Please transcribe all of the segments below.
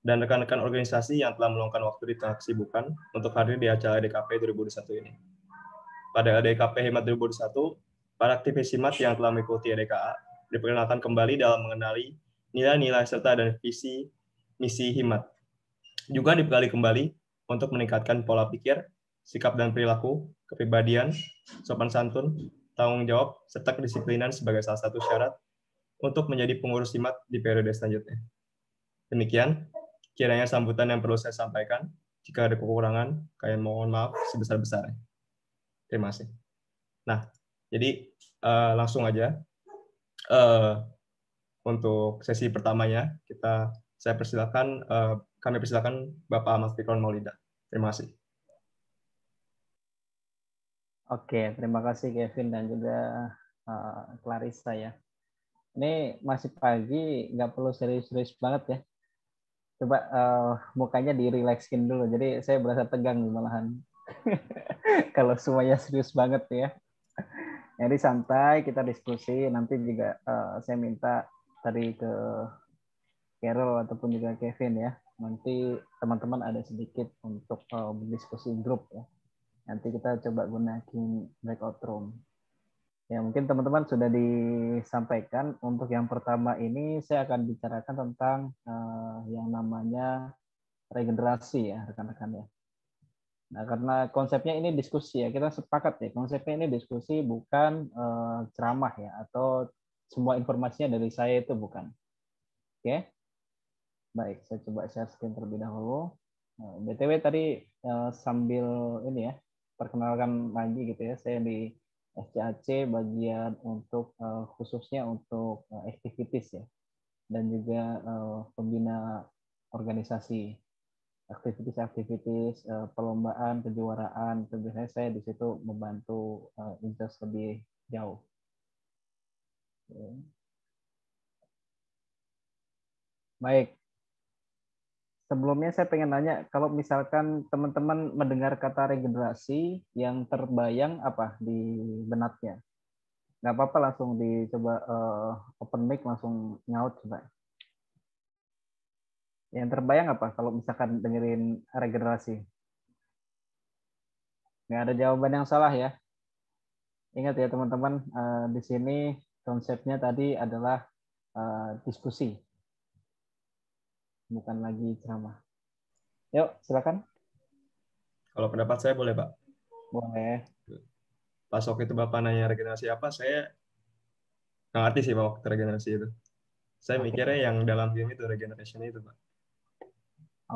dan rekan-rekan organisasi yang telah meluangkan waktu di tengah kesibukan untuk hadir di acara DKP 2021 ini. Pada DKP Hemat 2021, para aktivis Hemat yang telah mengikuti EDKA diperkenalkan kembali dalam mengenali nilai-nilai serta dan visi misi Hemat. Juga diperkali kembali untuk meningkatkan pola pikir, sikap dan perilaku, kepribadian, sopan santun, tanggung jawab, serta kedisiplinan sebagai salah satu syarat untuk menjadi pengurus Himat di periode selanjutnya. Demikian, kiranya sambutan yang perlu saya sampaikan. Jika ada kekurangan, kalian mohon maaf sebesar-besarnya. Terima kasih. Nah, jadi uh, langsung aja uh, untuk sesi pertamanya kita saya persilakan uh, kami persilakan Bapak Ahmad Fikron Maulida. Terima kasih. Oke, terima kasih Kevin dan juga uh, Clarissa ya. Ini masih pagi, nggak perlu serius-serius banget ya coba uh, mukanya direlaxin dulu jadi saya berasa tegang malahan kalau semuanya serius banget ya jadi santai kita diskusi nanti juga uh, saya minta tadi ke Carol ataupun juga Kevin ya nanti teman-teman ada sedikit untuk uh, berdiskusi grup ya nanti kita coba gunakan breakout room Ya, mungkin teman-teman sudah disampaikan. Untuk yang pertama ini saya akan bicarakan tentang uh, yang namanya regenerasi ya, rekan-rekan ya. Nah, karena konsepnya ini diskusi ya, kita sepakat ya, konsepnya ini diskusi bukan uh, ceramah ya atau semua informasinya dari saya itu bukan. Oke. Okay? Baik, saya coba share screen terlebih dahulu. Nah, BTW tadi uh, sambil ini ya, perkenalkan lagi gitu ya, saya di SCAC bagian untuk uh, khususnya untuk uh, activities ya dan juga uh, pembina organisasi aktivitas-aktivitas uh, perlombaan kejuaraan tentunya saya di situ membantu uh, interest lebih jauh. Baik, sebelumnya saya pengen nanya, kalau misalkan teman-teman mendengar kata regenerasi, yang terbayang apa di benaknya? Nggak apa-apa langsung dicoba uh, open mic, langsung nyaut coba. Yang terbayang apa kalau misalkan dengerin regenerasi? Nggak ada jawaban yang salah ya. Ingat ya teman-teman, uh, di sini konsepnya tadi adalah uh, diskusi bukan lagi ceramah. Yuk, silakan. Kalau pendapat saya boleh, Pak? Boleh. Pas waktu itu Bapak nanya regenerasi apa, saya nggak ngerti sih Pak waktu regenerasi itu. Saya okay. mikirnya yang dalam game itu, regeneration itu, Pak.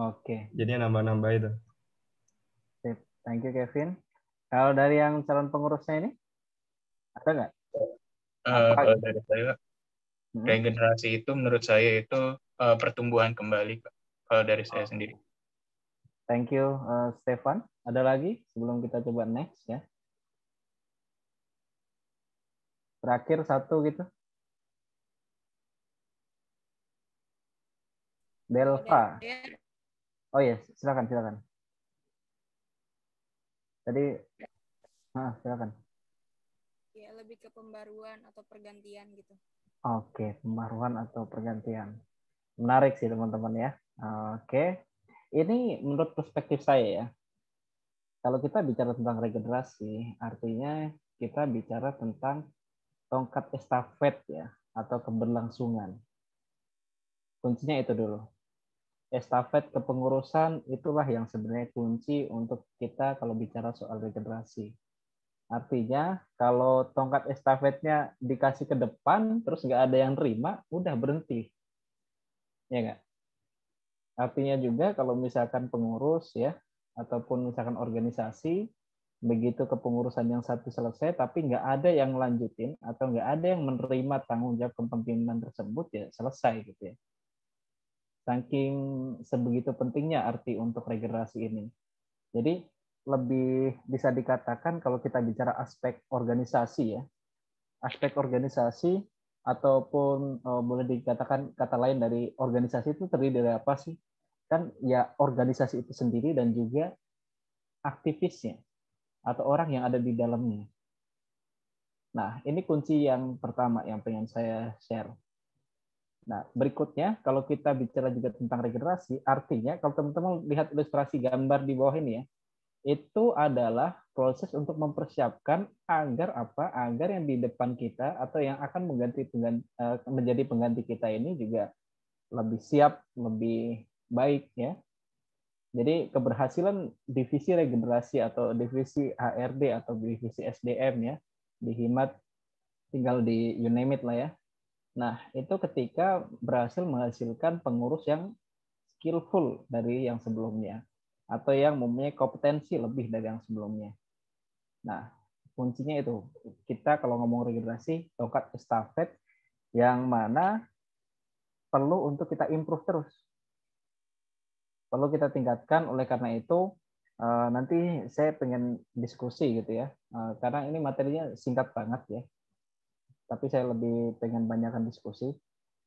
Oke. Okay. Jadi nambah-nambah itu. Sip. Thank you, Kevin. Kalau dari yang calon pengurusnya ini, ada nggak? Uh, kalau dari saya, hmm? regenerasi itu menurut saya itu uh, pertumbuhan kembali kalau dari saya oh. sendiri. Thank you, uh, Stefan. Ada lagi sebelum kita coba next ya? Terakhir satu gitu. Delva. Oh ya, yes. silakan silakan. Tadi, ah silakan. Ya lebih ke pembaruan atau pergantian gitu. Oke, okay. pembaruan atau pergantian. Menarik sih teman-teman ya. Oke. Ini menurut perspektif saya ya. Kalau kita bicara tentang regenerasi, artinya kita bicara tentang tongkat estafet ya atau keberlangsungan. Kuncinya itu dulu. Estafet kepengurusan itulah yang sebenarnya kunci untuk kita kalau bicara soal regenerasi. Artinya kalau tongkat estafetnya dikasih ke depan terus nggak ada yang terima, udah berhenti ya enggak? Artinya juga kalau misalkan pengurus ya ataupun misalkan organisasi begitu kepengurusan yang satu selesai tapi nggak ada yang lanjutin atau nggak ada yang menerima tanggung jawab kepemimpinan tersebut ya selesai gitu ya. Saking sebegitu pentingnya arti untuk regenerasi ini. Jadi lebih bisa dikatakan kalau kita bicara aspek organisasi ya. Aspek organisasi ataupun uh, boleh dikatakan kata lain dari organisasi itu terdiri dari apa sih? Kan ya organisasi itu sendiri dan juga aktivisnya atau orang yang ada di dalamnya. Nah, ini kunci yang pertama yang pengen saya share. Nah, berikutnya kalau kita bicara juga tentang regenerasi, artinya kalau teman-teman lihat ilustrasi gambar di bawah ini ya, itu adalah proses untuk mempersiapkan agar apa agar yang di depan kita atau yang akan mengganti pengganti, eh, menjadi pengganti kita ini juga lebih siap lebih baik ya jadi keberhasilan divisi regenerasi atau divisi HRD atau divisi SDM ya di Himat tinggal di you name it lah ya nah itu ketika berhasil menghasilkan pengurus yang skillful dari yang sebelumnya atau yang mempunyai kompetensi lebih dari yang sebelumnya. Nah, kuncinya itu kita kalau ngomong regenerasi tongkat estafet yang mana perlu untuk kita improve terus. Perlu kita tingkatkan oleh karena itu eh, nanti saya pengen diskusi gitu ya. Eh, karena ini materinya singkat banget ya. Tapi saya lebih pengen banyakkan diskusi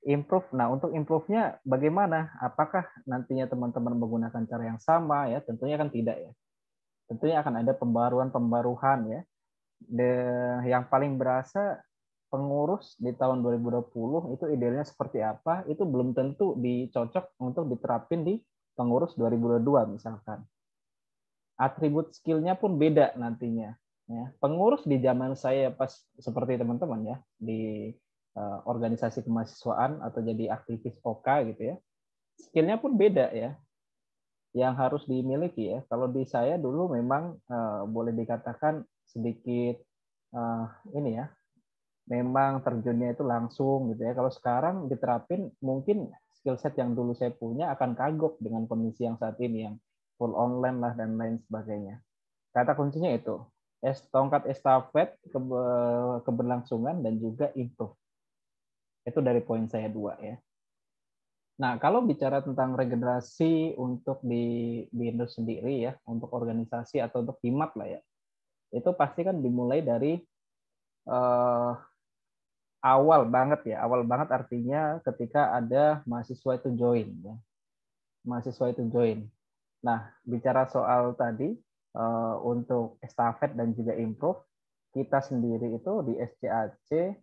improve. Nah, untuk improve-nya bagaimana? Apakah nantinya teman-teman menggunakan cara yang sama ya? Tentunya kan tidak ya. Tentunya akan ada pembaruan-pembaruan ya. De, yang paling berasa pengurus di tahun 2020 itu idealnya seperti apa? Itu belum tentu dicocok untuk diterapin di pengurus 2022 misalkan. Atribut skill-nya pun beda nantinya. Ya, pengurus di zaman saya pas seperti teman-teman ya di Eh, organisasi kemahasiswaan atau jadi aktivis OKA gitu ya. Skillnya pun beda ya yang harus dimiliki ya. Kalau di saya dulu memang eh, boleh dikatakan sedikit eh, ini ya, memang terjunnya itu langsung gitu ya. Kalau sekarang diterapin mungkin skill set yang dulu saya punya akan kagok dengan kondisi yang saat ini yang full online lah dan lain sebagainya. Kata kuncinya itu es tongkat estafet keberlangsungan dan juga improve. Itu dari poin saya dua ya. Nah, kalau bicara tentang regenerasi untuk di di BINUS sendiri ya, untuk organisasi atau untuk timat lah ya, itu pasti kan dimulai dari eh, awal banget ya, awal banget artinya ketika ada mahasiswa itu join ya, mahasiswa itu join. Nah, bicara soal tadi eh, untuk estafet dan juga improve, kita sendiri itu di SCAC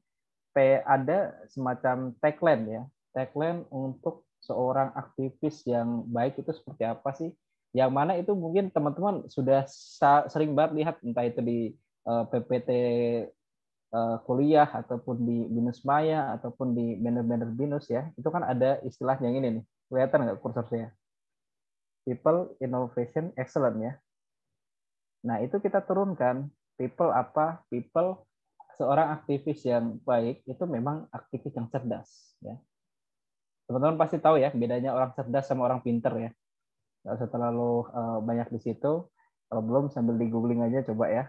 ada semacam tagline ya tagline untuk seorang aktivis yang baik itu seperti apa sih yang mana itu mungkin teman-teman sudah sering banget lihat entah itu di eh, PPT eh, kuliah ataupun di binus maya ataupun di banner-banner binus ya itu kan ada istilah yang ini nih kelihatan nggak kursor saya people innovation excellent ya nah itu kita turunkan people apa people seorang aktivis yang baik itu memang aktivis yang cerdas ya teman-teman pasti tahu ya bedanya orang cerdas sama orang pinter ya nggak usah terlalu eh, banyak di situ kalau belum sambil di googling aja coba ya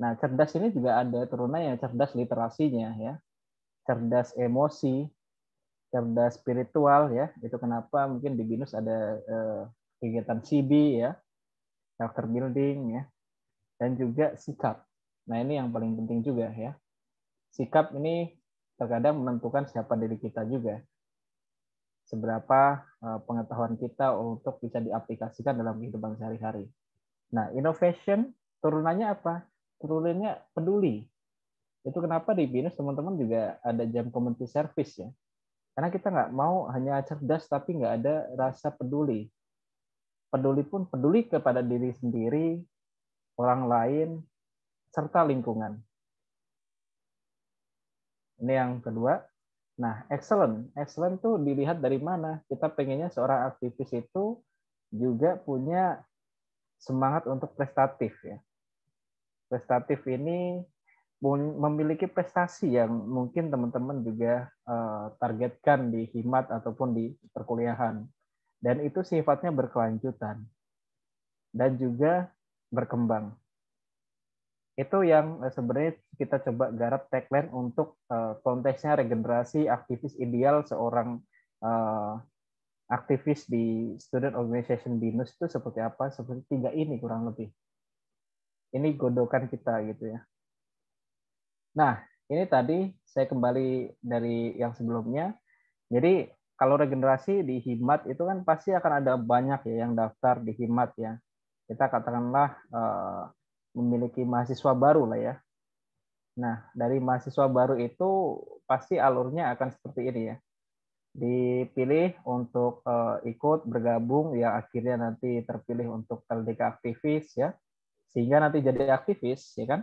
nah cerdas ini juga ada turunannya cerdas literasinya ya cerdas emosi cerdas spiritual ya itu kenapa mungkin di binus ada eh, kegiatan CB ya character building ya dan juga sikap nah ini yang paling penting juga ya sikap ini terkadang menentukan siapa diri kita juga. Seberapa eh, pengetahuan kita untuk bisa diaplikasikan dalam kehidupan sehari-hari. Nah, innovation turunannya apa? Turunannya peduli. Itu kenapa di BINUS teman-teman juga ada jam community service ya. Karena kita nggak mau hanya cerdas tapi nggak ada rasa peduli. Peduli pun peduli kepada diri sendiri, orang lain, serta lingkungan. Ini yang kedua. Nah, excellent. Excellent tuh dilihat dari mana? Kita pengennya seorang aktivis itu juga punya semangat untuk prestatif ya. Prestatif ini memiliki prestasi yang mungkin teman-teman juga eh, targetkan di himat ataupun di perkuliahan. Dan itu sifatnya berkelanjutan dan juga berkembang. Itu yang eh, sebenarnya kita coba garap tagline untuk eh, konteksnya regenerasi aktivis ideal seorang eh, aktivis di student organization BINUS itu seperti apa? Seperti tiga ini kurang lebih. Ini godokan kita gitu ya. Nah, ini tadi saya kembali dari yang sebelumnya. Jadi kalau regenerasi di Himat itu kan pasti akan ada banyak ya yang daftar di Himat ya. Kita katakanlah memiliki mahasiswa baru lah ya. Nah, dari mahasiswa baru itu pasti alurnya akan seperti ini ya. Dipilih untuk uh, ikut bergabung ya akhirnya nanti terpilih untuk LDK aktivis ya. Sehingga nanti jadi aktivis ya kan.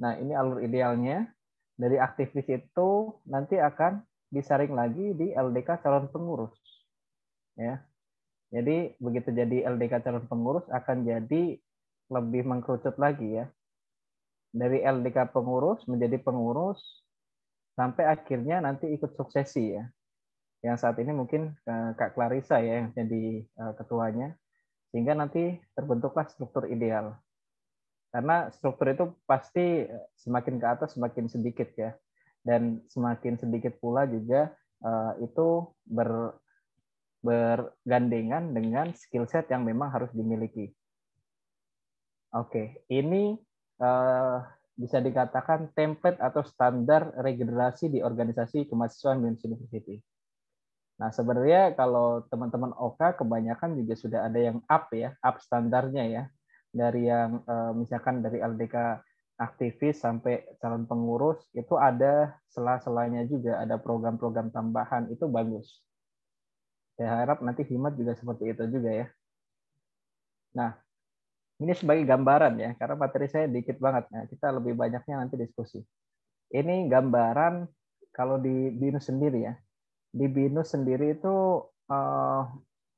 Nah, ini alur idealnya. Dari aktivis itu nanti akan disaring lagi di LDK calon pengurus. Ya. Jadi begitu jadi LDK calon pengurus akan jadi lebih mengkerucut lagi ya. Dari LDK pengurus menjadi pengurus sampai akhirnya nanti ikut suksesi ya. Yang saat ini mungkin eh, Kak Clarissa ya yang jadi eh, ketuanya. Sehingga nanti terbentuklah struktur ideal. Karena struktur itu pasti eh, semakin ke atas semakin sedikit ya. Dan semakin sedikit pula juga itu ber bergandengan dengan skill set yang memang harus dimiliki. Oke, ini uh, bisa dikatakan template atau standar regenerasi di organisasi kemahasiswaan Binus University. Nah, sebenarnya kalau teman-teman OKA kebanyakan juga sudah ada yang up ya, up standarnya ya. Dari yang uh, misalkan dari LDK aktivis sampai calon pengurus itu ada sela-selanya juga, ada program-program tambahan, itu bagus. Saya harap nanti Himat juga seperti itu juga ya. Nah, ini sebagai gambaran ya, karena materi saya dikit banget. Nah, kita lebih banyaknya nanti diskusi. Ini gambaran kalau di BINUS sendiri ya. Di BINUS sendiri itu eh,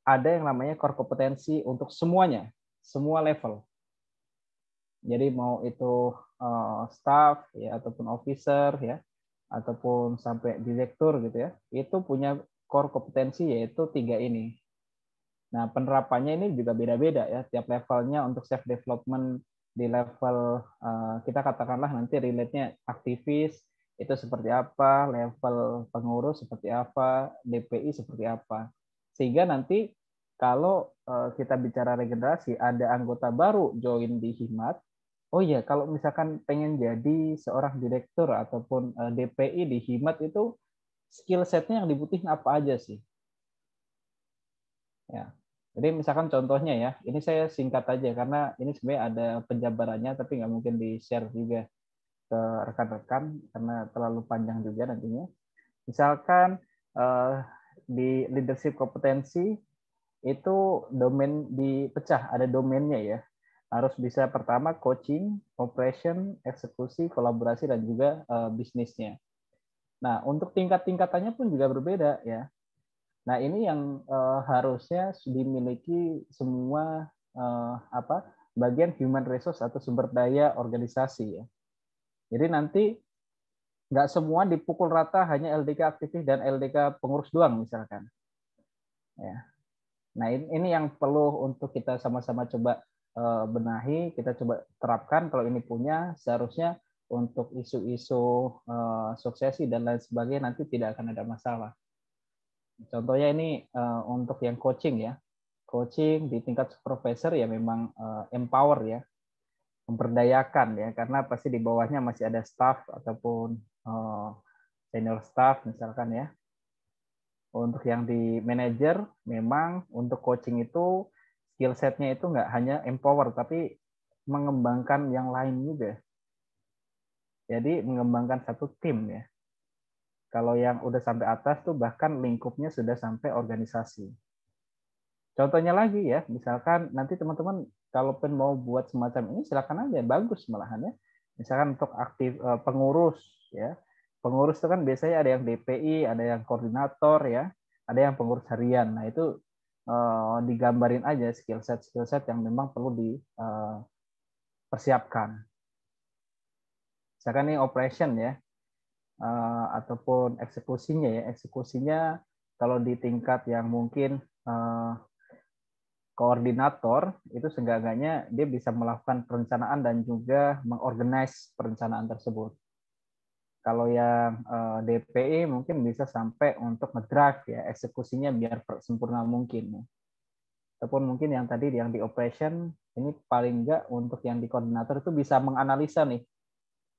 ada yang namanya core kompetensi untuk semuanya, semua level. Jadi mau itu eh, staff ya ataupun officer ya ataupun sampai direktur gitu ya, itu punya core kompetensi yaitu tiga ini Nah, penerapannya ini juga beda-beda ya, tiap levelnya untuk self development di level eh, kita katakanlah nanti relate-nya aktivis itu seperti apa, level pengurus seperti apa, DPI seperti apa. Sehingga nanti kalau eh, kita bicara regenerasi ada anggota baru join di Himat, oh iya kalau misalkan pengen jadi seorang direktur ataupun eh, DPI di Himat itu skill setnya yang dibutuhin apa aja sih? Ya, jadi misalkan contohnya ya, ini saya singkat aja karena ini sebenarnya ada penjabarannya tapi nggak mungkin di-share juga ke rekan-rekan karena terlalu panjang juga nantinya. Misalkan eh, di leadership kompetensi itu domain dipecah, ada domainnya ya. Harus bisa pertama coaching, operation, eksekusi, kolaborasi dan juga eh, bisnisnya. Nah, untuk tingkat-tingkatannya pun juga berbeda ya. Nah ini yang uh, harusnya dimiliki semua uh, apa bagian human resource atau sumber daya organisasi ya. Jadi nanti nggak semua dipukul rata hanya LDK aktivis dan LDK pengurus doang misalkan. Ya. Nah ini, yang perlu untuk kita sama-sama coba eh, benahi, kita coba terapkan kalau ini punya seharusnya untuk isu-isu uh, suksesi dan lain sebagainya nanti tidak akan ada masalah. Contohnya ini uh, untuk yang coaching ya. Coaching di tingkat supervisor ya memang uh, empower ya, memperdayakan ya karena pasti di bawahnya masih ada staff ataupun uh, senior staff misalkan ya. Untuk yang di manager memang untuk coaching itu skill setnya itu nggak hanya empower tapi mengembangkan yang lain juga. Jadi mengembangkan satu tim ya. Kalau yang udah sampai atas tuh bahkan lingkupnya sudah sampai organisasi. Contohnya lagi ya, misalkan nanti teman-teman kalau pen mau buat semacam ini silakan aja, bagus malahan ya. Misalkan untuk aktif eh, pengurus ya. Pengurus itu kan biasanya ada yang DPI, ada yang koordinator ya, ada yang pengurus harian. Nah, itu eh, digambarin aja skill set skill set yang memang perlu dipersiapkan. Eh, misalkan ini operation ya uh, ataupun eksekusinya ya eksekusinya kalau di tingkat yang mungkin uh, koordinator itu seenggaknya dia bisa melakukan perencanaan dan juga mengorganize perencanaan tersebut. Kalau yang uh, eh, DPI mungkin bisa sampai untuk ngedrive ya eksekusinya biar sempurna mungkin. Ya. Ataupun mungkin yang tadi yang di operation ini paling enggak untuk yang di koordinator itu bisa menganalisa nih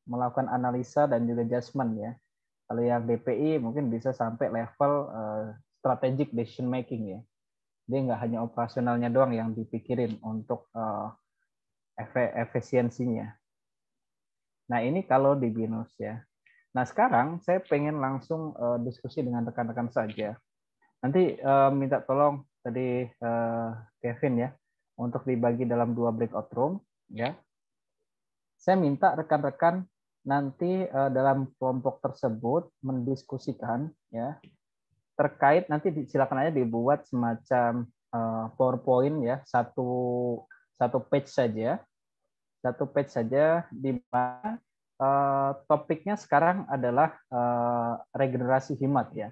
melakukan analisa dan juga judgement ya. Kalau yang DPI mungkin bisa sampai level uh, strategic decision making ya. Dia nggak hanya operasionalnya doang yang dipikirin untuk uh, efisiensinya. Nah ini kalau di BINUS ya. Nah sekarang saya pengen langsung eh, diskusi dengan rekan-rekan saja. Nanti minta tolong tadi Kevin ya untuk dibagi dalam dua breakout room ya. Saya minta rekan-rekan nanti uh, dalam kelompok tersebut mendiskusikan ya terkait nanti silakan aja dibuat semacam uh, PowerPoint ya satu satu page saja satu page saja di mana uh, topiknya sekarang adalah uh, regenerasi himat ya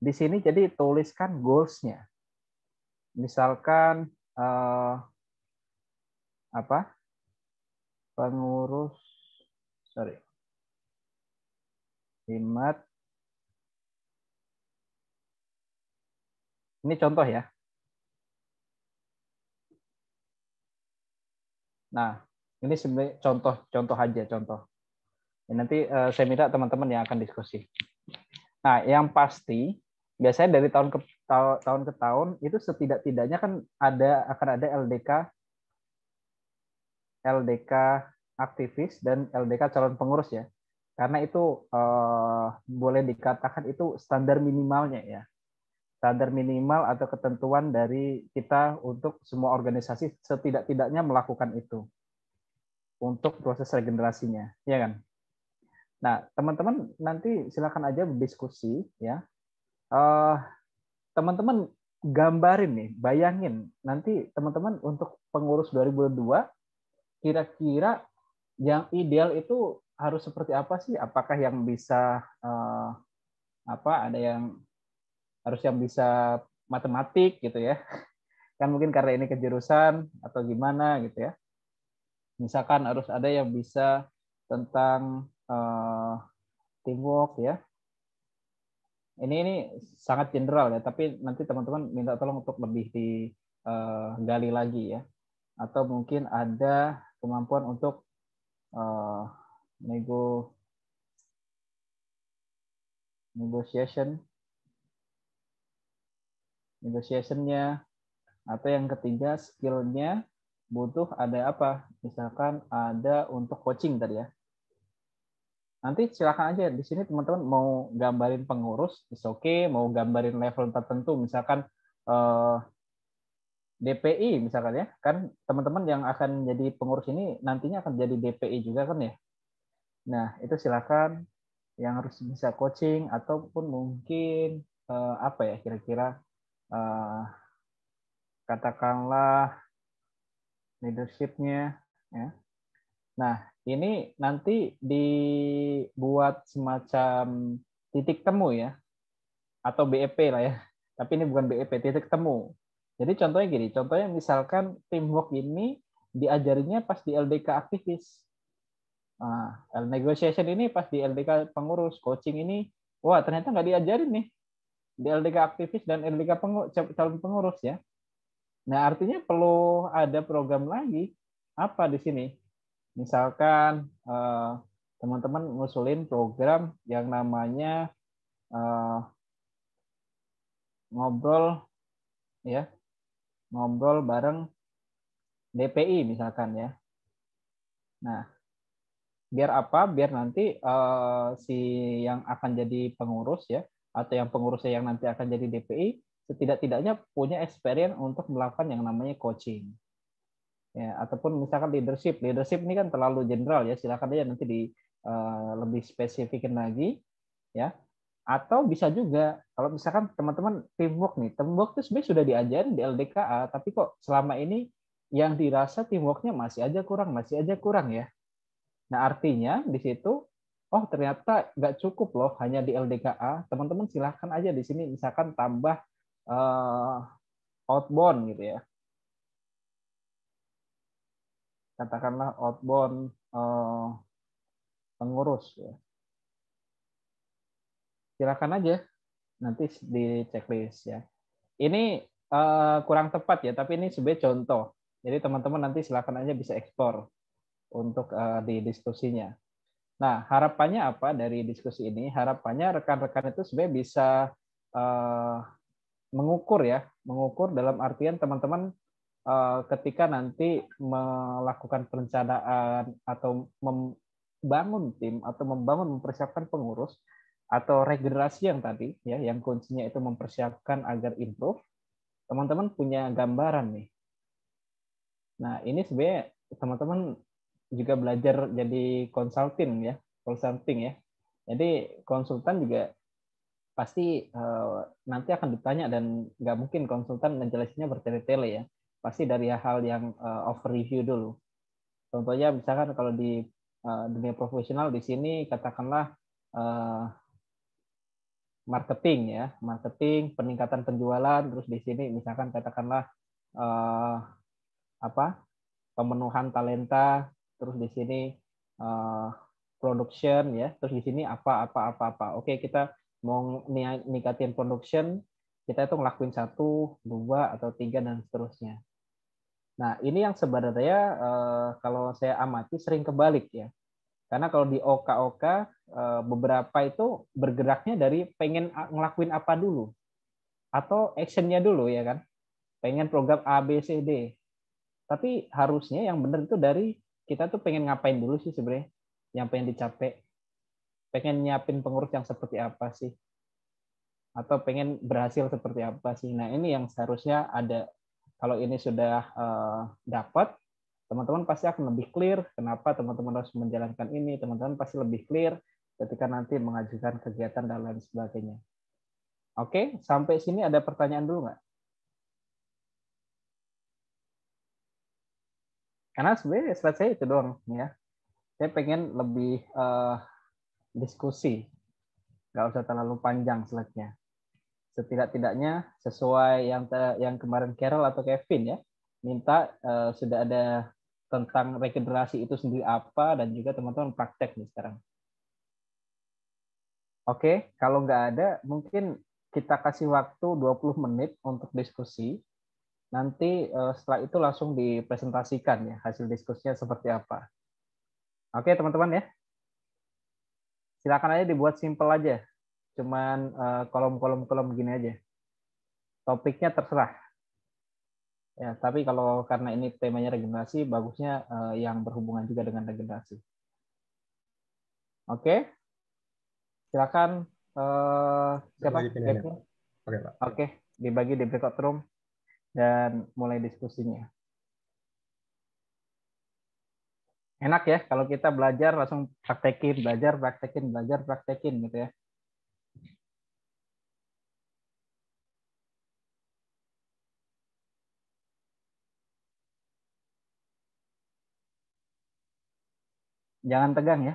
di sini jadi tuliskan goalsnya misalkan uh, apa pengurus sorry Jimat. Ini contoh ya. Nah, ini sebenarnya contoh-contoh aja contoh. Ya, nanti uh, saya minta teman-teman yang akan diskusi. Nah, yang pasti biasanya dari tahun ke ta tahun ke tahun itu setidak-tidaknya kan ada akan ada LDK LDK aktivis dan LDK calon pengurus ya karena itu eh, boleh dikatakan itu standar minimalnya ya standar minimal atau ketentuan dari kita untuk semua organisasi setidak-tidaknya melakukan itu untuk proses regenerasinya, ya kan? Nah, teman-teman nanti silakan aja berdiskusi ya. teman eh, teman-teman gambarin nih, bayangin nanti teman-teman untuk pengurus 2002 kira-kira yang ideal itu harus seperti apa sih? Apakah yang bisa uh, apa? Ada yang harus yang bisa matematik gitu ya? Kan mungkin karena ini kejurusan atau gimana gitu ya? Misalkan harus ada yang bisa tentang uh, teamwork ya. Ini ini sangat general ya, tapi nanti teman-teman minta tolong untuk lebih digali eh, lagi ya. Atau mungkin ada kemampuan untuk uh, nego negotiation negotiationnya atau yang ketiga skillnya butuh ada apa misalkan ada untuk coaching tadi ya nanti silakan aja di sini teman-teman mau gambarin pengurus is oke okay. mau gambarin level tertentu misalkan eh, DPI misalkan ya kan teman-teman yang akan jadi pengurus ini nantinya akan jadi DPI juga kan ya Nah, itu silakan yang harus bisa coaching ataupun mungkin eh, apa ya kira-kira eh, katakanlah leadershipnya ya. Nah, ini nanti dibuat semacam titik temu ya atau BEP lah ya. Tapi ini bukan BEP, titik temu. Jadi contohnya gini, contohnya misalkan teamwork ini diajarinya pas di LDK aktivis. Nah, L negotiation ini pas di LDK pengurus coaching ini, wah ternyata nggak diajarin nih di LDK aktivis dan LDK pengurus, calon pengurus ya. Nah artinya perlu ada program lagi apa di sini? Misalkan eh, teman-teman eh, ngusulin program yang namanya eh, ngobrol ya ngobrol bareng DPI misalkan ya. Nah biar apa biar nanti uh, si yang akan jadi pengurus ya atau yang pengurusnya yang nanti akan jadi DPI setidak-tidaknya punya experience untuk melakukan yang namanya coaching ya ataupun misalkan leadership leadership ini kan terlalu general ya silakan aja nanti di uh, lebih spesifikin lagi ya atau bisa juga kalau misalkan teman-teman teamwork nih teamwork itu sebenarnya sudah diajarin di LDKA tapi kok selama ini yang dirasa teamworknya masih aja kurang masih aja kurang ya Nah, artinya di situ oh ternyata nggak cukup loh hanya di LDKA. Teman-teman silahkan aja di sini misalkan tambah uh, outbound gitu ya. Katakanlah outbound uh, pengurus ya. silahkan aja nanti di checklist ya. Ini uh, kurang tepat ya, tapi ini sebagai contoh. Jadi teman-teman nanti silahkan aja bisa ekspor untuk uh, di diskusinya. Nah, harapannya apa dari diskusi ini? Harapannya rekan-rekan itu sebenarnya bisa uh, mengukur ya, mengukur dalam artian teman-teman uh, ketika nanti melakukan perencanaan atau membangun tim atau membangun mempersiapkan pengurus atau regenerasi yang tadi ya, yang kuncinya itu mempersiapkan agar improve, teman-teman punya gambaran nih. Nah, ini sebenarnya teman-teman juga belajar jadi konsultan ya, consulting ya. Jadi konsultan juga pasti uh, nanti akan ditanya dan nggak mungkin konsultan menjelaskannya bertele-tele ya. Pasti dari hal yang uh, eh, overview dulu. Contohnya misalkan kalau di uh, dunia profesional di sini katakanlah uh, marketing ya, marketing, peningkatan penjualan, terus di sini misalkan katakanlah uh, apa pemenuhan talenta, terus di sini uh, production ya, terus di sini apa apa apa apa. Oke, kita mau ningkatin production, kita itu ngelakuin satu, dua atau tiga dan seterusnya. Nah, ini yang sebenarnya uh, kalau saya amati sering kebalik ya. Karena kalau di OKOK uh, eh, beberapa itu bergeraknya dari pengen ngelakuin apa dulu atau actionnya dulu ya kan. Pengen program A B C D. Tapi harusnya yang benar itu dari kita tuh pengen ngapain dulu sih sebenarnya yang pengen dicapai pengen nyiapin pengurus yang seperti apa sih atau pengen berhasil seperti apa sih nah ini yang seharusnya ada kalau ini sudah uh, dapat teman-teman pasti akan lebih clear kenapa teman-teman harus menjalankan ini teman-teman pasti lebih clear ketika nanti mengajukan kegiatan dan lain sebagainya oke sampai sini ada pertanyaan dulu nggak karena sebenarnya slide saya itu doang ya saya pengen lebih uh, diskusi nggak usah terlalu panjang slide-nya setidak-tidaknya sesuai yang yang kemarin Carol atau Kevin ya minta uh, sudah ada tentang regenerasi itu sendiri apa dan juga teman-teman praktek nih sekarang. Oke, kalau nggak ada mungkin kita kasih waktu 20 menit untuk diskusi nanti uh, setelah itu langsung dipresentasikan ya hasil diskusinya seperti apa. Oke teman-teman ya, silakan aja dibuat simple aja, cuman eh, kolom-kolom-kolom uh, gini aja. Topiknya terserah. Ya, tapi kalau karena ini temanya regenerasi, bagusnya uh, yang berhubungan juga dengan regenerasi. Oke, silakan uh, siapa? Ya? Oke, okay, Oke, dibagi di breakout room dan mulai diskusinya. Enak ya kalau kita belajar langsung praktekin, belajar, praktekin, belajar, praktekin gitu ya. Jangan tegang ya.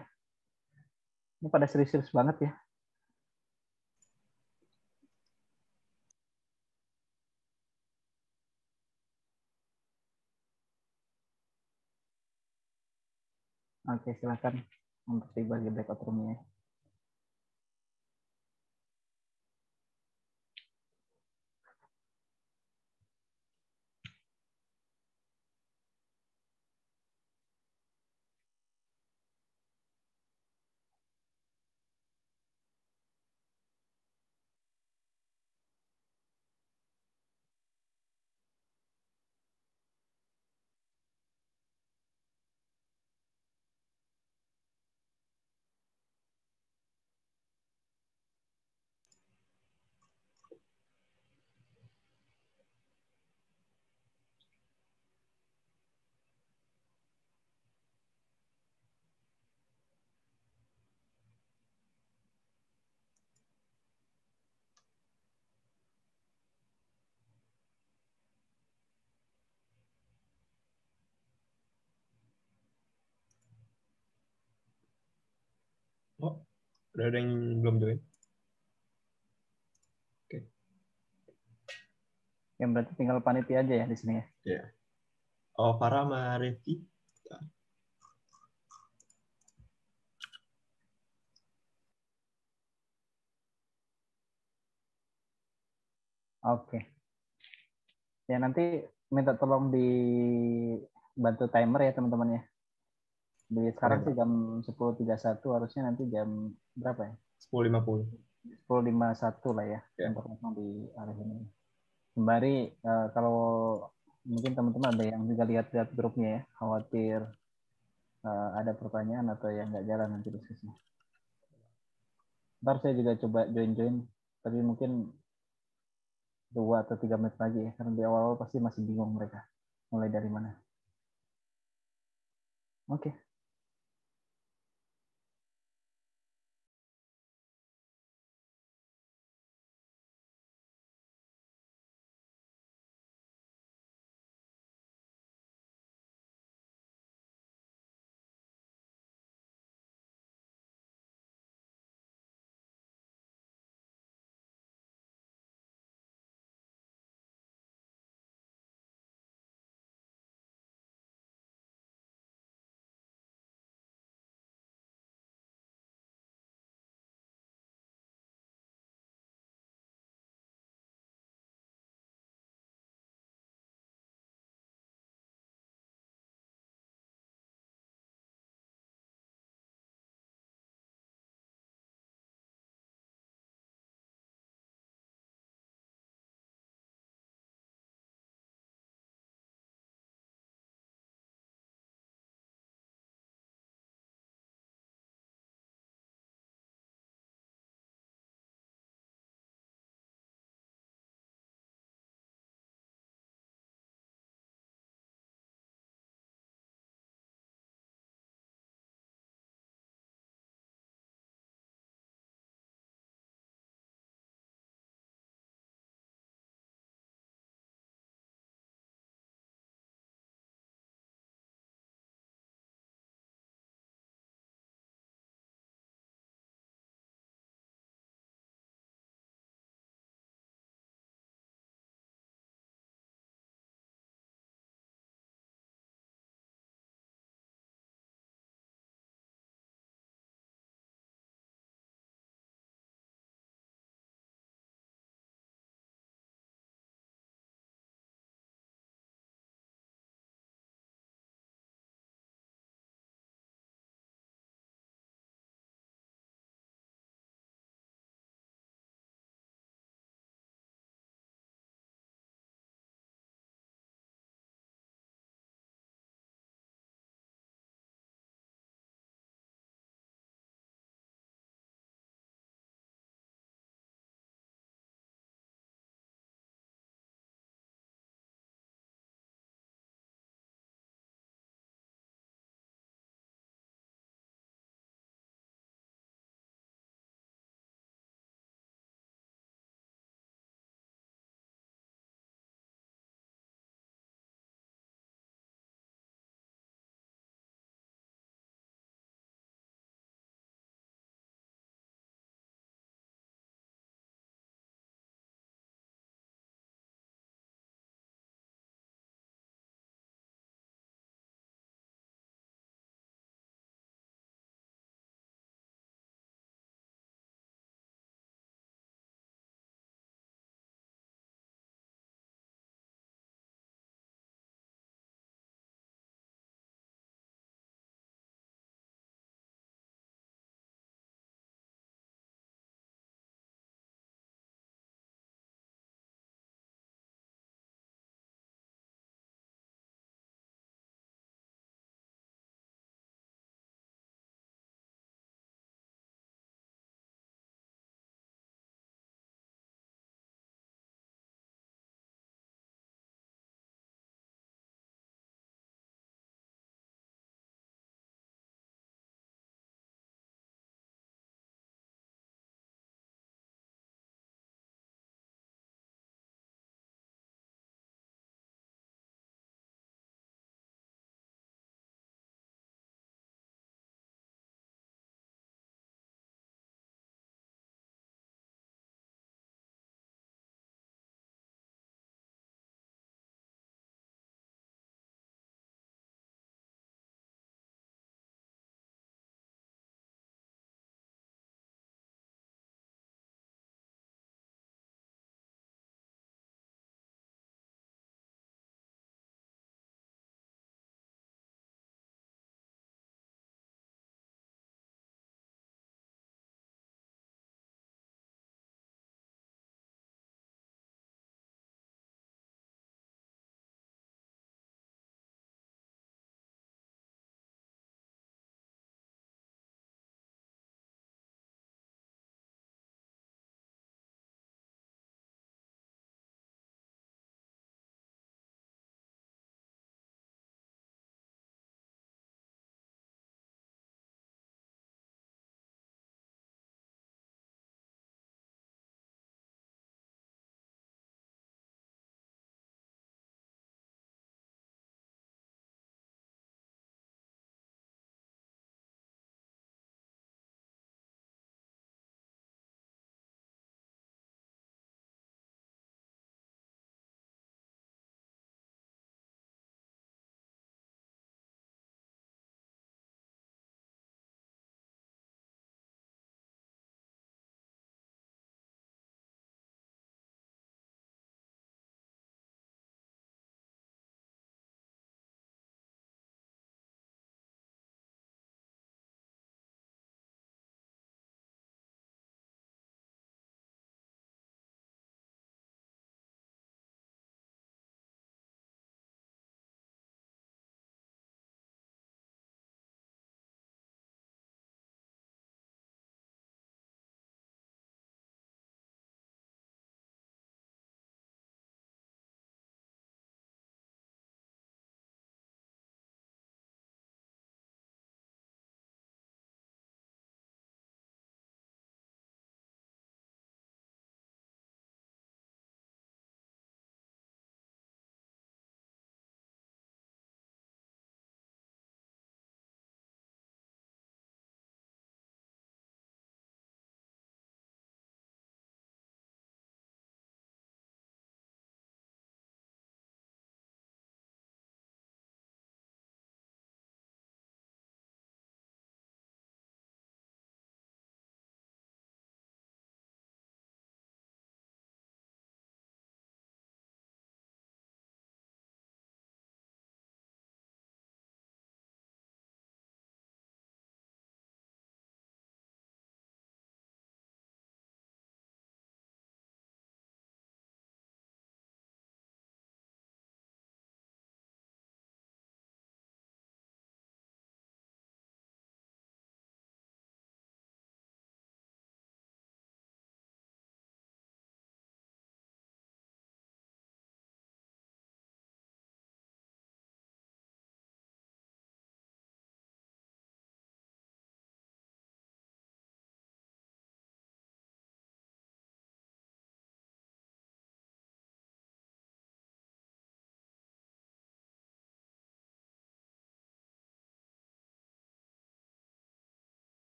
Ini pada serius-serius banget ya. Oke, silakan untuk dibagi blackout nya Oh, udah ada yang belum join. Oke. Okay. Yang berarti tinggal panitia aja ya di sini ya. Iya. Yeah. Oh, para sama Rifki. Oke. Okay. Ya nanti minta tolong dibantu timer ya teman-teman ya. Dari sekarang sih jam 10.31 harusnya nanti jam berapa ya? 10.50. 10.51 lah ya. Yeah. Ya. di arah ini. Sembari uh, kalau mungkin teman-teman ada yang juga lihat-lihat grupnya ya, khawatir uh, ada pertanyaan atau yang nggak jalan nanti diskusinya. Ntar saya juga coba join-join, tapi mungkin dua atau tiga menit lagi ya, karena di awal-awal pasti masih bingung mereka mulai dari mana. Oke. Okay.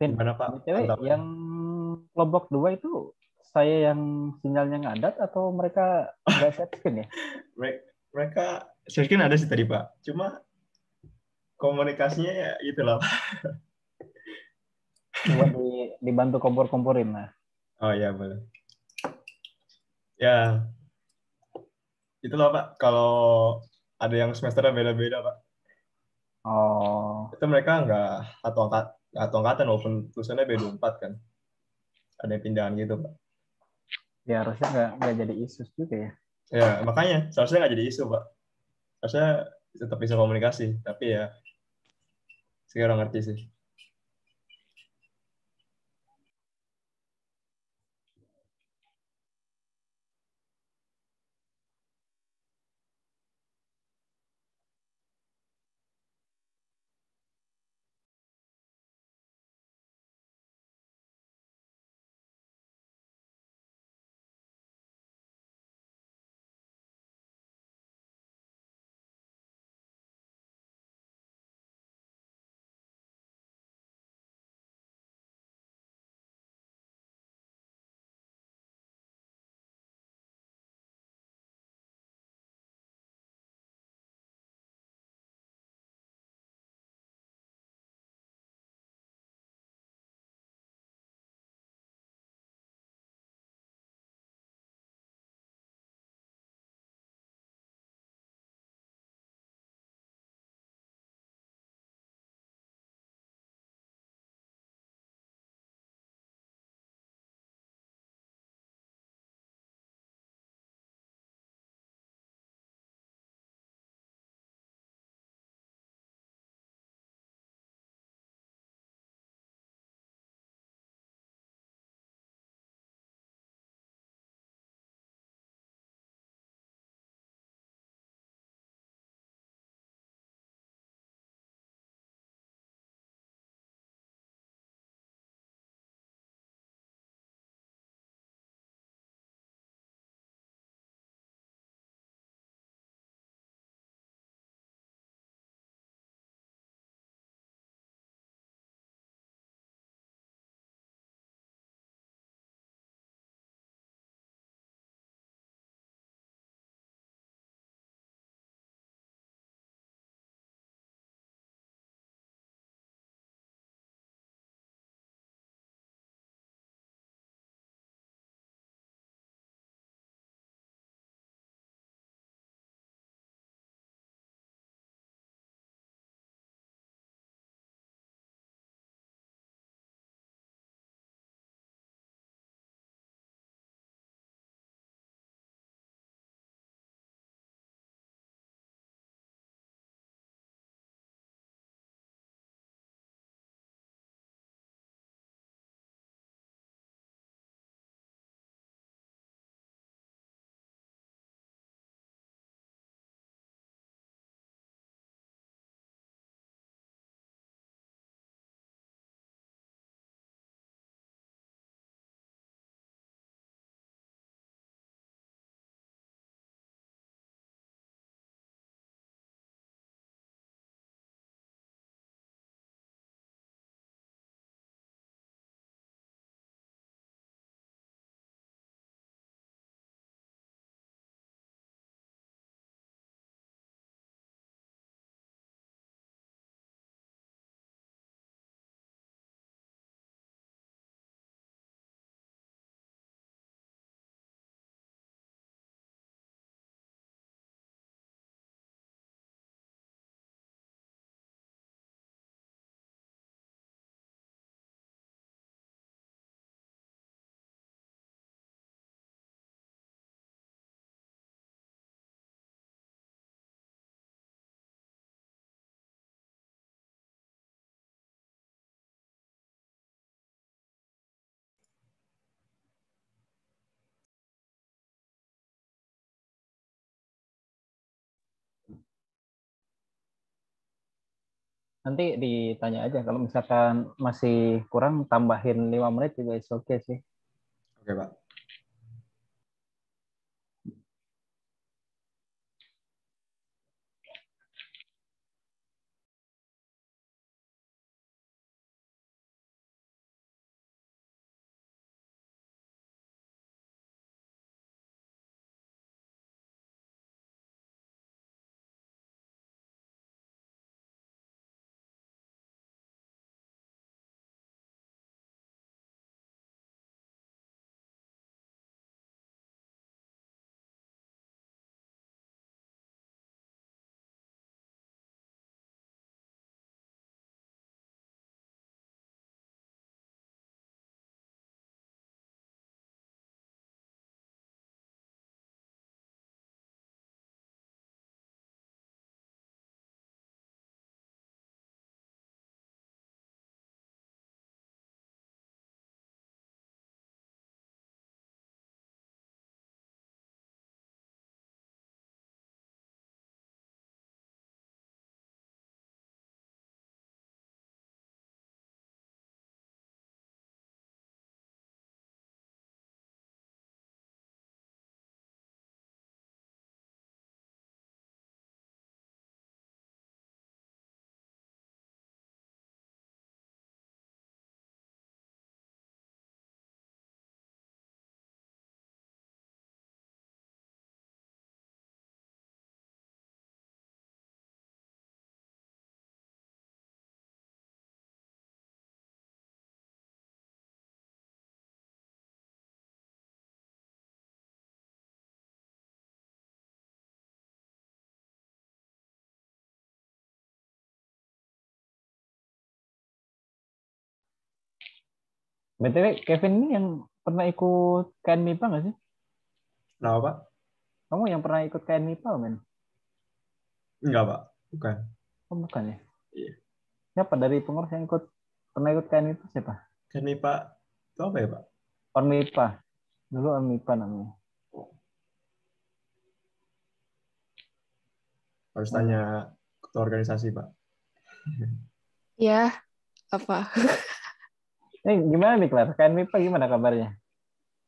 Vin, Gimana, Pak? BTW, yang kelompok dua itu saya yang sinyalnya ngadat atau mereka nggak set screen ya? mereka set screen ada sih tadi, Pak. Cuma komunikasinya ya itulah, Coba di, dibantu kompor-komporin lah. Oh ya boleh. Ya, itulah Pak. Kalau ada yang semesternya beda-beda Pak. Oh. Itu mereka nggak atau angkat atau angkatan walaupun tulisannya B24 kan ada yang pindahan gitu pak ya harusnya nggak nggak jadi isu juga ya ya makanya seharusnya nggak jadi isu pak seharusnya tetap bisa komunikasi tapi ya sekarang ngerti sih nanti ditanya aja kalau misalkan masih kurang tambahin lima menit juga is oke okay sih oke okay, pak BTW Kevin ini yang pernah ikut KN MIPA nggak sih? Kenapa Pak? Kamu yang pernah ikut KN MIPA men? Enggak Pak, bukan. Oh, bukan ya? Iya. Siapa dari pengurus yang ikut pernah ikut KN MIPA siapa? KN MIPA itu apa ya Pak? Ormipa. Dulu Ormipa namanya. Harus tanya ke organisasi Pak. Iya apa? Eh, gimana nih Klar? Mipa gimana kabarnya?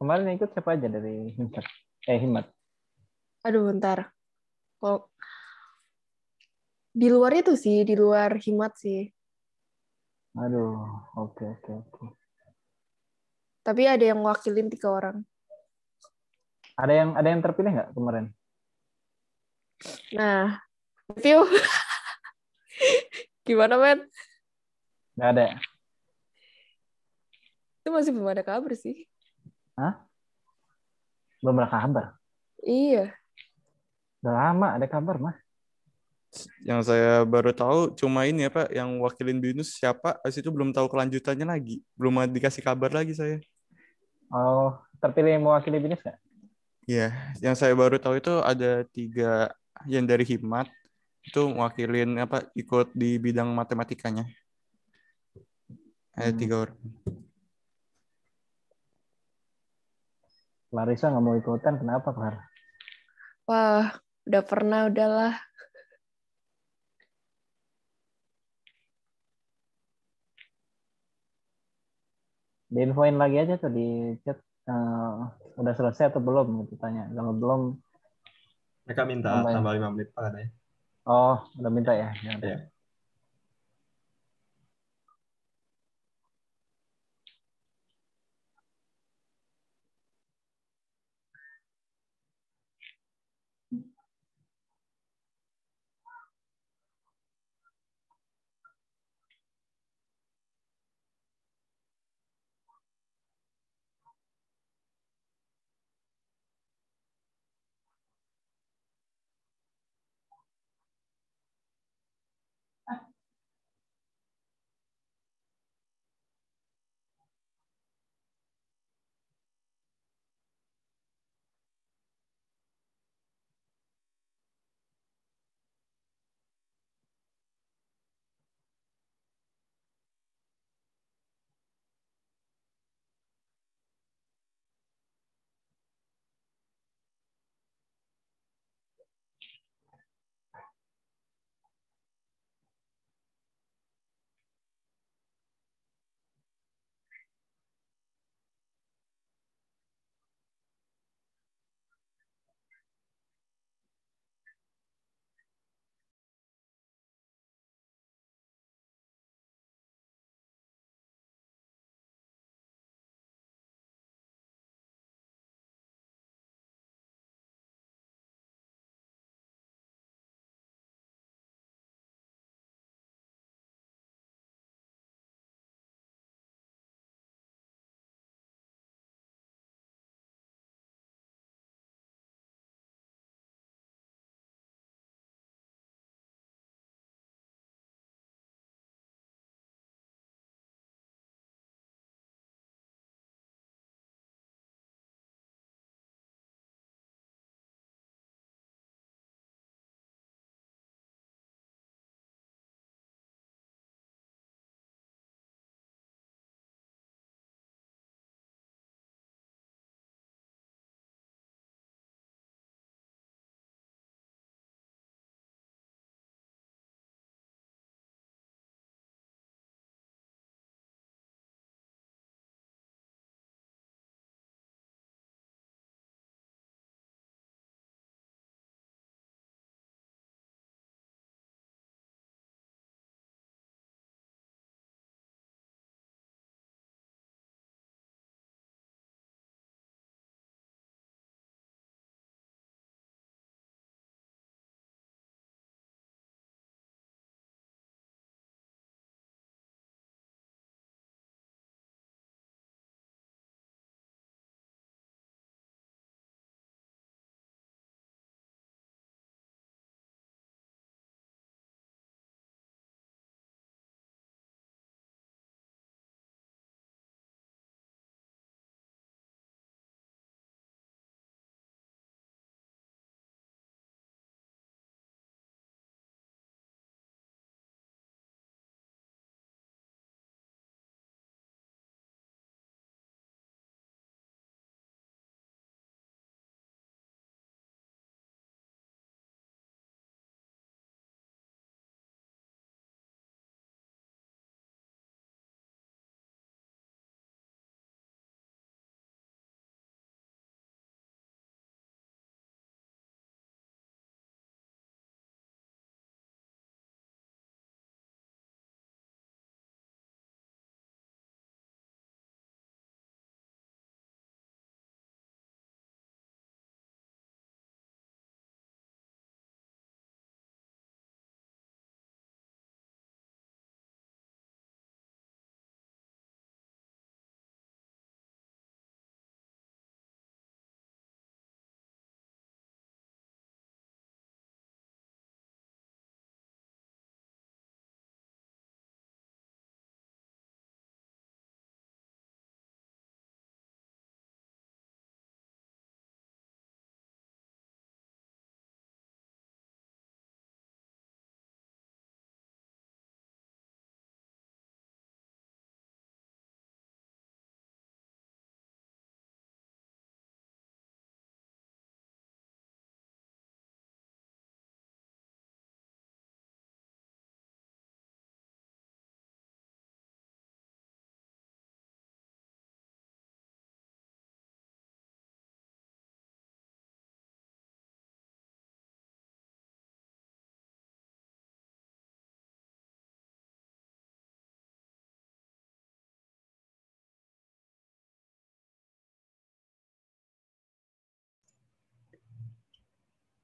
Kemarin ikut siapa aja dari Himat? Eh, Himat. Aduh, bentar. Kok di luar itu sih, di luar Himat sih. Aduh, oke okay, oke okay, oke. Okay. Tapi ada yang wakilin tiga orang. Ada yang ada yang terpilih nggak kemarin? Nah, review. gimana, men? Gak ada itu masih belum ada kabar sih Hah? belum ada kabar iya udah lama ada kabar mah yang saya baru tahu cuma ini ya Pak, yang wakilin Binus siapa habis itu belum tahu kelanjutannya lagi belum dikasih kabar lagi saya oh terpilih mewakili Binus nggak Iya, yang saya baru tahu itu ada tiga yang dari Himat itu mewakilin apa ikut di bidang matematikanya. Ada hmm. tiga orang. Clarissa nggak mau ikutan, kenapa Clara? Wah, udah pernah, udahlah. Diinfoin lagi aja tuh di chat. Uh, udah selesai atau belum? Gitu tanya. Kalau belum, mereka minta tambah lima menit Pak Oh, udah minta ya? Ya. ya.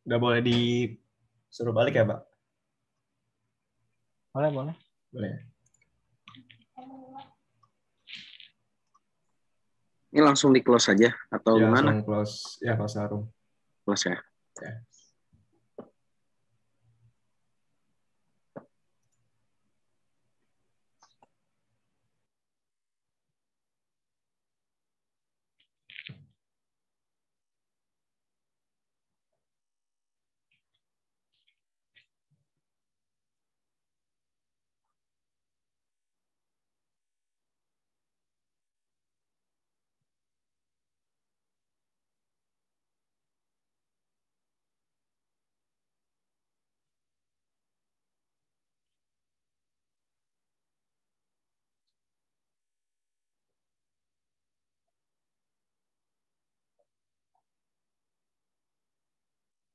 nggak boleh disuruh balik ya, Pak? Boleh, boleh. Boleh. Ya? Ini langsung di close aja atau ya, gimana? Langsung close ya Pak sarung Close ya. ya.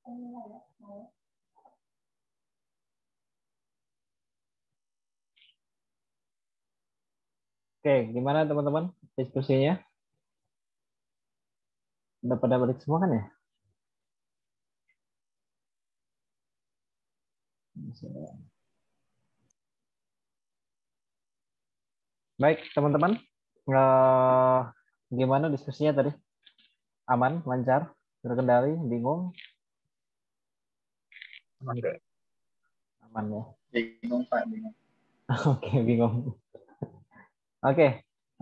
Oke, gimana teman-teman diskusinya? Udah pada balik semua kan ya? Baik, teman-teman. Eh, gimana diskusinya tadi? Aman, lancar, terkendali, bingung? aman aman ya bingung pak bingung oke okay, bingung oke okay.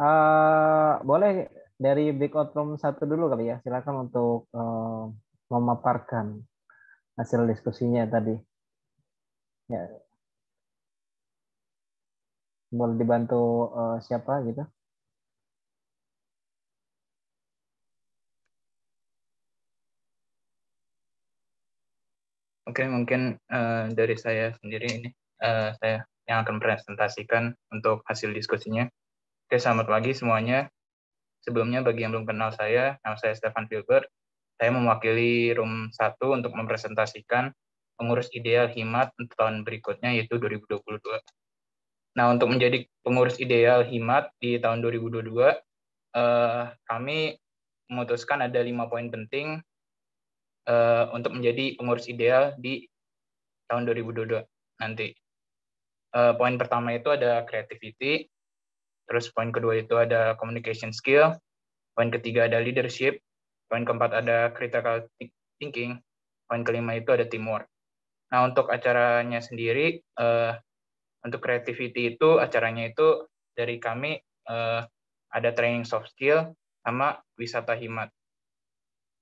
uh, eh, boleh dari big room satu dulu kali ya silakan untuk uh, memaparkan hasil diskusinya tadi ya boleh dibantu uh, siapa gitu Oke, okay, mungkin uh, dari saya sendiri ini uh, saya yang akan presentasikan untuk hasil diskusinya. Oke, okay, selamat pagi semuanya. Sebelumnya bagi yang belum kenal saya, nama saya Stefan Filbert. Saya mewakili room 1 untuk mempresentasikan pengurus ideal HIMAT untuk tahun berikutnya yaitu 2022. Nah, untuk menjadi pengurus ideal HIMAT di tahun 2022, eh, kami memutuskan ada lima poin penting uh, untuk menjadi pengurus ideal di tahun 2022 nanti. Uh, poin pertama itu ada creativity, terus poin kedua itu ada communication skill, poin ketiga ada leadership, poin keempat ada critical thinking, poin kelima itu ada teamwork. Nah untuk acaranya sendiri, uh, untuk creativity itu acaranya itu dari kami uh, ada training soft skill sama wisata himat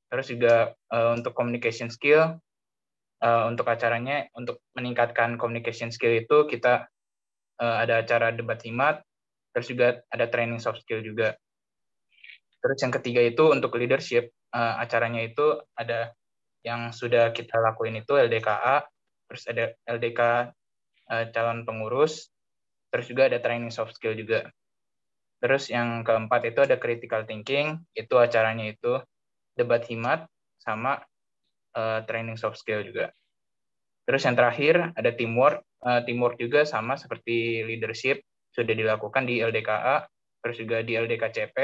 terus juga uh, untuk communication skill uh, untuk acaranya untuk meningkatkan communication skill itu kita uh, ada acara debat himat terus juga ada training soft skill juga terus yang ketiga itu untuk leadership uh, acaranya itu ada yang sudah kita lakuin itu LDKA terus ada LDK uh, calon pengurus terus juga ada training soft skill juga terus yang keempat itu ada critical thinking itu acaranya itu debat himat, sama uh, training soft skill juga. Terus yang terakhir ada teamwork. Uh, teamwork juga sama seperti leadership sudah dilakukan di LDKA, terus juga di LDKCP,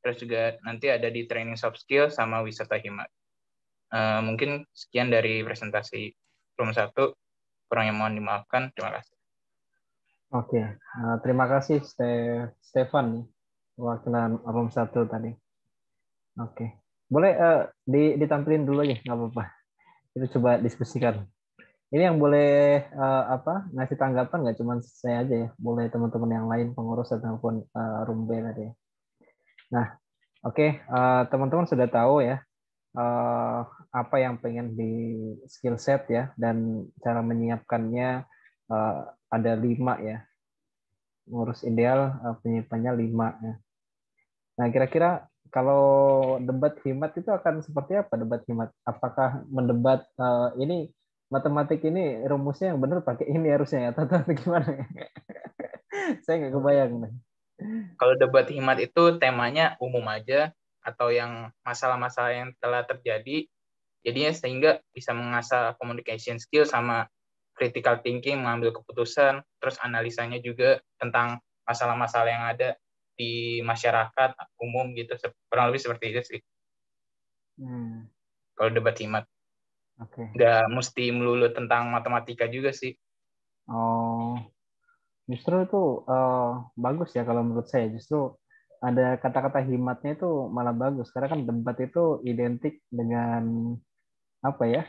terus juga nanti ada di training soft skill sama wisata himat. Uh, eh, mungkin sekian dari presentasi room satu. Kurang yang mohon dimaafkan. Terima kasih. Oke, uh, terima kasih Ste Stefan, wakilan room satu tadi. Oke. Okay boleh uh, di, ditampilin dulu aja nggak apa-apa kita coba diskusikan ini yang boleh uh, apa ngasih tanggapan nggak cuma saya aja ya boleh teman-teman yang lain pengurus ataupun uh, rumbe tadi nah oke okay, uh, eh, teman-teman sudah tahu ya uh, apa yang pengen di skill set ya dan cara menyiapkannya uh, ada lima ya ngurus ideal uh, penyimpannya lima ya. nah kira-kira kalau debat himat itu akan seperti apa debat himat? Apakah mendebat uh, ini matematik ini rumusnya yang benar pakai ini harusnya ya? Atau gimana? Ya? Saya nggak kebayang. Kalau debat himat itu temanya umum aja atau yang masalah-masalah yang telah terjadi, jadinya sehingga bisa mengasah communication skill sama critical thinking, mengambil keputusan, terus analisanya juga tentang masalah-masalah yang ada di masyarakat umum gitu kurang lebih seperti itu sih hmm. kalau debat nggak okay. mesti melulu tentang matematika juga sih oh justru itu uh, bagus ya kalau menurut saya justru ada kata-kata himatnya itu malah bagus karena kan debat itu identik dengan apa ya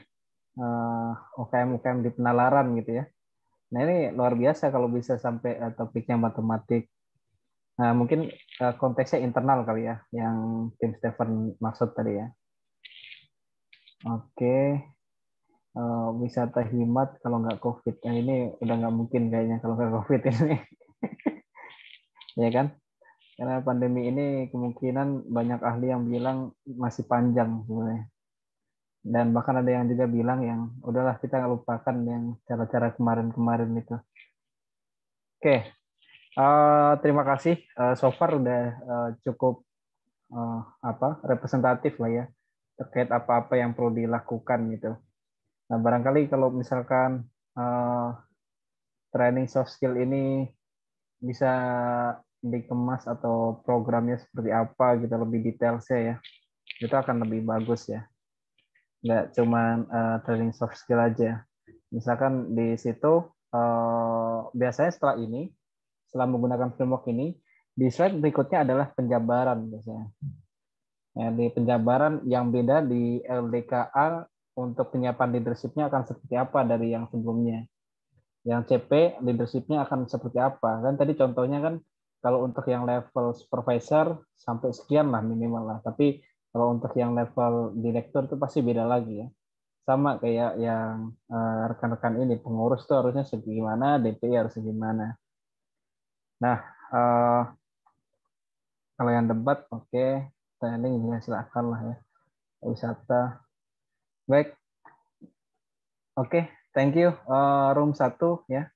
uh, eh, UKM UKM di penalaran gitu ya nah ini luar biasa kalau bisa sampai uh, topiknya matematik Nah, mungkin eh, konteksnya internal kali ya, yang Tim Stephen maksud tadi ya. Oke, eh, wisata himat kalau nggak COVID, nah, ini udah nggak mungkin kayaknya kalau nggak COVID ini, ya kan? Karena pandemi ini kemungkinan banyak ahli yang bilang masih panjang sebenarnya. Dan bahkan ada yang juga bilang yang udahlah kita lupakan yang cara-cara kemarin-kemarin itu. Oke, Eh, terima kasih. Uh, so far udah uh, cukup uh, apa representatif lah ya terkait apa-apa yang perlu dilakukan gitu. Nah barangkali kalau misalkan uh, training soft skill ini bisa dikemas atau programnya seperti apa gitu lebih detailnya ya itu akan lebih bagus ya nggak cuma uh, training soft skill aja misalkan di situ uh, biasanya setelah ini setelah menggunakan framework ini, di slide berikutnya adalah penjabaran biasanya. Ya, di penjabaran yang beda di LDKA untuk penyiapan leadershipnya akan seperti apa dari yang sebelumnya. Yang CP leadershipnya akan seperti apa. Dan tadi contohnya kan kalau untuk yang level supervisor sampai sekian lah minimal lah. Tapi kalau untuk yang level direktur itu pasti beda lagi ya sama kayak yang eh, rekan-rekan ini pengurus tuh harusnya segimana, DPR segimana. Nah, uh, kalau yang debat, oke, okay. training ya silakan lah ya. Wisata, baik. Oke, okay, thank you. Uh, room satu ya.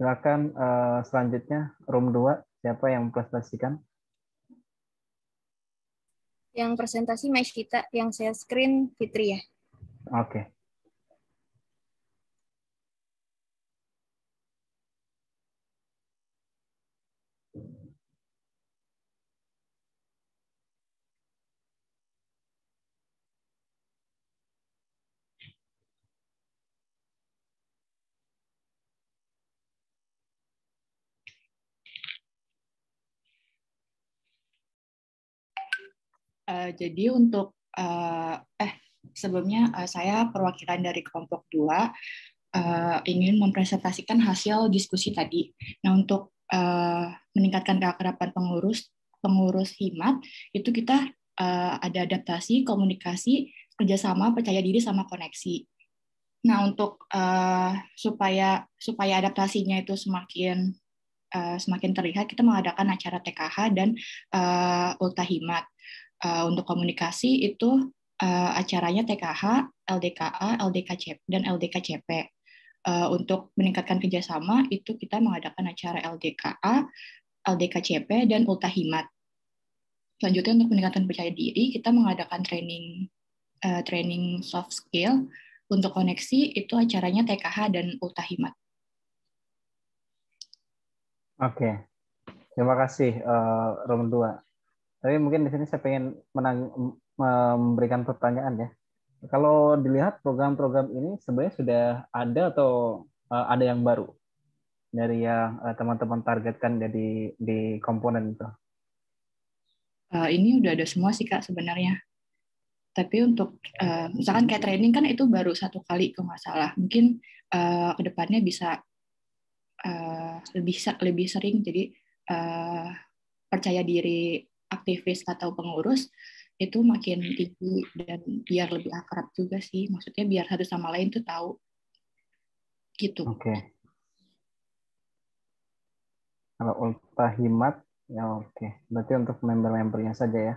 Silakan uh, selanjutnya room dua. siapa yang presentasikan? Yang presentasi kita, yang saya screen Fitri ya. Oke. Okay. Eh, jadi untuk uh, eh sebelumnya uh, saya perwakilan dari kelompok dua uh, ingin mempresentasikan hasil diskusi tadi. Nah untuk uh, meningkatkan keakraban pengurus pengurus himat itu kita uh, ada adaptasi, komunikasi, kerjasama, percaya diri sama koneksi. Nah untuk uh, supaya supaya adaptasinya itu semakin uh, semakin terlihat kita mengadakan acara TKH dan uh, ultahimat uh, untuk komunikasi itu uh, acaranya TKH, LDKA, LDKCP, dan LDKCP. Uh, eh, untuk meningkatkan kerjasama itu kita mengadakan acara LDKA, LDKCP, dan Ultahimat. Selanjutnya untuk meningkatkan percaya diri kita mengadakan training uh, training soft skill. Untuk koneksi itu acaranya TKH dan Ultahimat. Oke, terima kasih uh, Roman 2. Tapi mungkin di sini saya ingin menang, memberikan pertanyaan ya. Kalau dilihat program-program ini sebenarnya sudah ada atau eh, ada yang baru dari yang eh, teman-teman targetkan jadi di komponen itu? Eh, ini udah ada semua sih kak sebenarnya. Tapi untuk misalkan kayak training kan itu baru satu kali kalau nggak salah. Mungkin uh, kedepannya bisa lebih lebih sering jadi percaya diri aktivis atau pengurus itu makin tinggi dan biar lebih akrab juga sih maksudnya biar satu sama lain tuh tahu gitu oke okay. kalau ultrahimat ya oke okay. berarti untuk member-membernya saja ya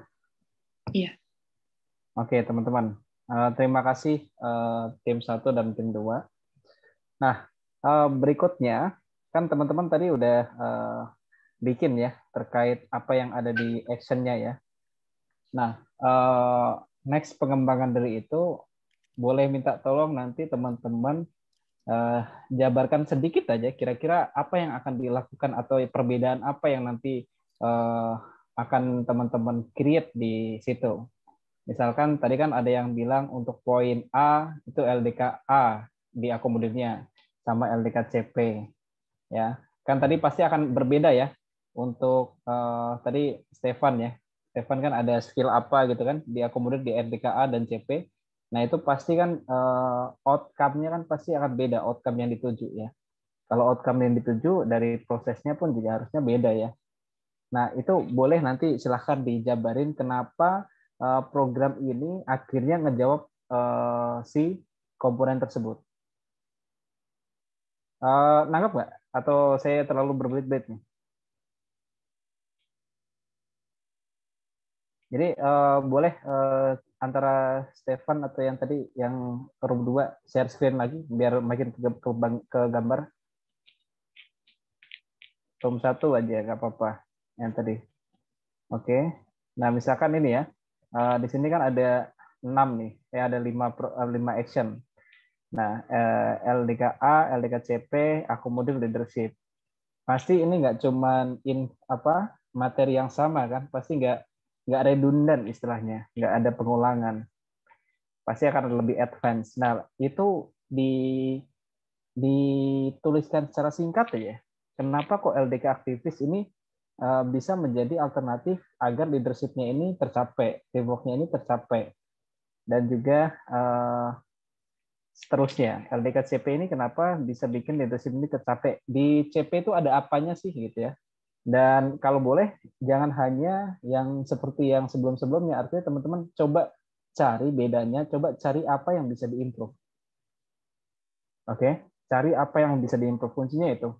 iya oke okay, teman-teman uh, terima kasih uh, tim satu dan tim dua nah uh, berikutnya kan teman-teman tadi udah uh, bikin ya terkait apa yang ada di actionnya ya. Nah, eh, next pengembangan dari itu boleh minta tolong nanti teman-teman eh, jabarkan sedikit aja kira-kira apa yang akan dilakukan atau perbedaan apa yang nanti eh, akan teman-teman create di situ. Misalkan tadi kan ada yang bilang untuk poin A itu LDK A akomodirnya sama LDK CP. Ya, kan tadi pasti akan berbeda ya untuk uh, tadi Stefan ya. Stefan kan ada skill apa gitu kan diakomodir di RDKA dan CP. Nah, itu pasti kan uh, outcome-nya kan pasti akan beda outcome yang dituju ya. Kalau outcome yang dituju dari prosesnya pun juga harusnya beda ya. Nah, itu boleh nanti silahkan dijabarin kenapa uh, program ini akhirnya ngejawab uh, si komponen tersebut. Uh, nanggap nggak? Atau saya terlalu berbelit-belit nih? Jadi uh, boleh uh, antara Stefan atau yang tadi yang room 2 share screen lagi biar makin ke, ke, ke gambar. Room 1 aja nggak apa-apa yang tadi. Oke. Okay. Nah, misalkan ini ya. Uh, di sini kan ada 6 nih. Ya ada 5 5 action. Nah, uh, LDKA, LDKCP, akomodir leadership. Pasti ini nggak cuman in apa materi yang sama kan? Pasti nggak nggak redundant istilahnya, nggak ada pengulangan. Pasti akan lebih advance. Nah, itu di dituliskan secara singkat ya. Kenapa kok LDK aktivis ini eh, bisa menjadi alternatif agar leadershipnya ini tercapai, teamworknya ini tercapai, dan juga eh, seterusnya. LDK CP ini kenapa bisa bikin leadership ini tercapai? Di CP itu ada apanya sih gitu ya? Dan kalau boleh, jangan hanya yang seperti yang sebelum-sebelumnya. Artinya teman-teman coba cari bedanya, coba cari apa yang bisa diimprove. Oke, okay? cari apa yang bisa diimprove. fungsinya itu.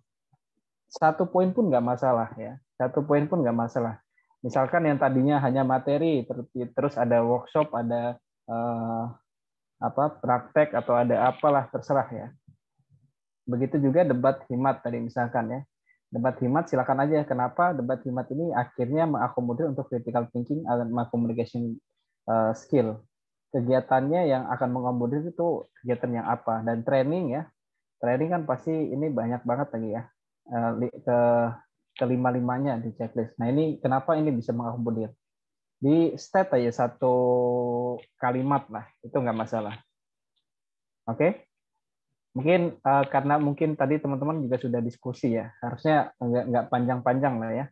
Satu poin pun nggak masalah ya. Satu poin pun nggak masalah. Misalkan yang tadinya hanya materi, terus ada workshop, ada eh, apa praktek atau ada apalah terserah ya. Begitu juga debat himat tadi misalkan ya debat himat silakan aja kenapa debat himat ini akhirnya mengakomodir untuk critical thinking dan communication eh, skill kegiatannya yang akan mengakomodir itu kegiatan yang apa dan training ya training kan pasti ini banyak banget lagi ya eh, ke kelima limanya di checklist nah ini kenapa ini bisa mengakomodir di state aja satu kalimat lah itu nggak masalah oke okay? mungkin uh, karena mungkin tadi teman-teman juga sudah diskusi ya harusnya nggak nggak panjang-panjang lah ya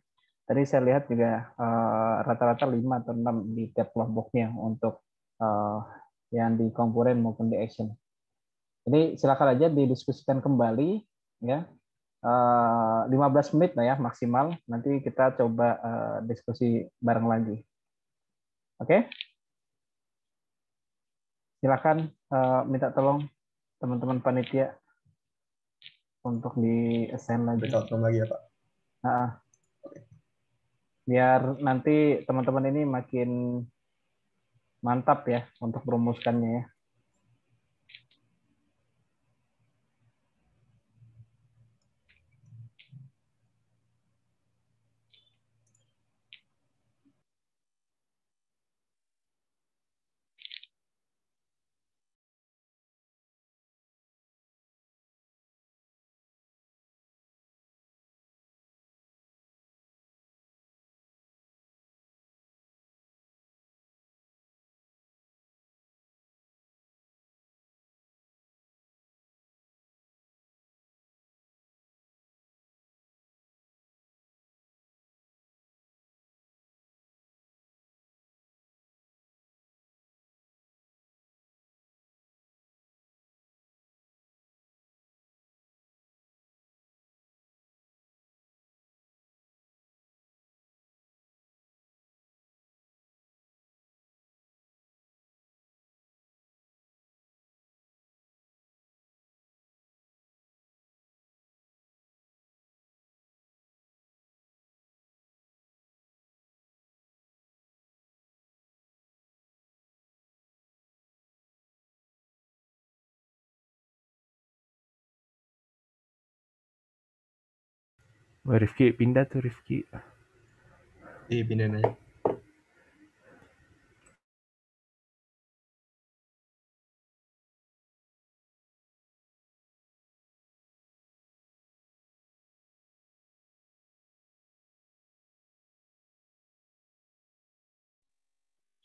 tadi saya lihat juga eh, rata-rata uh, 5 atau 6 di tiap kelompoknya untuk uh, yang di komponen maupun di action jadi silakan aja didiskusikan kembali ya uh, 15 menit lah ya maksimal nanti kita coba uh, diskusi bareng lagi oke okay? silakan uh, minta tolong teman-teman panitia untuk di assign lagi. Breakout lagi ya Pak. Nah, biar nanti teman-teman ini makin mantap ya untuk merumuskannya ya. Wah, oh, Rifki pindah tuh Rifki. Iya pindah nih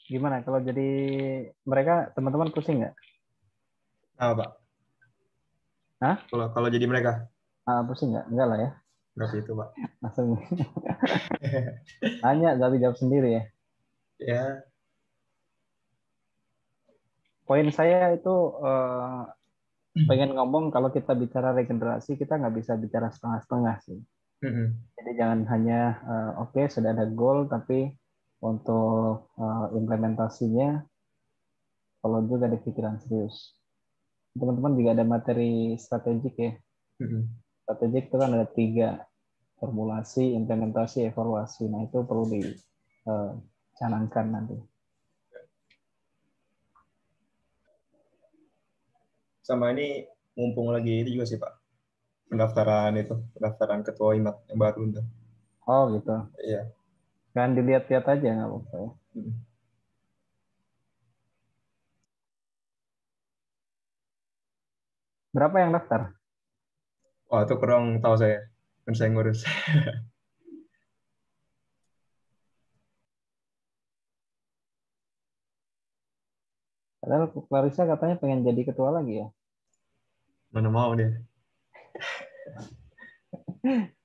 Gimana kalau jadi mereka teman-teman pusing nggak? Apa, Pak? Hah? Kalau kalau jadi mereka? Ah, pusing nggak? Enggak lah ya. Berapa itu, Pak? Langsung. Tanya, tapi jawab sendiri ya. Ya. Poin saya itu eh, pengen ngomong kalau kita bicara regenerasi, kita nggak bisa bicara setengah-setengah sih. Mm -hmm. Jadi jangan hanya uh, oke okay, sudah ada goal tapi untuk uh, implementasinya kalau juga ada pikiran serius. Teman-teman juga ada materi strategik ya. Mm -hmm strategik itu kan ada tiga formulasi, implementasi, evaluasi. Nah itu perlu dicanangkan eh, nanti. Sama ini mumpung lagi itu juga sih Pak, pendaftaran itu, pendaftaran ketua IMAT yang baru. Itu. Oh gitu. Iya. Kan dilihat-lihat aja nggak apa-apa. Ya. Hmm. Berapa yang daftar? Wah, oh, itu kurang tahu saya. Kan saya ngurus. Padahal Clarissa katanya pengen jadi ketua lagi ya. Mana mau dia.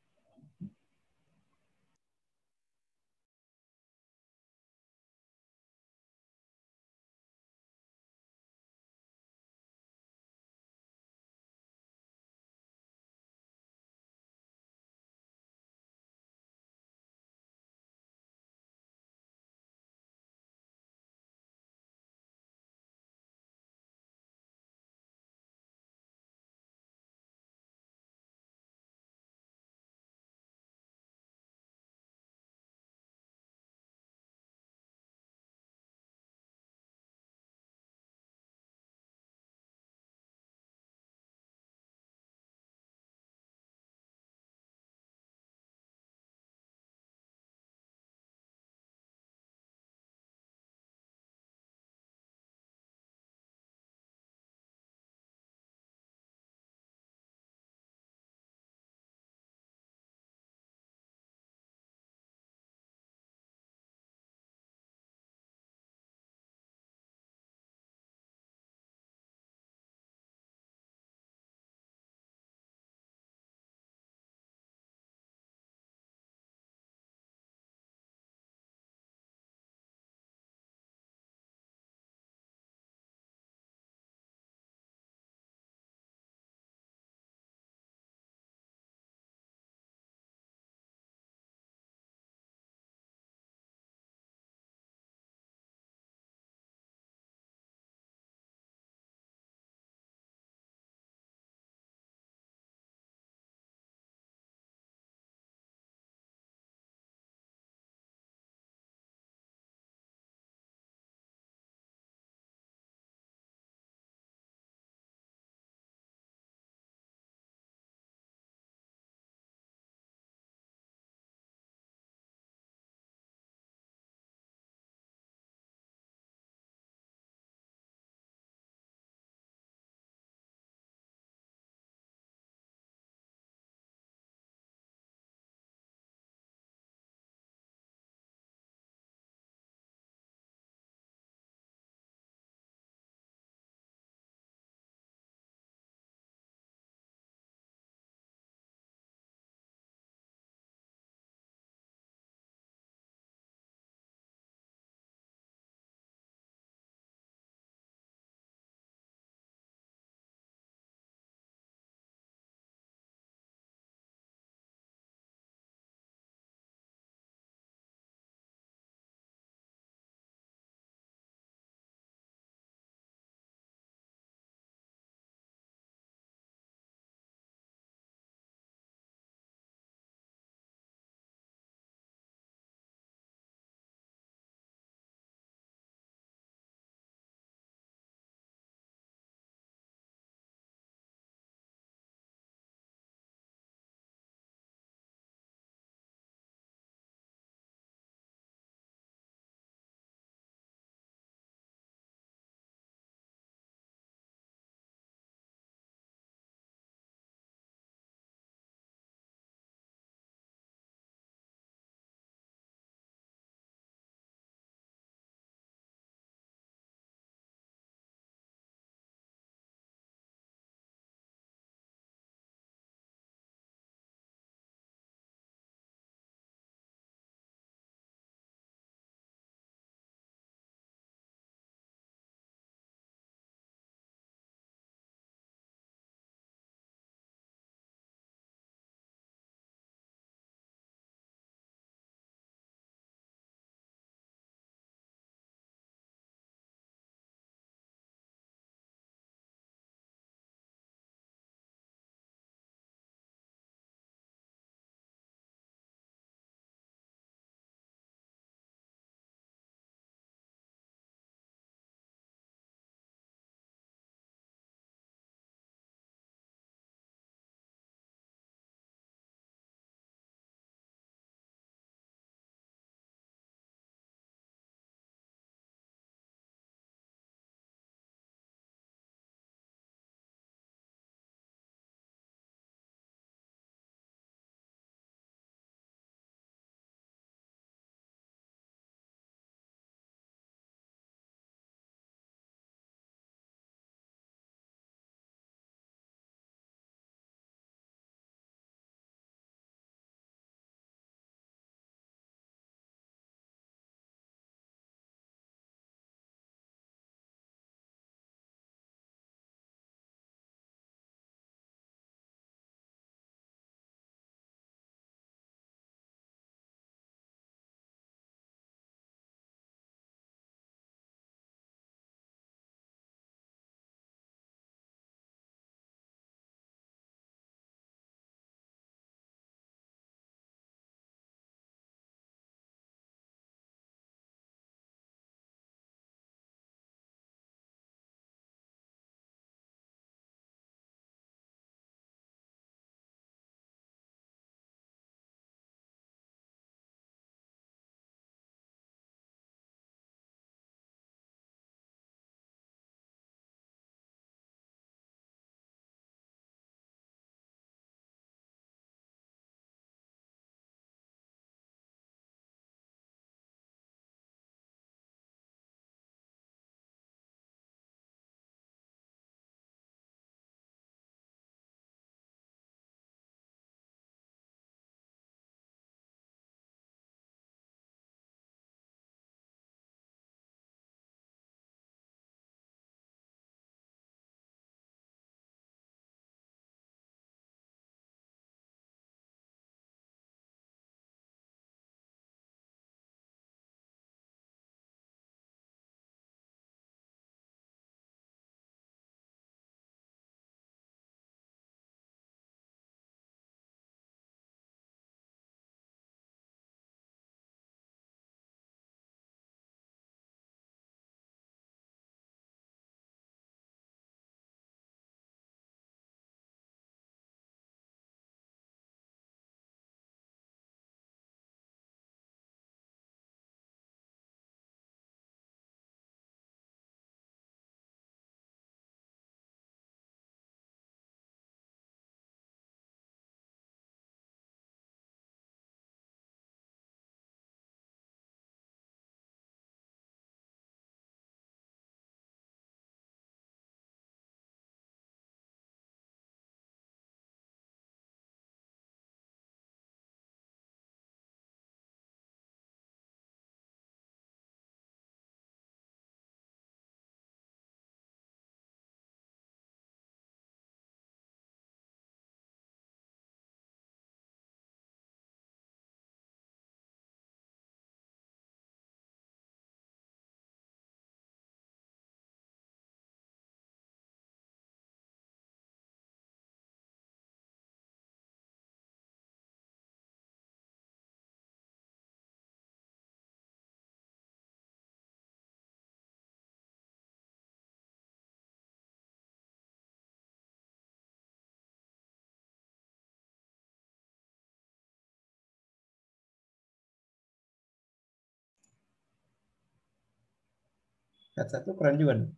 Cat satu keren juga nih.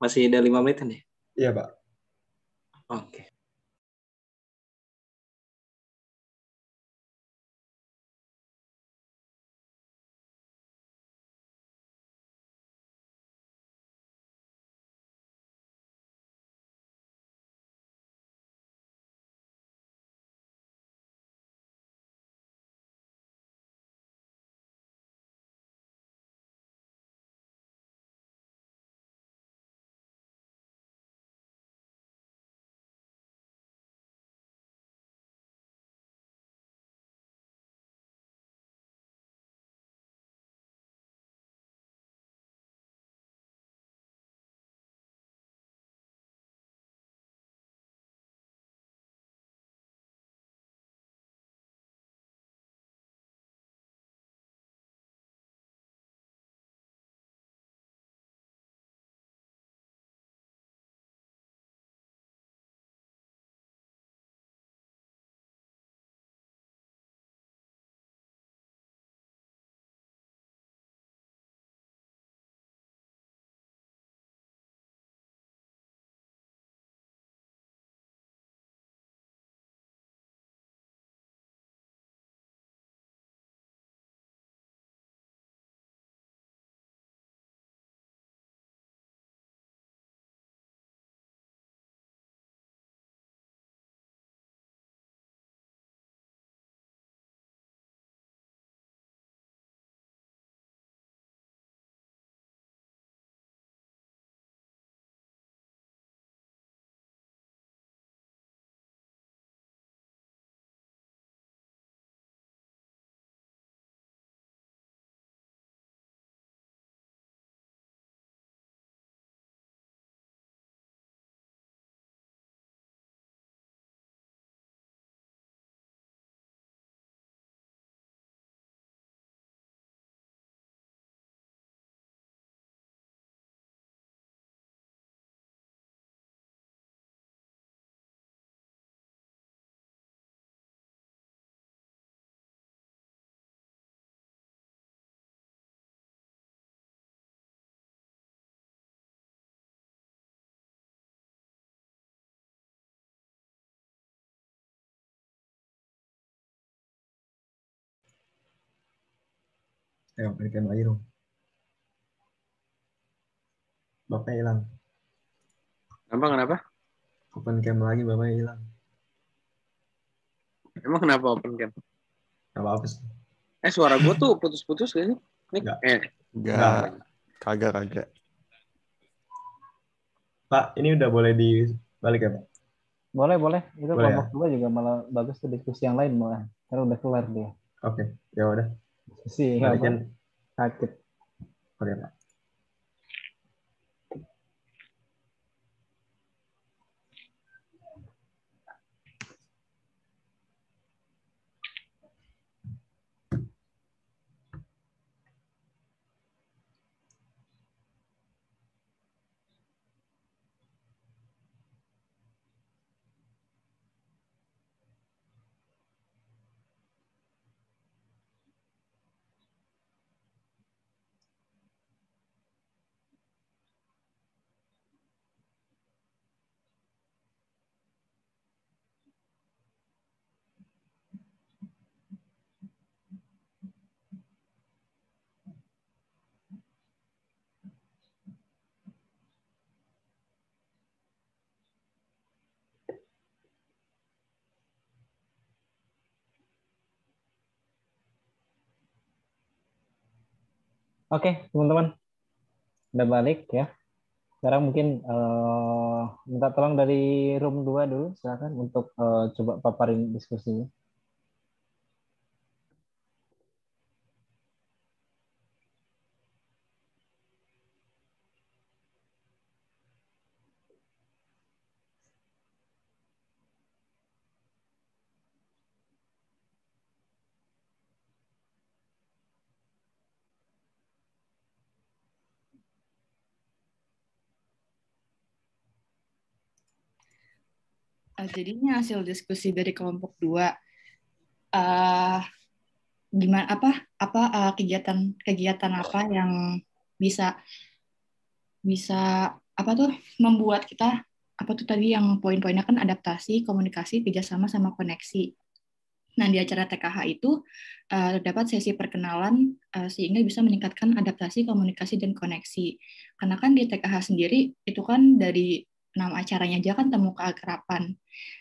Masih ada lima menit nih? Kan ya? Iya, Pak. Oke. Okay. Ayo, balikin lagi dong. Bapak hilang. Kenapa, kenapa? Open cam lagi, Bapak hilang. Emang kenapa open cam? Kenapa apa sih. Eh, suara gue tuh putus-putus kayaknya. Nih, Enggak. Eh. Enggak. Kagak, kagak. Pak, ini udah boleh dibalik ya, Pak? Boleh, boleh. Itu boleh kelompok ya? juga malah bagus tuh diskusi yang lain malah. Karena udah kelar dia. Oke, okay. ya udah sih kan sakit. Oke, Pak. Oke, okay, teman-teman. Udah balik ya. Sekarang mungkin uh, minta tolong dari room 2 dulu silakan untuk uh, coba paparin diskusinya. uh, jadinya hasil diskusi dari kelompok dua uh, gimana apa apa uh, kegiatan kegiatan apa yang bisa bisa apa tuh membuat kita apa tuh tadi yang poin-poinnya kan adaptasi komunikasi kerjasama sama koneksi nah di acara TKH itu uh, eh, dapat sesi perkenalan uh, sehingga bisa meningkatkan adaptasi komunikasi dan koneksi karena kan di TKH sendiri itu kan dari nama acaranya aja kan temu keakraban.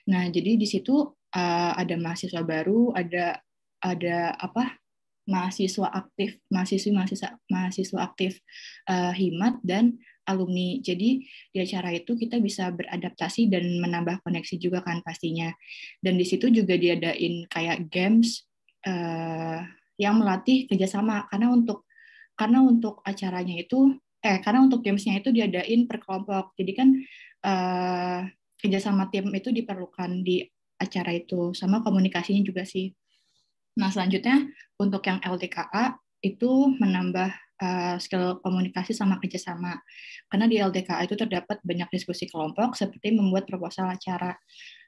Nah, jadi di situ uh, ada mahasiswa baru, ada ada apa? mahasiswa aktif, mahasiswa mahasiswa mahasiswa aktif uh, Himat dan alumni. Jadi di acara itu kita bisa beradaptasi dan menambah koneksi juga kan pastinya. Dan di situ juga diadain kayak games uh, yang melatih kerjasama karena untuk karena untuk acaranya itu eh karena untuk gamesnya itu diadain per kelompok jadi kan uh, kerjasama tim itu diperlukan di acara itu sama komunikasinya juga sih. Nah selanjutnya untuk yang LDKA itu menambah eh, skill komunikasi sama kerjasama karena di LDKA itu terdapat banyak diskusi kelompok seperti membuat proposal acara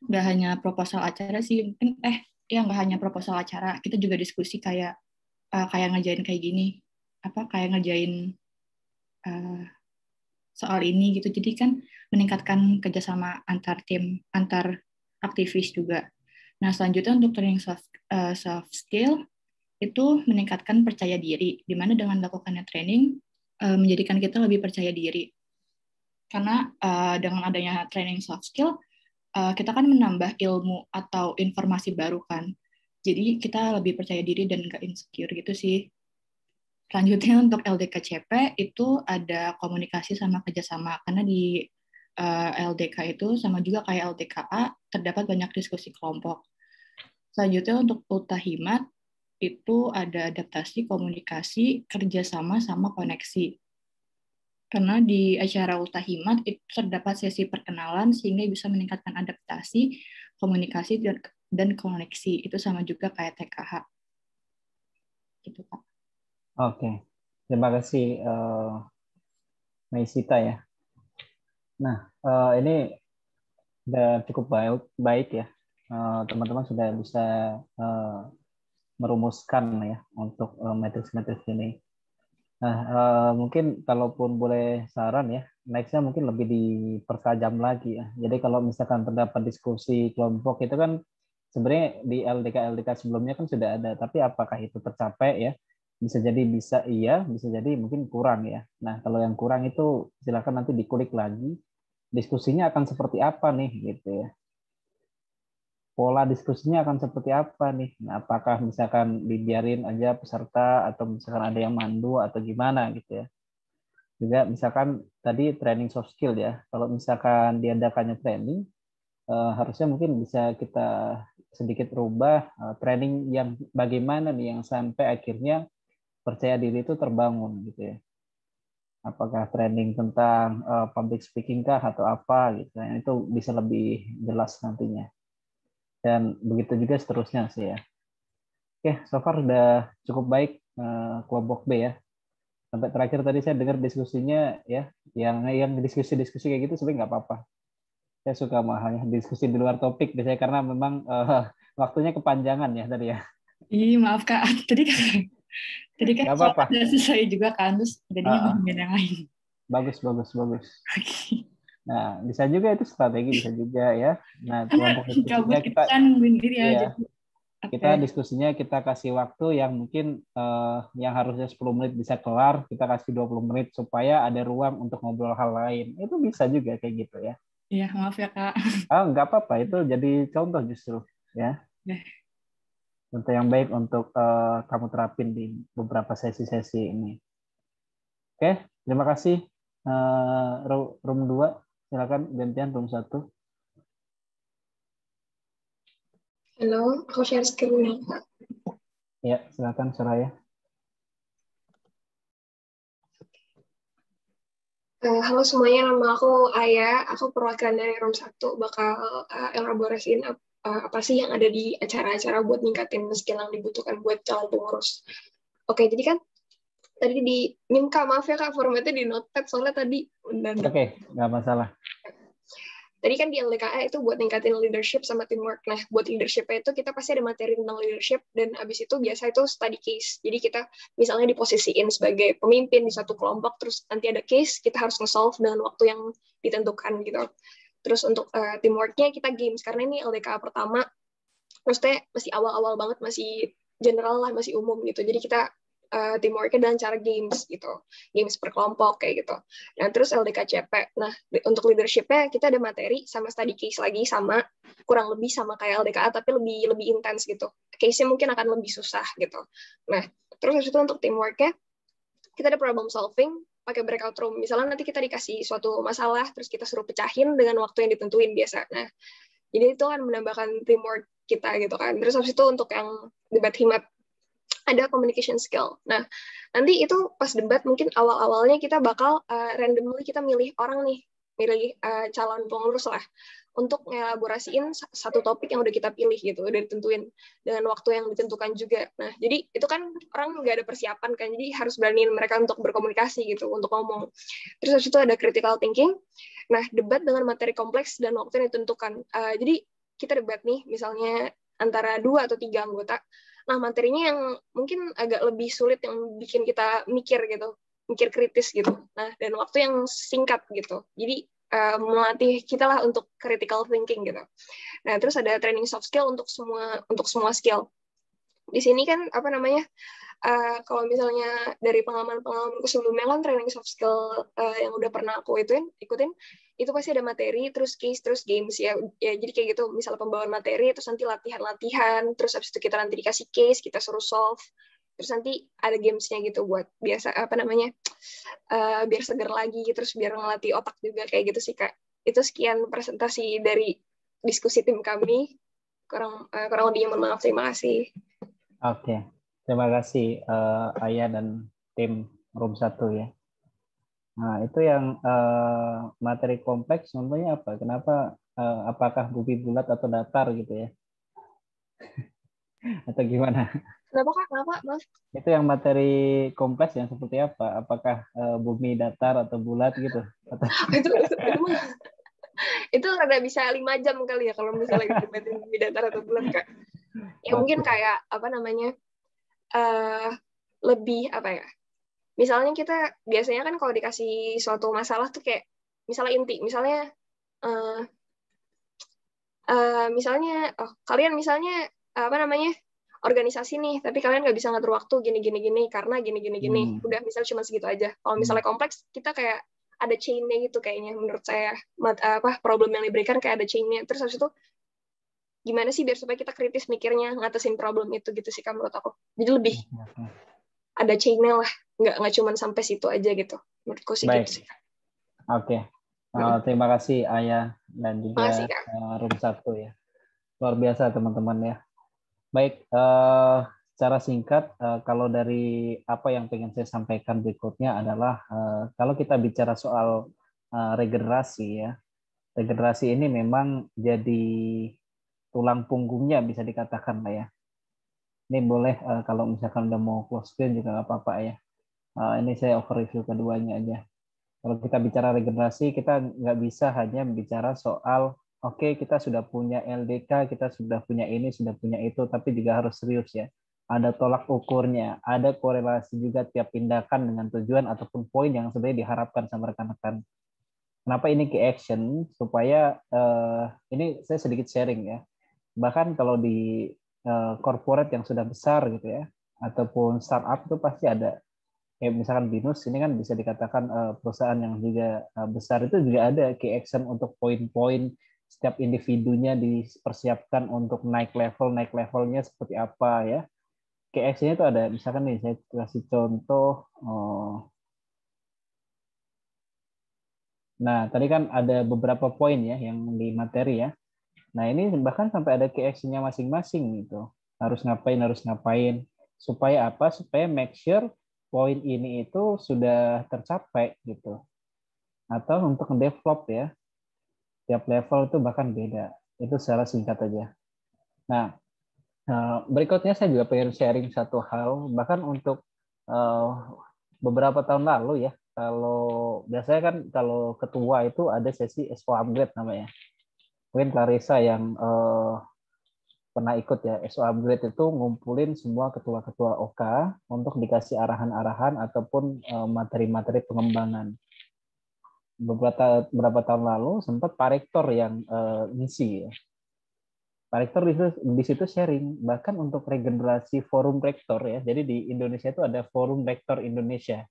nggak hanya proposal acara sih mungkin eh ya nggak hanya proposal acara kita juga diskusi kayak uh, kayak ngerjain kayak gini apa kayak ngerjain soal ini gitu. Jadi kan meningkatkan kerjasama antar tim, antar aktivis juga. Nah selanjutnya untuk training soft, uh, soft skill itu meningkatkan percaya diri, dimana dengan lakukannya training uh, menjadikan kita lebih percaya diri. Karena uh, dengan adanya training soft skill, uh, kita kan menambah ilmu atau informasi baru kan. Jadi kita lebih percaya diri dan nggak insecure gitu sih. Selanjutnya untuk LDKCP itu ada komunikasi sama kerjasama karena di uh, eh, LDK itu sama juga kayak LDKA terdapat banyak diskusi kelompok. Selanjutnya untuk ultahimat itu ada adaptasi, komunikasi, kerjasama, sama koneksi. Karena di acara ultahimat itu terdapat sesi perkenalan sehingga bisa meningkatkan adaptasi, komunikasi, dan, dan koneksi. Itu sama juga kayak TKH. Gitu, Pak. Oke, terima kasih uh, Maisita ya. Nah, uh, ini sudah cukup baik, baik ya. Eh, teman-teman uh, sudah bisa uh, merumuskan ya untuk uh, matriks-matriks ini. Nah, uh, mungkin kalaupun boleh saran ya, nextnya mungkin lebih dipertajam lagi ya. Jadi kalau misalkan terdapat diskusi kelompok itu kan sebenarnya di LDK LDK sebelumnya kan sudah ada, tapi apakah itu tercapai ya? bisa jadi bisa iya, bisa jadi mungkin kurang ya. Nah, kalau yang kurang itu silakan nanti dikulik lagi. Diskusinya akan seperti apa nih gitu ya. Pola diskusinya akan seperti apa nih? Nah, apakah misalkan dibiarin aja peserta atau misalkan ada yang mandu atau gimana gitu ya. Juga misalkan tadi training soft skill ya. Kalau misalkan diadakannya training eh, harusnya mungkin bisa kita sedikit rubah eh, training yang bagaimana nih yang sampai akhirnya percaya diri itu terbangun gitu ya apakah training tentang uh, public speaking kah atau apa gitu nah, itu bisa lebih jelas nantinya dan begitu juga seterusnya sih ya oke so far udah cukup baik uh, eh, kelompok B ya sampai terakhir tadi saya dengar diskusinya ya yang yang diskusi-diskusi kayak gitu sebenarnya nggak apa-apa saya suka mahalnya diskusi di luar topik biasanya karena memang uh, waktunya kepanjangan ya tadi ya Ih, maaf kak tadi kan jadi kan Gak apa -apa. selesai ya juga kan, terus jadi uh -huh. yang lain. Bagus, bagus, bagus. Nah, bisa juga itu strategi, bisa juga ya. Nah, kelompok diskusinya kita, kita kan diri iya. ya, Kita diskusinya kita kasih waktu yang mungkin uh, yang harusnya 10 menit bisa kelar, kita kasih 20 menit supaya ada ruang untuk ngobrol hal lain. Itu bisa juga kayak gitu ya. Iya, maaf ya, Kak. oh, nggak apa-apa. Itu jadi contoh justru ya. Deh. Iya contoh yang baik untuk uh, kamu terapin di beberapa sesi-sesi ini. Oke, okay, terima kasih. Uh, room 2, silakan gantian room 1. Halo, aku share screen Ya, ya silakan Soraya. Uh, halo semuanya, nama aku Aya. Aku perwakilan dari room 1 bakal uh, elaborasiin apa uh, apa sih yang ada di acara-acara buat ningkatin skill yang dibutuhkan buat calon pengurus. Oke, jadi kan tadi di Minka, maaf ya Kak, formatnya di notepad soalnya tadi. Oke, okay, nggak masalah. Tadi kan di LDKA itu buat ningkatin leadership sama teamwork. Nah, buat leadershipnya itu kita pasti ada materi tentang leadership, dan abis itu biasa itu study case. Jadi kita misalnya diposisiin sebagai pemimpin di satu kelompok, terus nanti ada case, kita harus nge-solve dengan waktu yang ditentukan gitu terus untuk uh, teamworknya kita games karena ini LDK pertama maksudnya masih awal-awal banget masih general lah masih umum gitu jadi kita uh, teamworknya dengan cara games gitu games per kelompok kayak gitu nah terus LDK CP nah untuk leadershipnya kita ada materi sama study case lagi sama kurang lebih sama kayak LDKA tapi lebih lebih intens gitu case-nya mungkin akan lebih susah gitu nah terus itu untuk teamworknya kita ada problem solving pakai breakout room. Misalnya nanti kita dikasih suatu masalah, terus kita suruh pecahin dengan waktu yang ditentuin biasa nah Jadi itu kan menambahkan teamwork kita gitu kan. Terus habis itu untuk yang debat himat, ada communication skill. Nah, nanti itu pas debat mungkin awal-awalnya kita bakal uh, randomly kita milih orang nih, milih uh, calon pengurus lah untuk ngelaborasiin satu topik yang udah kita pilih gitu udah ditentuin dengan waktu yang ditentukan juga nah jadi itu kan orang nggak ada persiapan kan jadi harus beraniin mereka untuk berkomunikasi gitu untuk ngomong terus habis itu ada critical thinking nah debat dengan materi kompleks dan waktu yang ditentukan uh, jadi kita debat nih misalnya antara dua atau tiga anggota nah materinya yang mungkin agak lebih sulit yang bikin kita mikir gitu mikir kritis gitu. Nah, dan waktu yang singkat gitu. Jadi uh, melatih kita lah untuk critical thinking gitu. Nah, terus ada training soft skill untuk semua untuk semua skill. Di sini kan apa namanya? Uh, kalau misalnya dari pengalaman-pengalamanku sebelumnya kan training soft skill uh, yang udah pernah aku ituin, ikutin itu pasti ada materi, terus case, terus games ya. Ya jadi kayak gitu, misalnya pembawaan materi, terus nanti latihan-latihan, terus habis itu kita nanti dikasih case, kita suruh solve terus nanti ada gamesnya gitu buat biasa apa namanya uh, biar seger lagi terus biar ngelatih otak juga kayak gitu sih kak itu sekian presentasi dari diskusi tim kami kurang uh, kurang lebihnya mohon maaf terima kasih oke okay. terima kasih uh, eh, Ayah dan tim room satu ya nah itu yang uh, materi kompleks contohnya apa kenapa uh, apakah bumi bulat atau datar gitu ya atau gimana Kenapa kak? Kenapa? Mas? Itu yang materi kompleks yang seperti apa? Apakah uh, bumi datar atau bulat gitu? Atau... itu itu rada bisa lima jam kali ya kalau misalnya materi bumi datar atau bulat kak. Ya mungkin kayak apa namanya uh, lebih apa ya? Misalnya kita biasanya kan kalau dikasih suatu masalah tuh kayak misalnya inti, misalnya uh, uh, misalnya oh, kalian misalnya apa namanya organisasi nih, tapi kalian nggak bisa ngatur waktu gini gini gini karena gini gini gini. Hmm. Udah misalnya cuma segitu aja. Kalau hmm. misalnya kompleks, kita kayak ada chainnya gitu kayaknya menurut saya mat, apa problem yang diberikan kayak ada chainnya terus habis itu gimana sih biar supaya kita kritis mikirnya ngatasin problem itu gitu sih kamu menurut aku jadi lebih hmm, hmm, ada chainnya lah nggak nggak cuma sampai situ aja gitu menurutku sih gitu Baik. gitu sih oke okay. uh, eh, terima kasih Ayah dan juga kasih, uh, eh, Room satu ya luar biasa teman-teman ya Baik, uh, secara singkat, uh, kalau dari apa yang pengen saya sampaikan berikutnya adalah uh, kalau kita bicara soal uh, regenerasi ya, regenerasi ini memang jadi tulang punggungnya bisa dikatakan lah ya. Ini boleh uh, kalau misalkan udah mau close screen juga nggak apa-apa ya. Uh, ini saya over review keduanya aja. Kalau kita bicara regenerasi, kita nggak bisa hanya bicara soal oke okay, kita sudah punya LDK, kita sudah punya ini, sudah punya itu, tapi juga harus serius ya. Ada tolak ukurnya, ada korelasi juga tiap tindakan dengan tujuan ataupun poin yang sebenarnya diharapkan sama rekan-rekan. Kenapa ini ke action? Supaya uh, ini saya sedikit sharing ya. Bahkan kalau di uh, corporate yang sudah besar gitu ya, ataupun startup itu pasti ada kayak misalkan binus ini kan bisa dikatakan eh, perusahaan yang juga besar itu juga ada key action untuk poin-poin setiap individunya dipersiapkan untuk naik level, naik levelnya seperti apa ya. KX-nya itu ada, misalkan nih saya kasih contoh. Oh. Nah, tadi kan ada beberapa poin ya yang di materi ya. Nah, ini bahkan sampai ada KX-nya masing-masing gitu. Harus ngapain, harus ngapain. Supaya apa? Supaya make sure poin ini itu sudah tercapai gitu. Atau untuk develop ya tiap level itu bahkan beda. Itu secara singkat aja. Nah, eh, berikutnya saya juga pengen sharing satu hal, bahkan untuk eh, beberapa tahun lalu ya, kalau biasanya kan kalau ketua itu ada sesi SO upgrade namanya. Mungkin Clarissa yang eh, pernah ikut ya, SO upgrade itu ngumpulin semua ketua-ketua OK untuk dikasih arahan-arahan ataupun eh, materi-materi eh, pengembangan beberapa beberapa tahun lalu sempat Pak Rektor yang uh, ngisi ya. Pak Rektor di situ, di situ sharing bahkan untuk regenerasi forum rektor ya. Jadi di Indonesia itu ada forum rektor Indonesia.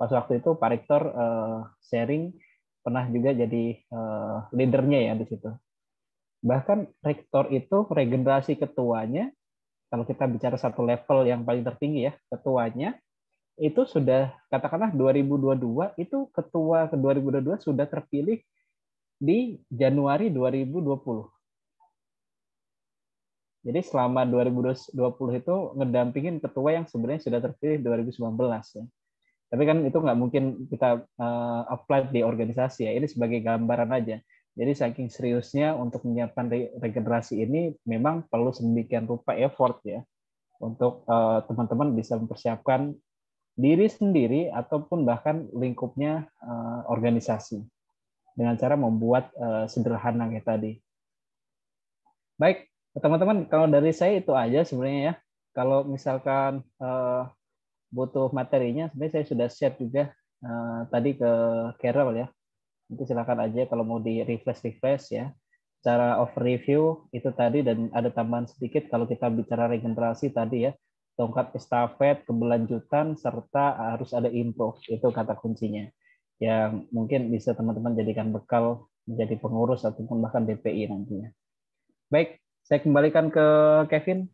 Pas waktu itu Pak Rektor uh, sharing pernah juga jadi uh, leadernya ya di situ. Bahkan rektor itu regenerasi ketuanya kalau kita bicara satu level yang paling tertinggi ya, ketuanya itu sudah katakanlah 2022 itu ketua 2022 sudah terpilih di Januari 2020. Jadi selama 2020 itu ngedampingin ketua yang sebenarnya sudah terpilih 2019 ya. Tapi kan itu nggak mungkin kita uh, apply di organisasi ya. Ini sebagai gambaran aja. Jadi saking seriusnya untuk menyiapkan regenerasi ini memang perlu sedemikian rupa effort ya untuk eh, teman-teman uh, teman -teman bisa mempersiapkan diri sendiri ataupun bahkan lingkupnya uh, organisasi dengan cara membuat uh, sederhana kayak tadi. Baik, teman-teman, kalau dari saya itu aja sebenarnya ya. Kalau misalkan uh, butuh materinya, sebenarnya saya sudah share juga uh, tadi ke Carol ya. Nanti silakan aja kalau mau di refresh refresh ya. Cara of review itu tadi dan ada tambahan sedikit kalau kita bicara regenerasi tadi ya tongkat estafet, keberlanjutan, serta harus ada improve. Itu kata kuncinya. Yang mungkin bisa teman-teman jadikan bekal menjadi pengurus ataupun bahkan DPI nantinya. Baik, saya kembalikan ke Kevin.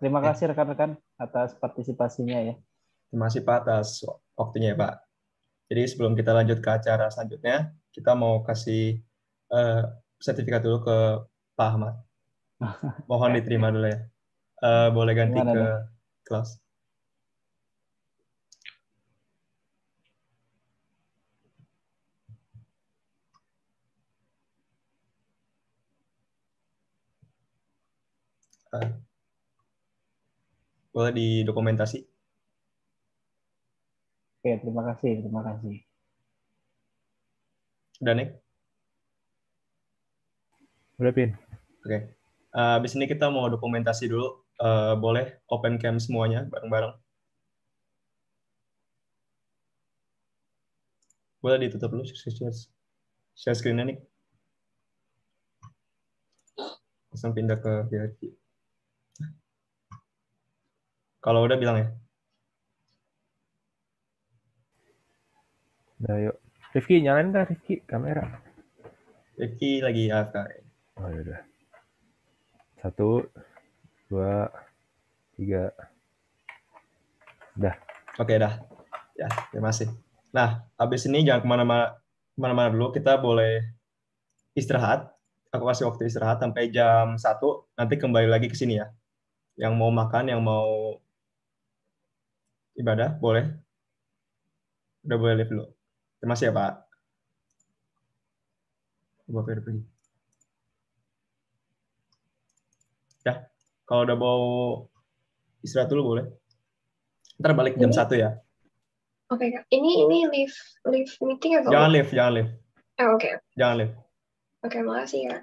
Terima ya. kasih rekan-rekan atas partisipasinya ya. Terima kasih Pak atas waktunya ya Pak. Jadi sebelum kita lanjut ke acara selanjutnya, kita mau kasih uh, sertifikat dulu ke Pak Ahmad. Mohon diterima dulu ya. Uh, boleh ganti Gimana ke nih? Kelas. Ah. Boleh di dokumentasi. Oke, terima kasih, terima kasih. Udah, nih? Udah, Pin. Oke. Okay. Uh, abis ini kita mau dokumentasi dulu Eh, boleh open cam semuanya bareng-bareng. Boleh ditutup dulu share, screen-nya nih. Langsung pindah ke VIP. Kalau udah bilang ya. Udah yuk. Rifki nyalain kan Rifki kamera. Rifki lagi AFK. E. Oh ya Satu, dua, tiga. Dah. Oke, dah. Ya, terima kasih. Nah, habis ini jangan kemana-mana kemana-mana dulu. Kita boleh istirahat. Aku kasih waktu istirahat sampai jam satu Nanti kembali lagi ke sini ya. Yang mau makan, yang mau ibadah, boleh. Udah boleh live dulu. Terima kasih ya, Pak. Bapak pergi. Kalau udah mau istirahat dulu boleh. Ntar balik jam satu ya. Oke, okay. ini ini leave leave meeting atau? Jangan leave, jangan leave. Oh, Oke. Okay. Jangan leave. Oke, okay, makasih ya.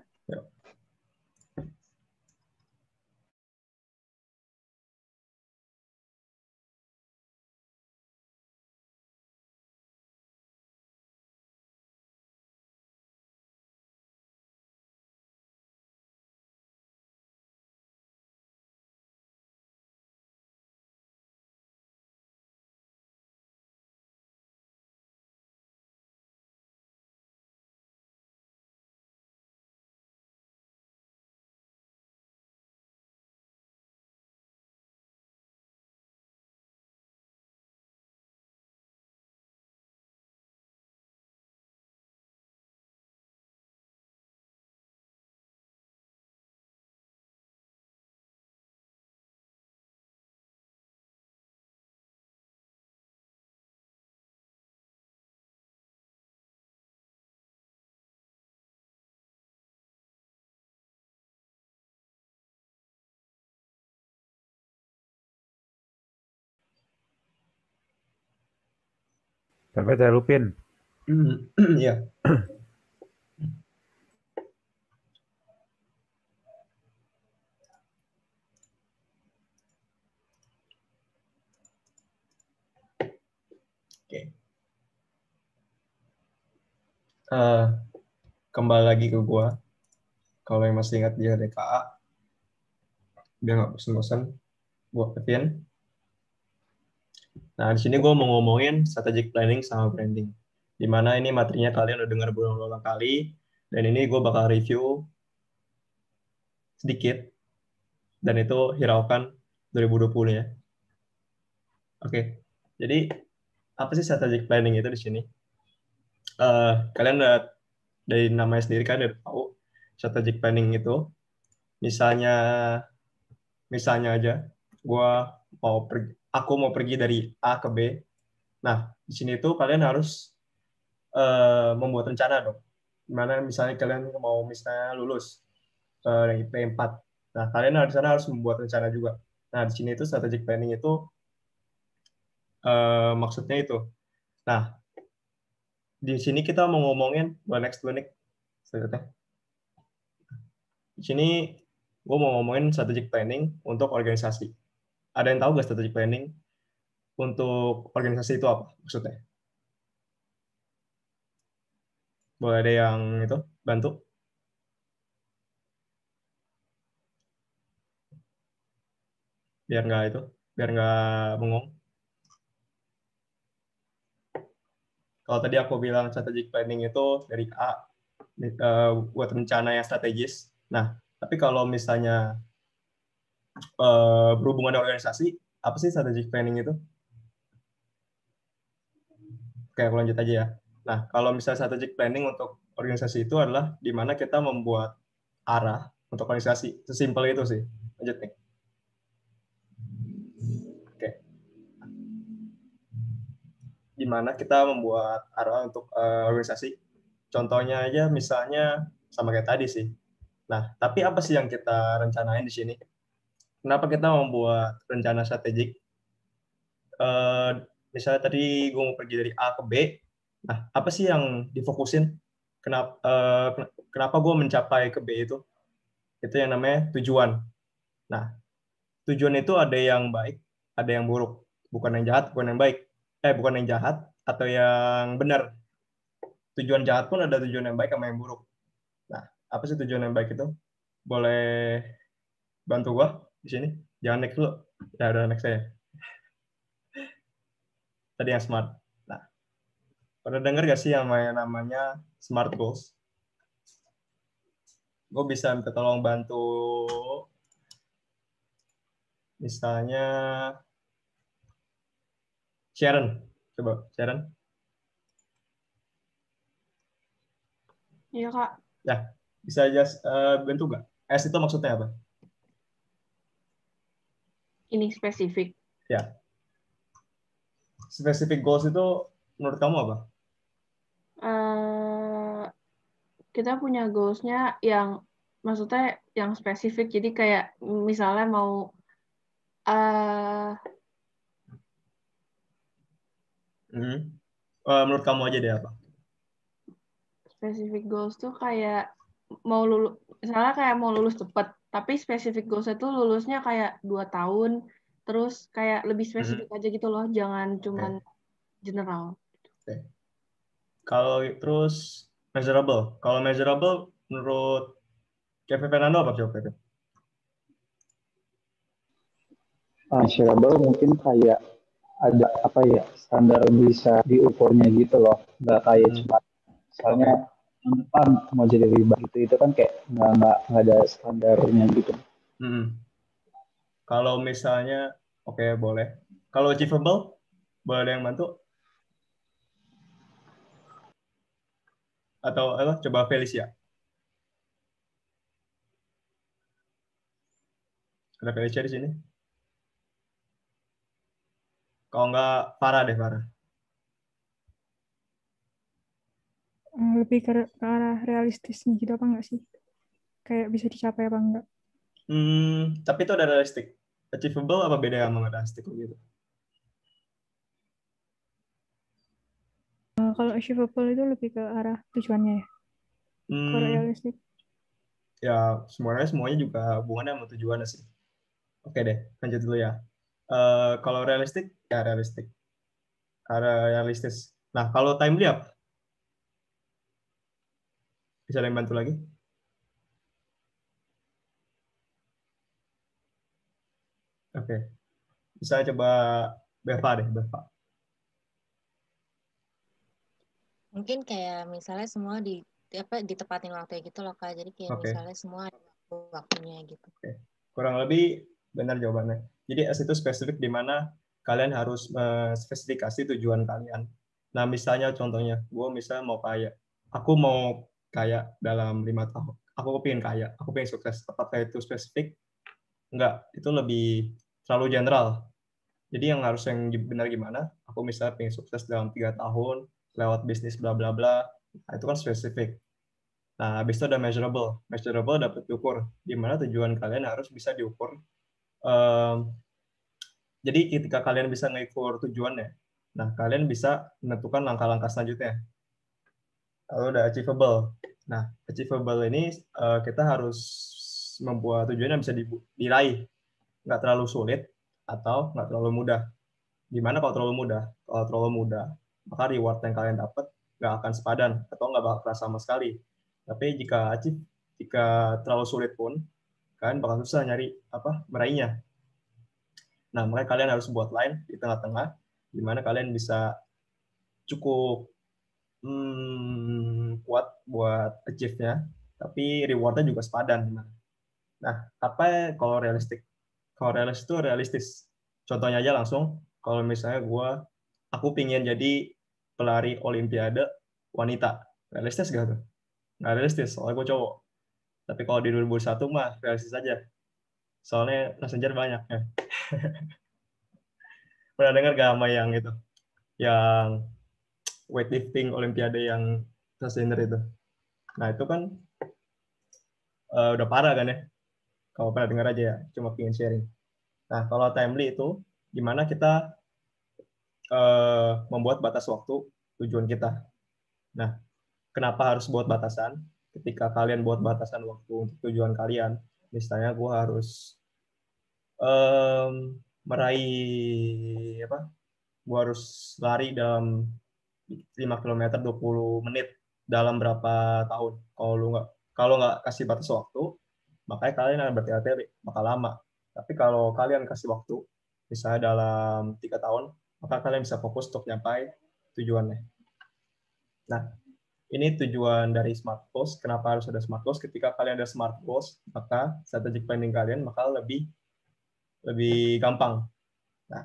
Sampai saya lupin. Iya. Oke. Uh, kembali lagi ke gua. Kalau yang masih ingat dia DKA, dia nggak bosan-bosan. buat Kevin. Nah, di sini gue mau ngomongin strategic planning sama branding. Dimana ini materinya kalian udah dengar berulang-ulang kali, dan ini gue bakal review sedikit, dan itu hiraukan 2020 ya. Oke, jadi apa sih strategic planning itu di sini? Uh, kalian udah dari namanya sendiri kan udah tahu strategic planning itu. Misalnya, misalnya aja, gue mau pergi, aku mau pergi dari A ke B. Nah, di sini itu kalian harus uh, membuat rencana dong. Gimana misalnya kalian mau misalnya lulus uh, dari IP 4. Nah, kalian harus sana harus membuat rencana juga. Nah, di sini itu strategic planning itu uh, maksudnya itu. Nah, di sini kita mau ngomongin buat next to next selanjutnya. Di sini gue mau ngomongin strategic planning untuk organisasi. Ada yang tahu nggak strategic planning untuk organisasi itu apa maksudnya? Boleh ada yang itu bantu? Biar nggak itu, biar nggak bengong. Kalau tadi aku bilang strategic planning itu dari A eh, buat rencana yang strategis. Nah, tapi kalau misalnya Eh, berhubungan dengan organisasi, apa sih strategic planning itu? Oke, aku lanjut aja ya. Nah, kalau misalnya strategic planning untuk organisasi itu adalah di mana kita membuat arah untuk organisasi. Sesimpel itu sih. Lanjut nih. Oke. Di mana kita membuat arah untuk uh, organisasi. Contohnya aja misalnya sama kayak tadi sih. Nah, tapi apa sih yang kita rencanain di sini? kenapa kita membuat rencana strategik? Uh, misalnya tadi gue mau pergi dari A ke B, nah apa sih yang difokusin? Eh, kenapa, uh, kenapa gue mencapai ke B itu? Itu yang namanya tujuan. Nah, tujuan itu ada yang baik, ada yang buruk. Bukan yang jahat, bukan yang baik. Eh, bukan yang jahat atau yang benar. Tujuan jahat pun ada tujuan yang baik sama yang buruk. Nah, apa sih tujuan yang baik itu? Boleh bantu gue? di sini. Jangan next dulu. Ya udah next saya. Tadi yang smart. Nah, pernah dengar gak sih yang namanya smart goals? Gue bisa minta tolong bantu misalnya Sharon. Coba Sharon. Iya kak. Ya, bisa aja uh, bantu gak S itu maksudnya apa? ini spesifik. Ya. Spesifik goals itu menurut kamu apa? Uh, kita punya goalsnya yang maksudnya yang spesifik. Jadi kayak misalnya mau uh, Hmm. Uh, menurut kamu aja deh apa? spesifik goals tuh kayak mau lulus, misalnya kayak mau lulus cepat tapi spesifik goals itu lulusnya kayak dua tahun terus kayak lebih mhm. spesifik hmm. aja gitu loh jangan cuman general okay. kalau terus measurable kalau measurable menurut Kevin Fernando apa sih Kevin? Measurable mungkin kayak ada apa ya standar bisa diukurnya gitu loh nggak kayak hmm. cuma misalnya yang depan mau jadi riba gitu itu kan kayak nggak nggak ada standarnya gitu hmm. kalau misalnya oke okay, boleh kalau achievable boleh ada yang bantu atau apa coba Felicia ada Felicia di sini kalau nggak parah deh parah Mm, lebih ke, ke arah realistisnya gitu apa enggak sih? Kayak bisa dicapai apa enggak? Hmm, tapi itu ada realistik. Achievable apa beda sama realistik gitu? Uh, kalau achievable itu lebih ke arah tujuannya ya. Hmm, kalau realistik? Ya, semuanya semuanya juga hubungannya sama tujuannya sih. Oke deh, lanjut dulu ya. Uh, kalau realistik, ya realistik. Karena realistis. Nah, kalau time leap, bisa yang bantu lagi? Oke. Okay. Bisa coba Beva deh, Beva. Mungkin kayak misalnya semua di apa ditepatin waktunya gitu loh Kak. Jadi kayak okay. misalnya semua ada waktunya gitu. Okay. Kurang lebih benar jawabannya. Jadi S itu spesifik di mana kalian harus eh, spesifikasi tujuan kalian. Nah, misalnya contohnya, gue misalnya mau kayak Aku mau kaya dalam lima tahun aku pengen kaya aku pengen sukses apakah itu spesifik enggak itu lebih terlalu general jadi yang harus yang benar gimana aku misalnya pengen sukses dalam tiga tahun lewat bisnis bla bla bla nah, itu kan spesifik nah habis itu ada measurable measurable dapat diukur di mana tujuan kalian harus bisa diukur um, jadi ketika kalian bisa mengukur tujuannya nah kalian bisa menentukan langkah-langkah selanjutnya kalau udah achievable. Nah, achievable ini uh, kita harus membuat tujuan yang bisa diraih. Nggak terlalu sulit atau nggak terlalu mudah. Gimana kalau terlalu mudah? Kalau terlalu mudah, maka reward yang kalian dapat nggak akan sepadan atau nggak bakal kerasa sama sekali. Tapi jika achieve, jika terlalu sulit pun, kalian bakal susah nyari apa meraihnya. Nah, makanya kalian harus buat line di tengah-tengah, gimana kalian bisa cukup hmm, kuat buat achieve-nya, tapi rewardnya juga sepadan. Nah, apa ya kalau realistik? Kalau realistis itu realistis. Contohnya aja langsung, kalau misalnya gue, aku pingin jadi pelari olimpiade wanita. Realistis gak tuh? Nggak realistis, soalnya gue cowok. Tapi kalau di 2001 mah realistis aja. Soalnya messenger banyak ya. Pernah denger gak sama yang itu? Yang weightlifting olimpiade yang transgender itu. Nah, itu kan uh, udah parah kan ya. Kalau pernah dengar aja ya, cuma pengen sharing. Nah, kalau timely itu gimana kita uh, membuat batas waktu tujuan kita. Nah, kenapa harus buat batasan? Ketika kalian buat batasan waktu untuk tujuan kalian, misalnya gue harus um, meraih apa? Gue harus lari dalam 5 km 20 menit dalam berapa tahun. Kalau lu nggak kalau nggak kasih batas waktu, makanya kalian akan berhati-hati, bakal lama. Tapi kalau kalian kasih waktu, misalnya dalam tiga tahun, maka kalian bisa fokus untuk nyampai tujuannya. Nah, ini tujuan dari smart goals. Kenapa harus ada smart goals? Ketika kalian ada smart goals, maka strategic planning kalian maka lebih lebih gampang. Nah,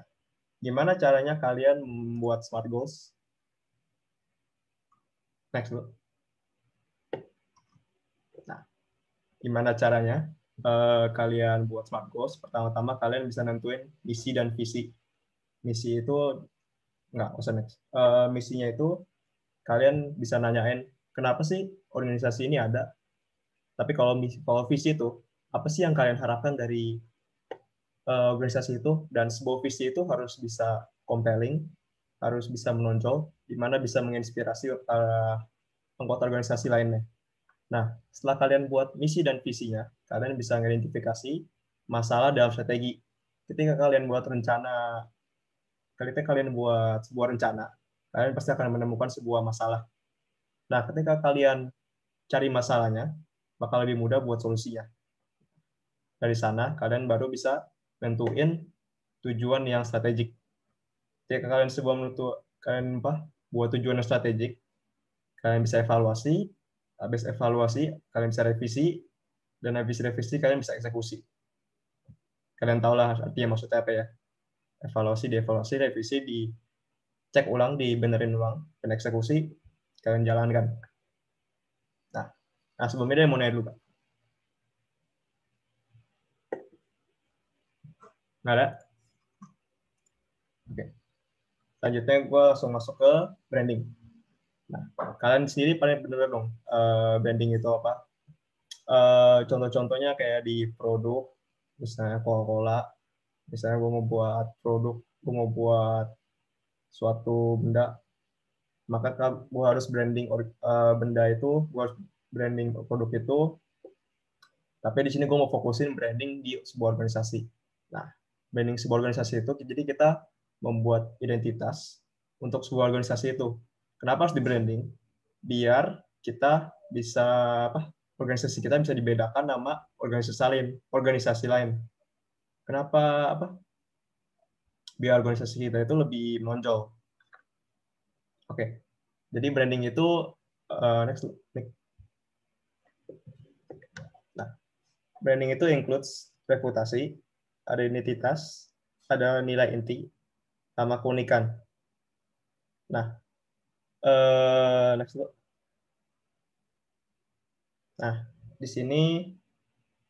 gimana caranya kalian membuat smart goals? Next, Bu. Nah, gimana caranya uh, kalian buat SMART goals? Pertama-tama kalian bisa nentuin misi dan visi. Misi itu nggak usah next. Uh, misinya itu kalian bisa nanyain kenapa sih organisasi ini ada. Tapi kalau misi, kalau visi itu apa sih yang kalian harapkan dari uh, organisasi itu dan sebuah visi itu harus bisa compelling harus bisa menonjol, di mana bisa menginspirasi uh, eh, anggota organisasi lainnya. Nah, setelah kalian buat misi dan visinya, kalian bisa mengidentifikasi masalah dalam strategi. Ketika kalian buat rencana, ketika kalian buat sebuah rencana, kalian pasti akan menemukan sebuah masalah. Nah, ketika kalian cari masalahnya, bakal lebih mudah buat solusinya. Dari sana, kalian baru bisa tentuin tujuan yang strategik jika kalian sebuah kalian apa buat tujuan strategik kalian bisa evaluasi habis evaluasi kalian bisa revisi dan habis revisi kalian bisa eksekusi kalian lah artinya maksudnya apa ya evaluasi dievaluasi revisi di cek ulang dibenerin ulang dan eksekusi kalian jalankan nah nah sebelumnya dia mau nanya dulu pak nggak ada selanjutnya gue langsung masuk ke branding. Nah, kalian sendiri paling bener dong uh, branding itu apa? Uh, contoh-contohnya kayak di produk, misalnya Coca-Cola, misalnya gue mau buat produk, gue mau buat suatu benda, maka gue harus branding uh, benda itu, gue harus branding produk itu. Tapi di sini gue mau fokusin branding di sebuah organisasi. Nah, branding sebuah organisasi itu, jadi kita membuat identitas untuk sebuah organisasi itu. Kenapa harus di branding? Biar kita bisa apa? Organisasi kita bisa dibedakan sama organisasi lain, organisasi lain. Kenapa apa? Biar organisasi kita itu lebih menonjol. Oke. Okay. Jadi branding itu uh, next next. Nah, branding itu includes reputasi, ada identitas, ada nilai inti, sama keunikan. Nah, eh, next bro. Nah, di sini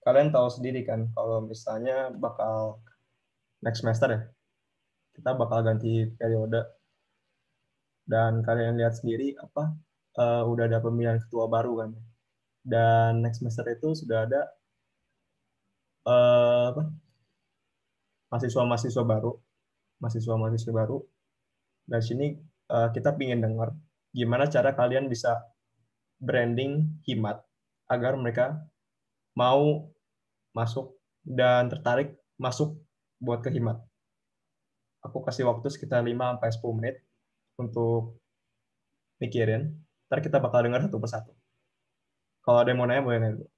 kalian tahu sendiri kan kalau misalnya bakal next semester ya, kita bakal ganti periode. Dan kalian lihat sendiri apa eh, udah ada pemilihan ketua baru kan. Dan next semester itu sudah ada eh, apa, mahasiswa-mahasiswa baru mahasiswa-mahasiswa baru. Nah, sini uh, kita ingin dengar gimana cara kalian bisa branding Himat agar mereka mau masuk dan tertarik masuk buat ke Himat. Aku kasih waktu sekitar 5 sampai 10 menit untuk mikirin. Ntar kita bakal dengar satu persatu. Kalau ada yang mau nanya, boleh nanya dulu.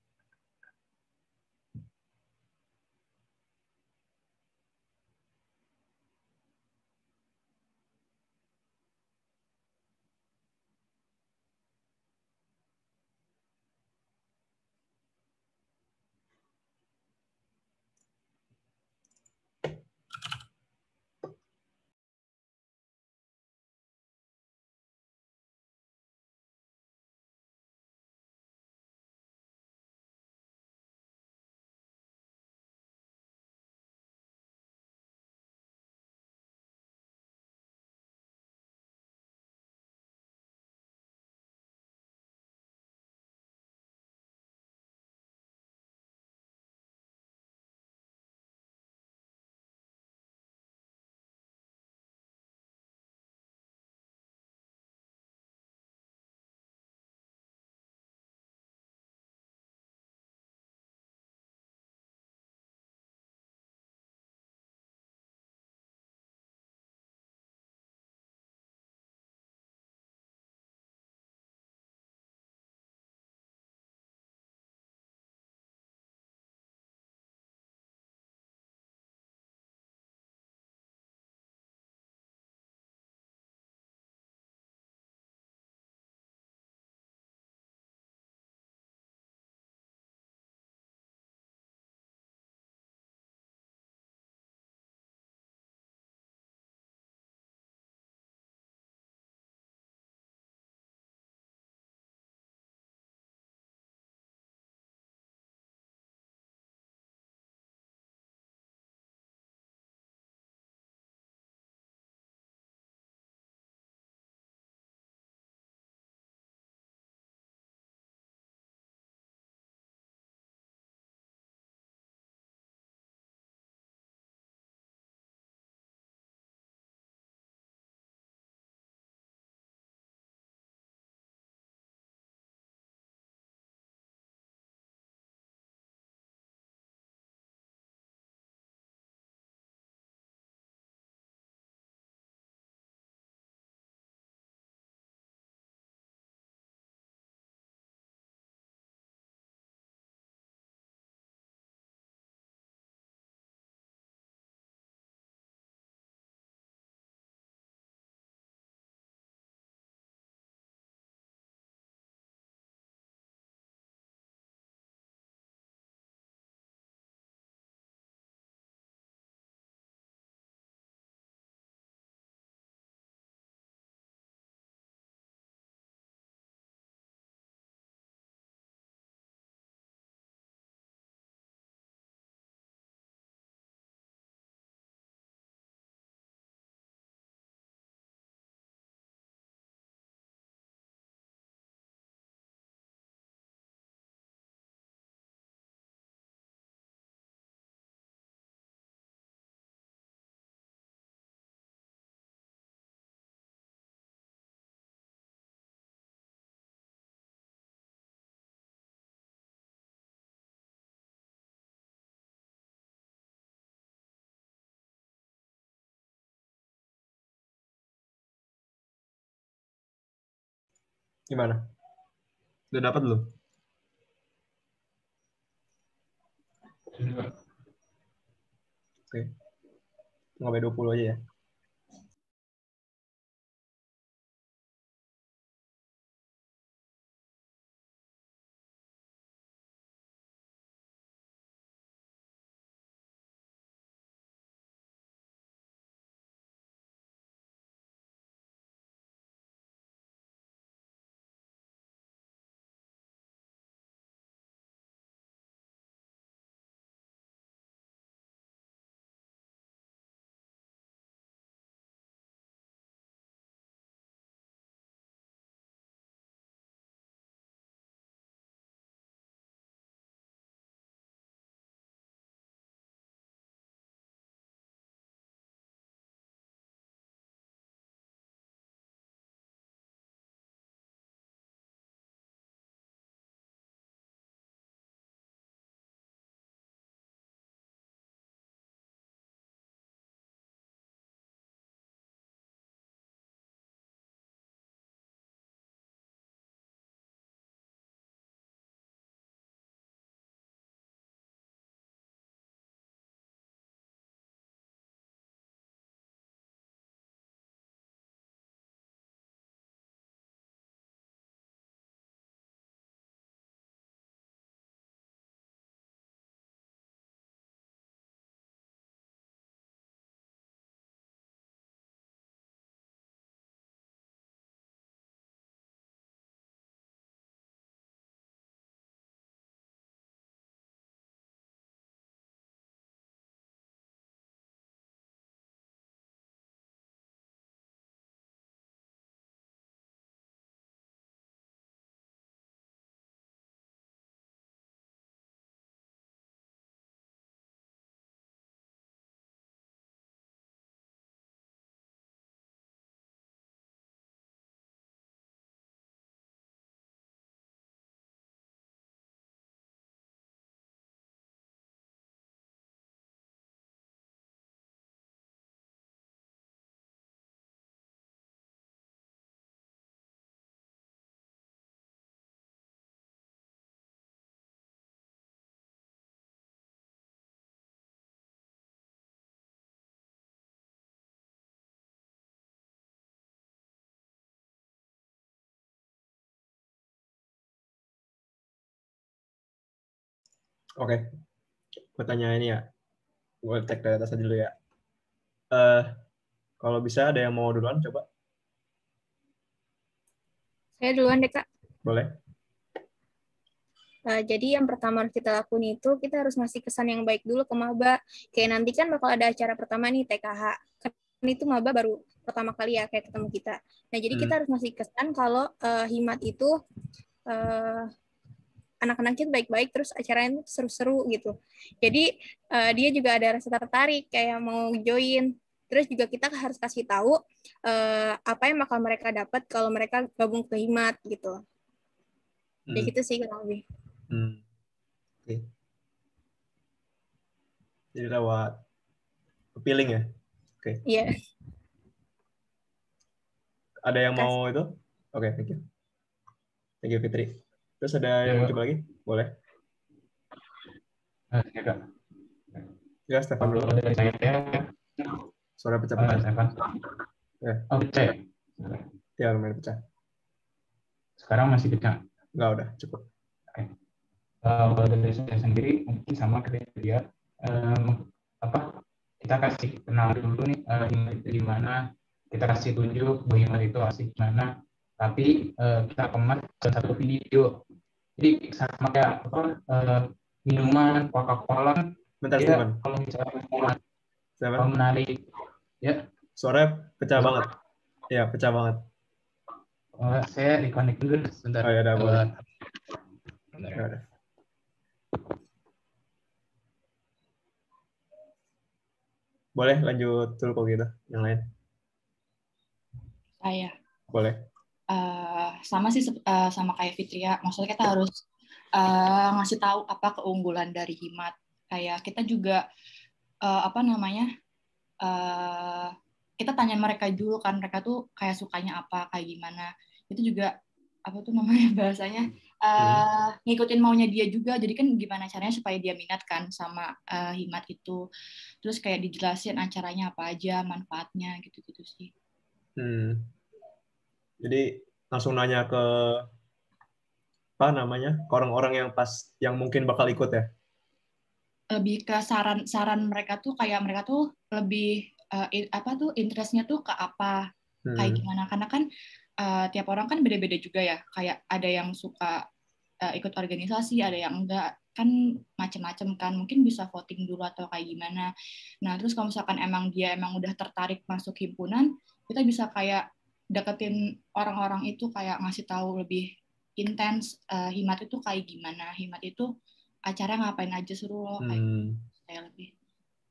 Gimana? Udah dapat belum? Oke. Okay. Nggak 20 aja ya. Oke, okay. gue ini ya. Gue cek dari atas aja dulu ya. Uh, kalau bisa ada yang mau duluan, coba. Saya duluan deh, Kak. Boleh. Uh, jadi yang pertama harus kita lakukan itu kita harus ngasih kesan yang baik dulu ke maba. Kayak nanti kan bakal ada acara pertama nih TKH. Kan itu maba baru pertama kali ya kayak ketemu kita. Nah jadi hmm. kita harus ngasih kesan kalau uh, himat itu uh, anak-anaknya baik-baik terus acaranya seru-seru gitu jadi uh, dia juga ada rasa tertarik kayak mau join terus juga kita harus kasih tahu uh, apa yang bakal mereka dapat kalau mereka gabung ke himat gitu hmm. ya gitu sih kurang lebih hmm. okay. jadi lewat appealing ya oke okay. Iya. yeah. ada yang Kasih. mau itu oke okay, thank you thank you Fitri Terus ada ya, yang iya. coba lagi? Boleh. ya, Kak. Ya, Stefan. Belum dari saya, Suara pecah Uh, Stefan. Ya. Oh, pecah ya? ya? lumayan pecah. Sekarang masih pecah? Enggak, udah. Cukup. Oke. Okay. Eh, uh, dari saya sendiri, mungkin sama kriteria. Um, apa kita kasih kenal dulu nih uh, di mana kita kasih tunjuk behemoth itu asik mana tapi uh, kita kemas ke satu video jadi sama kayak apa uh, minuman Coca-Cola. Bentar, ya, Steven. Kalau misalnya Steven. Kalau menarik, ya. sore pecah Suara. banget. Ya, pecah banget. Uh, saya dikonek dulu sebentar. Oh ya, udah boleh. Uh, ya, Boleh lanjut dulu kok gitu, yang lain. Saya. Boleh. Eh, sama sih uh, sama kayak Fitria maksudnya kita harus uh, ngasih tahu apa keunggulan dari himat kayak kita juga uh, apa namanya uh, kita tanya mereka dulu kan mereka tuh kayak sukanya apa kayak gimana itu juga apa tuh namanya bahasanya uh, ngikutin maunya dia juga jadi kan gimana caranya supaya dia minat kan sama uh, himat itu terus kayak dijelasin acaranya apa aja manfaatnya gitu gitu sih hmm. Jadi langsung nanya ke apa namanya orang-orang yang pas yang mungkin bakal ikut ya lebih ke saran saran mereka tuh kayak mereka tuh lebih uh, apa tuh interestnya tuh ke apa hmm. kayak gimana karena kan uh, tiap orang kan beda-beda juga ya kayak ada yang suka uh, ikut organisasi ada yang enggak kan macam-macam kan mungkin bisa voting dulu atau kayak gimana nah terus kalau misalkan emang dia emang udah tertarik masuk himpunan kita bisa kayak deketin orang-orang itu kayak ngasih tahu lebih intens uh, himat itu kayak gimana himat itu acara ngapain aja seru loh kayak hmm. gitu. saya lebih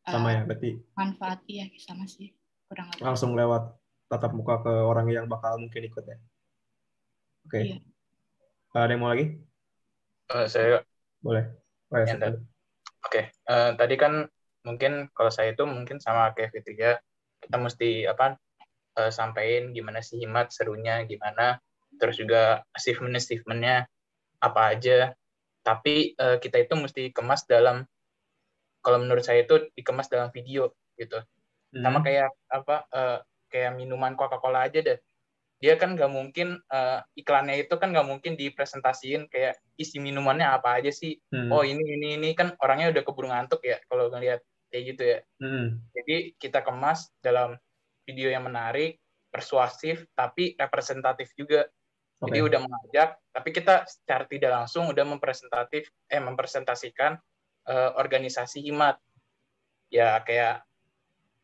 uh, sama ya berarti manfaat ya sama sih kurang lebih. langsung lewat tatap muka ke orang yang bakal mungkin ikut ya oke okay. iya. Eh, ada yang mau lagi uh, saya boleh oh, ya, oke okay. uh, tadi kan mungkin kalau saya itu mungkin sama kayak Fitria kita mesti apa uh, eh, sampaikan gimana sih himat serunya gimana terus juga achievement achievementnya apa aja tapi uh, kita itu mesti kemas dalam kalau menurut saya itu dikemas dalam video gitu hmm. sama kayak apa uh, kayak minuman Coca Cola aja deh dia kan nggak mungkin uh, iklannya itu kan nggak mungkin dipresentasiin kayak isi minumannya apa aja sih hmm. oh ini ini ini kan orangnya udah keburu ngantuk ya kalau ngelihat kayak gitu ya hmm. jadi kita kemas dalam video yang menarik, persuasif, tapi representatif juga. Okay. Jadi udah mengajak, tapi kita secara tidak langsung udah mempresentatif, eh mempresentasikan eh, organisasi himat. Ya kayak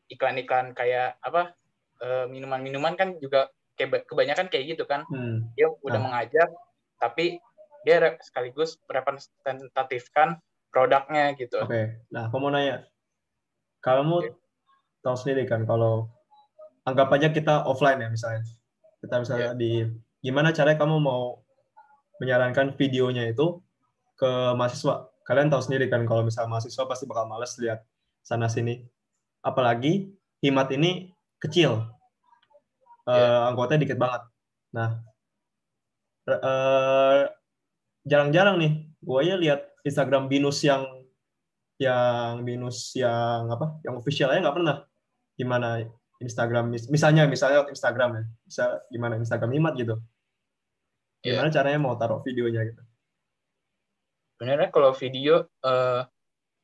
iklan-iklan kayak apa minuman eh, minuman-minuman kan juga kebanyakan kayak gitu kan. Hmm. Dia udah nah. mengajak, tapi dia sekaligus representatifkan produknya gitu. Oke. Okay. Nah, aku mau nanya, kamu okay. tahu sendiri kan kalau anggap aja kita offline ya misalnya. Kita misalnya yeah. di gimana caranya kamu mau menyarankan videonya itu ke mahasiswa. Kalian tahu sendiri kan kalau misalnya mahasiswa pasti bakal males lihat sana sini. Apalagi himat ini kecil. Yeah. Uh, iya. anggotanya dikit banget. Nah, jarang eh, jarang-jarang nih gue aja lihat Instagram binus yang yang binus yang apa yang official aja nggak pernah gimana Instagram misalnya misalnya Instagram ya bisa gimana Instagram imat gitu iya. gimana yeah. caranya mau taruh videonya gitu sebenarnya kalau video uh,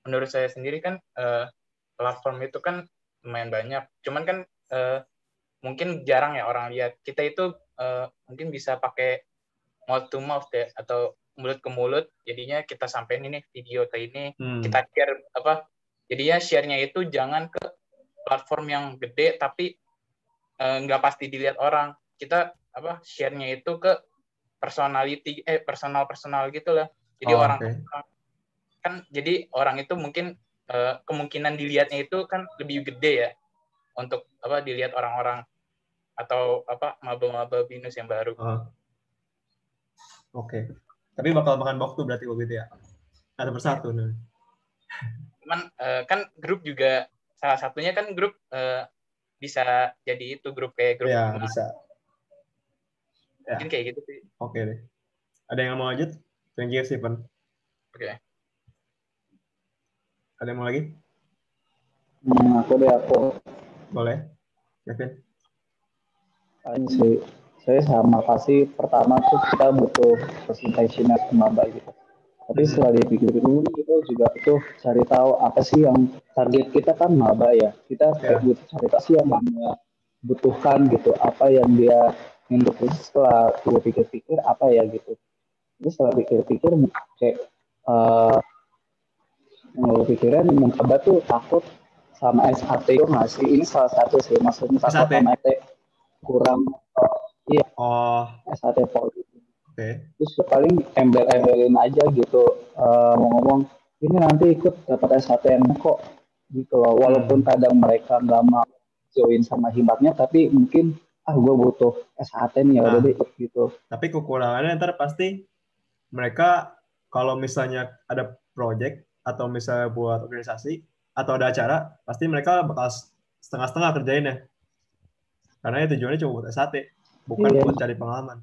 menurut saya sendiri kan uh, platform itu kan lumayan banyak cuman kan uh, mungkin jarang ya orang lihat kita itu uh, mungkin bisa pakai mouth to mouth ya atau mulut ke mulut jadinya kita sampaikan ini video ke ini hmm. kita share apa jadinya sharenya itu jangan ke platform yang gede tapi eh, nggak uh, pasti dilihat orang kita apa sharenya itu ke personality eh personal personal gitulah jadi oh, orang okay. kan jadi orang itu mungkin uh, kemungkinan dilihatnya itu kan lebih gede ya untuk apa dilihat orang-orang atau apa maba-maba binus yang baru. Uh. Oke. Okay. Tapi bakal makan waktu berarti begitu ya. Ada persatu nih. Cuman uh, kan grup juga salah satunya kan grup uh, bisa jadi itu grup kayak grup ya, bisa. Ya. Mungkin kayak gitu sih. Oke okay, deh. Ada yang mau lanjut? Thank you, Stephen. Oke. Okay. Ada yang mau lagi? Hmm, aku deh aku. Boleh. Kevin. saya Saya sama pasti pertama tuh kita butuh presentation yang baik gitu tapi setelah dipikir-pikir kita juga butuh cari tahu apa sih yang target kita kan maba ya kita yeah. cari tahu sih yang maba butuhkan gitu apa yang dia untuk setelah gue pikir-pikir apa ya gitu ini setelah pikir-pikir kayak eh, uh, pikiran maba tuh takut sama SAT itu masih ini salah satu sih maksudnya takut SAT. sama SAT kurang uh, iya oh. SAT politik Okay. Terus ya paling embel-embelin aja gitu uh, mau ngomong ini nanti ikut dapat SHTM kok gitu loh. Hmm. Walaupun kadang mereka nggak mau join sama himatnya, tapi mungkin ah gue butuh SHTM ya udah nah. deh gitu. Tapi kekurangannya ntar pasti mereka kalau misalnya ada project atau misalnya buat organisasi atau ada acara, pasti mereka bakal setengah-setengah kerjainnya. Karena ya tujuannya cuma buat SHT, bukan iya. buat cari pengalaman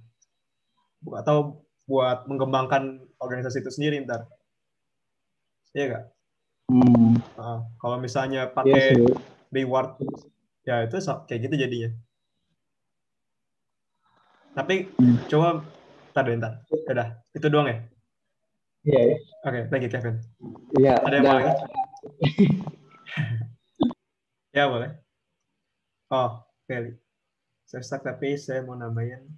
atau buat mengembangkan organisasi itu sendiri ntar iya kak hmm. nah, kalau misalnya iya pakai yes, reward ya itu kayak gitu jadinya tapi hmm. coba tadi ntar ya udah itu doang ya iya yeah, oke okay, thank you Kevin iya yeah, ada yang mau lagi ya boleh oh Kelly saya stuck tapi saya mau nambahin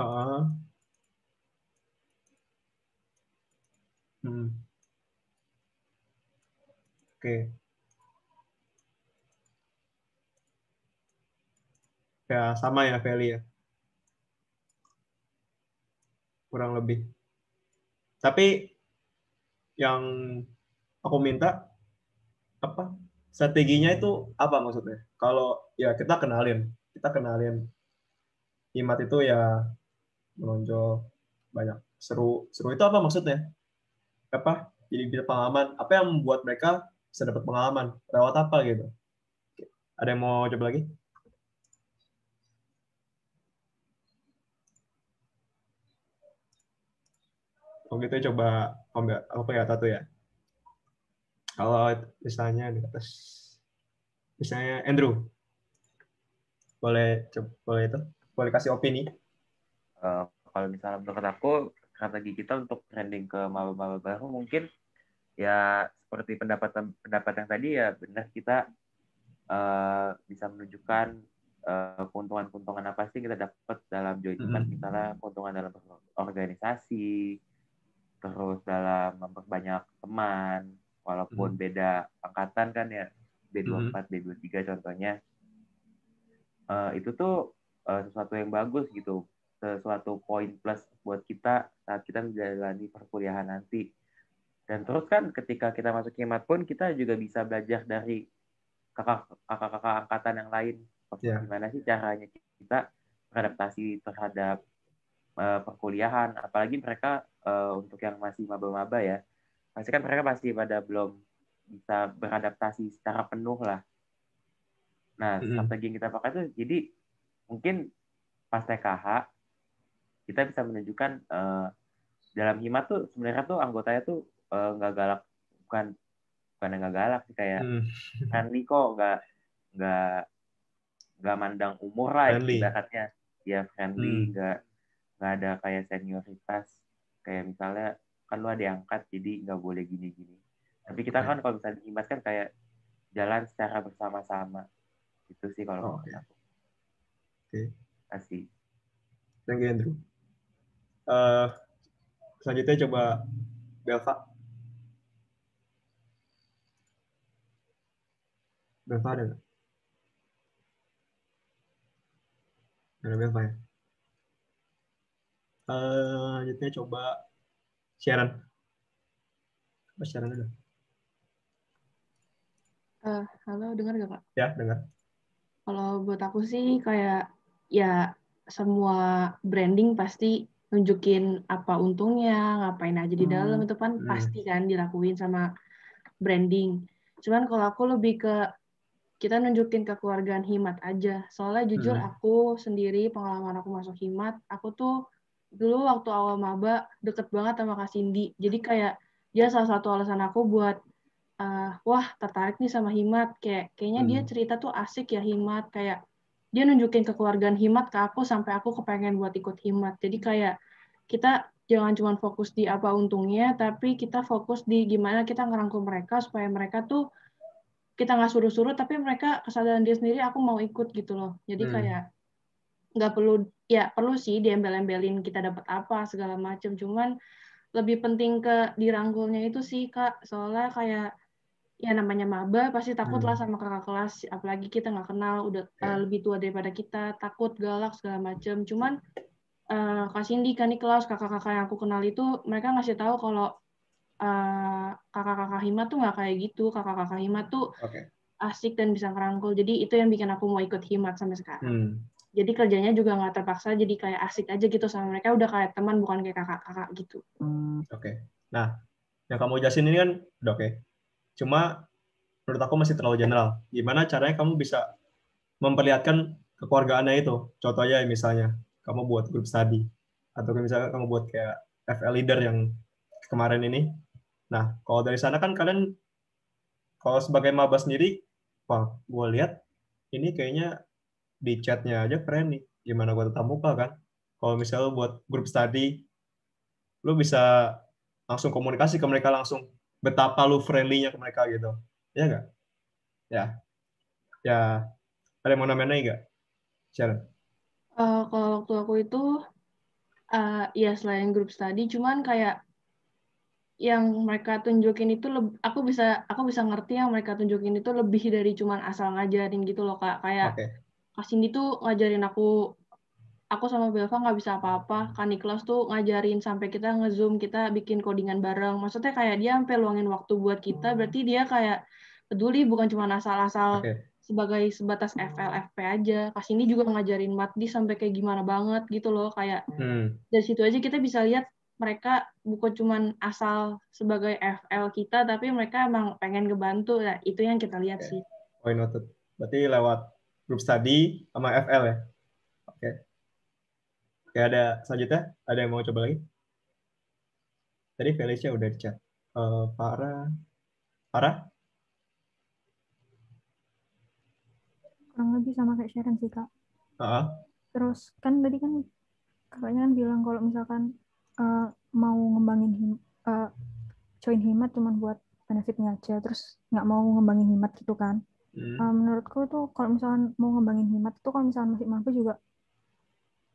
A. Hmm. Oke. Okay. Ya, sama ya, Feli ya. Kurang lebih. Tapi yang aku minta apa strateginya itu apa maksudnya? Kalau ya kita kenalin, kita kenalin imat itu ya menonjol banyak seru seru itu apa maksudnya apa jadi bisa pengalaman apa yang membuat mereka bisa dapat pengalaman lewat apa gitu ada yang mau coba lagi kalau kita gitu coba ambil apa ya satu ya kalau misalnya di atas misalnya Andrew boleh coba boleh itu boleh kasih opini uh, kalau misalnya menurut aku strategi kita untuk trending ke maba-maba baru mungkin ya seperti pendapat pendapat yang tadi ya benar kita uh, bisa menunjukkan uh, keuntungan-keuntungan apa sih kita dapat dalam join mm -hmm. misalnya keuntungan dalam organisasi terus dalam memperbanyak teman walaupun mm -hmm. beda angkatan kan ya B24 mm -hmm. B23 contohnya uh, itu tuh uh, sesuatu yang bagus gitu sesuatu eh, poin plus buat kita saat kita menjalani perkuliahan nanti. Dan terus kan ketika kita masuk kemat pun kita juga bisa belajar dari kakak-kakak angkatan yang lain. Yeah. Gimana sih caranya kita beradaptasi terhadap uh, perkuliahan, apalagi mereka uh, untuk yang masih maba-maba ya, pasti kan mereka pasti pada belum bisa beradaptasi secara penuh lah. Nah, mm-hmm. strategi yang kita pakai tuh jadi mungkin pas TKH kita bisa menunjukkan uh, dalam hima tuh sebenarnya tuh anggotanya tuh eh, nggak uh, galak bukan bukan nggak galak sih kayak hmm. friendly kok nggak nggak nggak mandang umur lah ibaratnya ya friendly hmm. nggak hmm. nggak ada kayak senioritas kayak misalnya kan lu ada angkat jadi nggak boleh gini-gini tapi kita kan kalau misalnya hima kan kayak jalan secara bersama-sama itu sih kalau oh, menurut iya. oke okay. asik thank you Andrew Uh, selanjutnya coba Belva. Belva ada nggak? Ada Belva ya? Uh, selanjutnya coba Sharon. apa Sharon ada? Uh, halo, dengar gak Pak? Ya, dengar. Kalau buat aku sih kayak ya semua branding pasti nunjukin apa untungnya, ngapain aja di dalam hmm. itu kan hmm. pasti kan dilakuin sama branding. Cuman kalau aku lebih ke kita nunjukin kekeluargaan himat aja. Soalnya jujur hmm. aku sendiri pengalaman aku masuk himat, aku tuh dulu waktu awal maba deket banget sama Kak Cindy. Jadi kayak dia salah satu alasan aku buat uh, wah tertarik nih sama himat kayak kayaknya hmm. dia cerita tuh asik ya himat kayak dia nunjukin kekeluargaan himat ke aku sampai aku kepengen buat ikut himat jadi kayak kita jangan cuma fokus di apa untungnya tapi kita fokus di gimana kita ngerangkul mereka supaya mereka tuh kita nggak suruh-suruh tapi mereka kesadaran dia sendiri aku mau ikut gitu loh jadi hmm. kayak nggak perlu ya perlu sih diembel-embelin kita dapat apa segala macam cuman lebih penting ke dirangkulnya itu sih kak soalnya kayak ya namanya maba pasti takut lah hmm. sama kakak kelas apalagi kita nggak kenal udah yeah. uh, iya. lebih tua daripada kita takut galak segala macem cuman uh, kak Cindy kan di kelas kakak-kakak yang aku kenal itu mereka ngasih tahu kalau uh, kakak-kakak Hima tuh nggak kayak gitu kakak-kakak Hima tuh okay. asik dan bisa ngerangkul jadi itu yang bikin aku mau ikut Himat sampai sekarang hmm. jadi kerjanya juga nggak terpaksa jadi kayak asik aja gitu sama mereka udah kayak teman bukan kayak kakak-kakak gitu oke okay. nah yang kamu jelasin ini kan udah oke okay Cuma menurut aku masih terlalu general. Gimana caranya kamu bisa memperlihatkan kekeluargaannya itu? Contohnya misalnya kamu buat grup study atau misalnya kamu buat kayak FL leader yang kemarin ini. Nah, kalau dari sana kan kalian kalau sebagai maba sendiri, wah, gue lihat ini kayaknya di chatnya aja keren nih. Gimana gue tetap muka kan? Kalau misalnya lo buat grup study, lo bisa langsung komunikasi ke mereka langsung betapa lu friendly-nya ke mereka gitu. Ya enggak? Ya. Ya. Ada yang mau nambahin enggak? Sharon. Uh, eh, kalau waktu aku itu uh, ya selain grup study cuman kayak yang mereka tunjukin itu aku bisa aku bisa ngerti yang mereka tunjukin itu lebih dari cuman asal ngajarin gitu loh Kak. Kayak okay. ini tuh ngajarin aku aku sama Belva nggak bisa apa-apa. Kan Niklas tuh ngajarin sampai kita ngezoom, kita bikin codingan bareng. Maksudnya kayak dia sampai luangin waktu buat kita, berarti dia kayak peduli bukan cuma asal-asal okay. sebagai sebatas FLFP aja. pas ini juga ngajarin Matdi sampai kayak gimana banget gitu loh, kayak hmm. dari situ aja kita bisa lihat mereka bukan cuma asal sebagai FL kita, tapi mereka emang pengen ngebantu. Nah, itu yang kita lihat okay. sih. Point noted. Berarti lewat grup study sama FL ya? Oke, ada selanjutnya? Ada yang mau coba lagi? Tadi Felicia udah di chat. Uh, eh, para para kurang lebih sama kayak Sharon sih kak. Uh -huh. Terus kan tadi kan kakaknya kan bilang kalau misalkan uh, mau ngembangin him, uh, join himat cuman buat benefitnya aja, terus nggak mau ngembangin himat gitu kan. Hmm. Uh, menurutku tuh kalau misalkan mau ngembangin himat tuh kalau misalkan masih mampu juga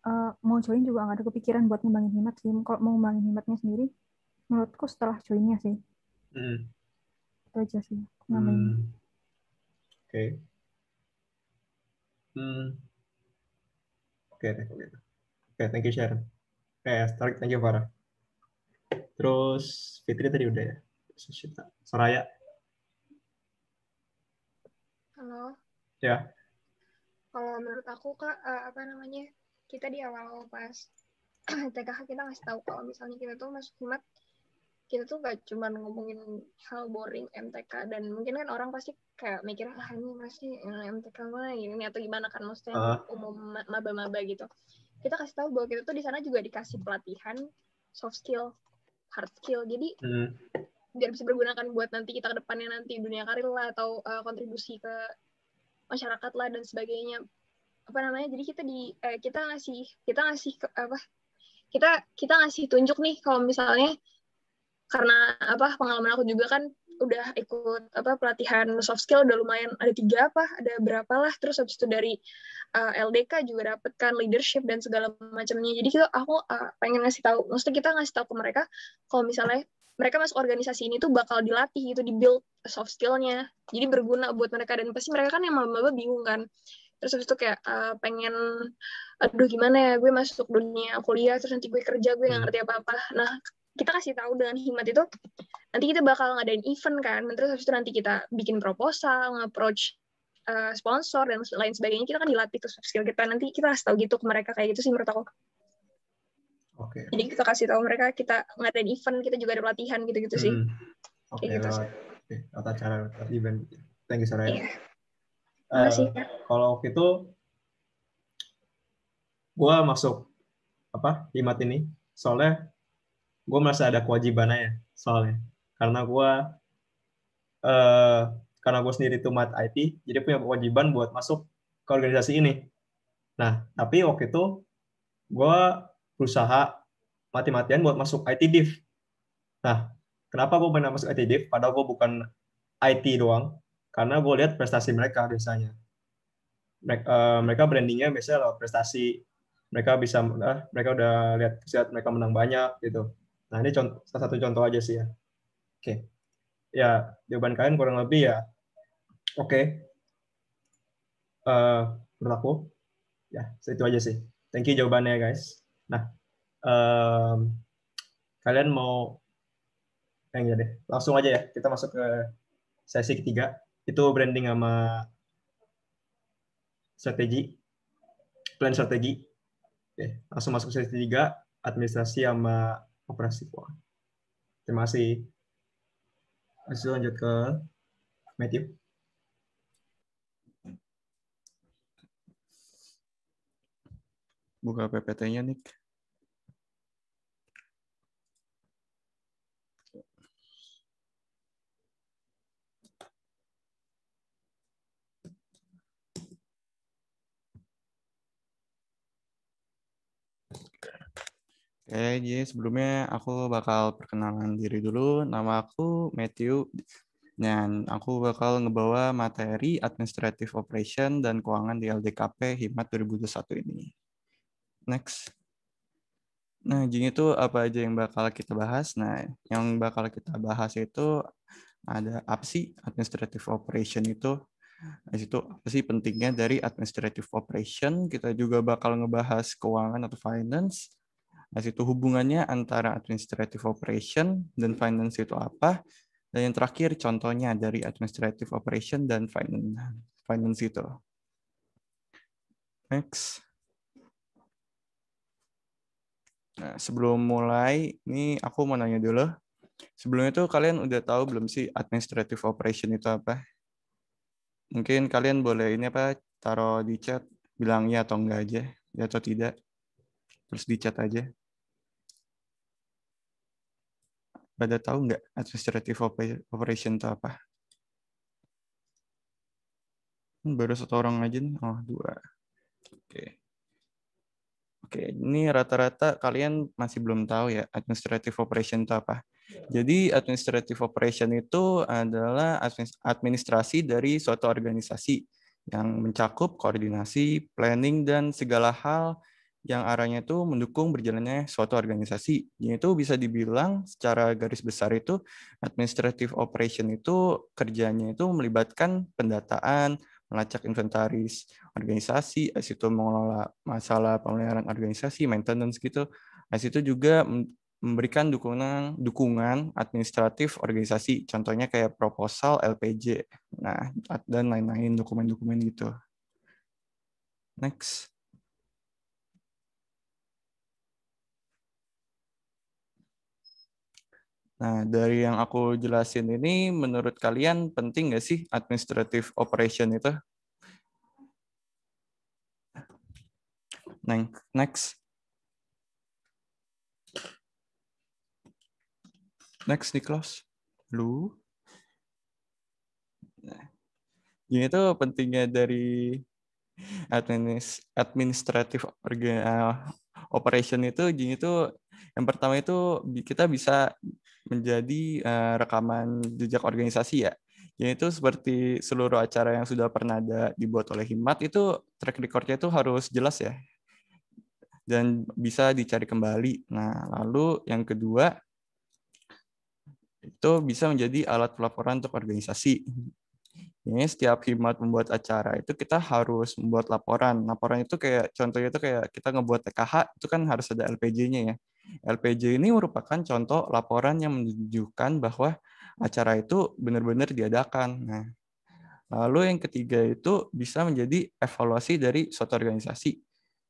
uh, mau join juga nggak ada kepikiran buat ngembangin himat sih kalau mau ngembangin himatnya sendiri menurutku setelah joinnya sih hmm. itu aja sih hmm. namanya hmm. oke okay. hmm. oke okay, oke okay, thank you Sharon oke start thank you Farah terus Fitri tadi udah ya Soraya halo ya kalau menurut aku kak eh, apa namanya kita di awal pas TKH kita ngasih tahu kalau misalnya kita tuh masuk himat kita tuh gak cuma ngomongin hal boring MTK dan mungkin kan orang pasti kayak mikir ah ini masih eh, MTK mana ini atau gimana kan maksudnya umum maba-maba gitu kita kasih tahu bahwa kita tuh di sana juga dikasih pelatihan soft skill hard skill jadi hmm. biar bisa bergunakan buat nanti kita kedepannya nanti dunia karir lah atau uh, kontribusi ke masyarakat lah dan sebagainya apa namanya jadi kita di eh, kita ngasih kita ngasih apa kita kita ngasih tunjuk nih kalau misalnya karena apa pengalaman aku juga kan udah ikut apa pelatihan soft skill udah lumayan ada tiga apa ada berapa lah terus habis itu dari uh, eh, LDK juga dapatkan leadership dan segala macamnya jadi kita aku uh, pengen ngasih tahu maksudnya kita ngasih tahu ke mereka kalau misalnya mereka masuk organisasi ini tuh bakal dilatih gitu, di build soft skillnya. Jadi berguna buat mereka dan pasti mereka kan yang maba-maba bingung kan terus habis itu kayak uh, pengen aduh gimana ya gue masuk dunia kuliah terus nanti gue kerja gue nggak hmm. ngerti apa-apa nah kita kasih tahu dengan himat itu nanti kita bakal ngadain event kan terus habis itu nanti kita bikin proposal nge-approach uh, sponsor dan lain sebagainya kita kan dilatih terus skill kita nanti kita kasih tahu gitu ke mereka kayak gitu sih menurut aku Okay. Jadi kita kasih tahu mereka kita ngadain event, kita juga ada pelatihan gitu-gitu sih. Hmm. Oke, okay, gitu Oke. okay. tata cara event. Thank you Soraya. Yeah uh, kalau waktu itu gue masuk apa imat ini soalnya gue merasa ada kewajiban kewajibannya soalnya karena gue uh, karena gue sendiri itu mat IT jadi punya kewajiban buat masuk ke organisasi ini nah tapi waktu itu gue berusaha mati-matian buat masuk IT div nah kenapa gue pengen masuk IT div padahal gue bukan IT doang karena gue lihat prestasi mereka biasanya eh, mereka, brandingnya biasanya loh prestasi mereka bisa uh, mereka udah lihat lihat mereka menang banyak gitu nah ini contoh, salah satu contoh aja sih ya oke okay. ya jawaban kalian kurang lebih ya oke okay. uh, eh, menurut aku ya itu aja sih thank you jawabannya guys nah um, kalian mau enggak deh langsung aja ya kita masuk ke sesi ketiga itu branding sama strategi plan strategi Oke, langsung masuk sesi tiga administrasi sama operasi keuangan terima kasih Masih lanjut ke Matthew buka PPT-nya nih Oke, jadi sebelumnya aku bakal perkenalan diri dulu. Nama aku Matthew dan aku bakal ngebawa materi Administrative Operation dan Keuangan di LDKP Himat 2021 ini. Next. Nah, jadi itu apa aja yang bakal kita bahas? Nah, yang bakal kita bahas itu ada apa sih Administrative Operation itu? Nah, situ apa sih pentingnya dari administrative operation? Kita juga bakal ngebahas keuangan atau finance, Nah, situ hubungannya antara administrative operation dan finance itu apa? Dan yang terakhir contohnya dari administrative operation dan finance, finance itu. Next. Nah, sebelum mulai, ini aku mau nanya dulu. Sebelumnya itu kalian udah tahu belum sih administrative operation itu apa? Mungkin kalian boleh ini apa taruh di chat bilangnya atau enggak aja, ya atau tidak. Terus di chat aja. pada tahu nggak administrative operation itu apa? Hmm, baru satu orang aja nih. Oh, dua. Oke. Oke, ini rata-rata kalian masih belum tahu ya administrative operation itu apa. Jadi administrative operation itu adalah administrasi dari suatu organisasi yang mencakup koordinasi, planning, dan segala hal yang arahnya itu mendukung berjalannya suatu organisasi. itu bisa dibilang secara garis besar itu administrative operation itu kerjanya itu melibatkan pendataan, melacak inventaris organisasi, as itu mengelola masalah pemeliharaan organisasi, maintenance gitu. As itu juga memberikan dukungan dukungan administratif organisasi, contohnya kayak proposal LPJ, nah dan lain-lain dokumen-dokumen gitu. Next. Nah, dari yang aku jelasin ini, menurut kalian penting nggak sih administrative operation itu? Next. Next, Niklas. Lu. Nah, ini tuh pentingnya dari administrative operation itu jadi tuh yang pertama itu kita bisa menjadi uh, rekaman jejak organisasi ya. Yaitu seperti seluruh acara yang sudah pernah ada dibuat oleh Himat itu track recordnya itu harus jelas ya dan bisa dicari kembali. Nah, lalu yang kedua itu bisa menjadi alat pelaporan untuk organisasi. Ini setiap himat membuat acara itu kita harus membuat laporan. Laporan itu kayak contohnya itu kayak kita ngebuat TKH itu kan harus ada LPJ-nya ya. LPJ ini merupakan contoh laporan yang menunjukkan bahwa acara itu benar-benar diadakan. Nah, lalu yang ketiga itu bisa menjadi evaluasi dari suatu organisasi.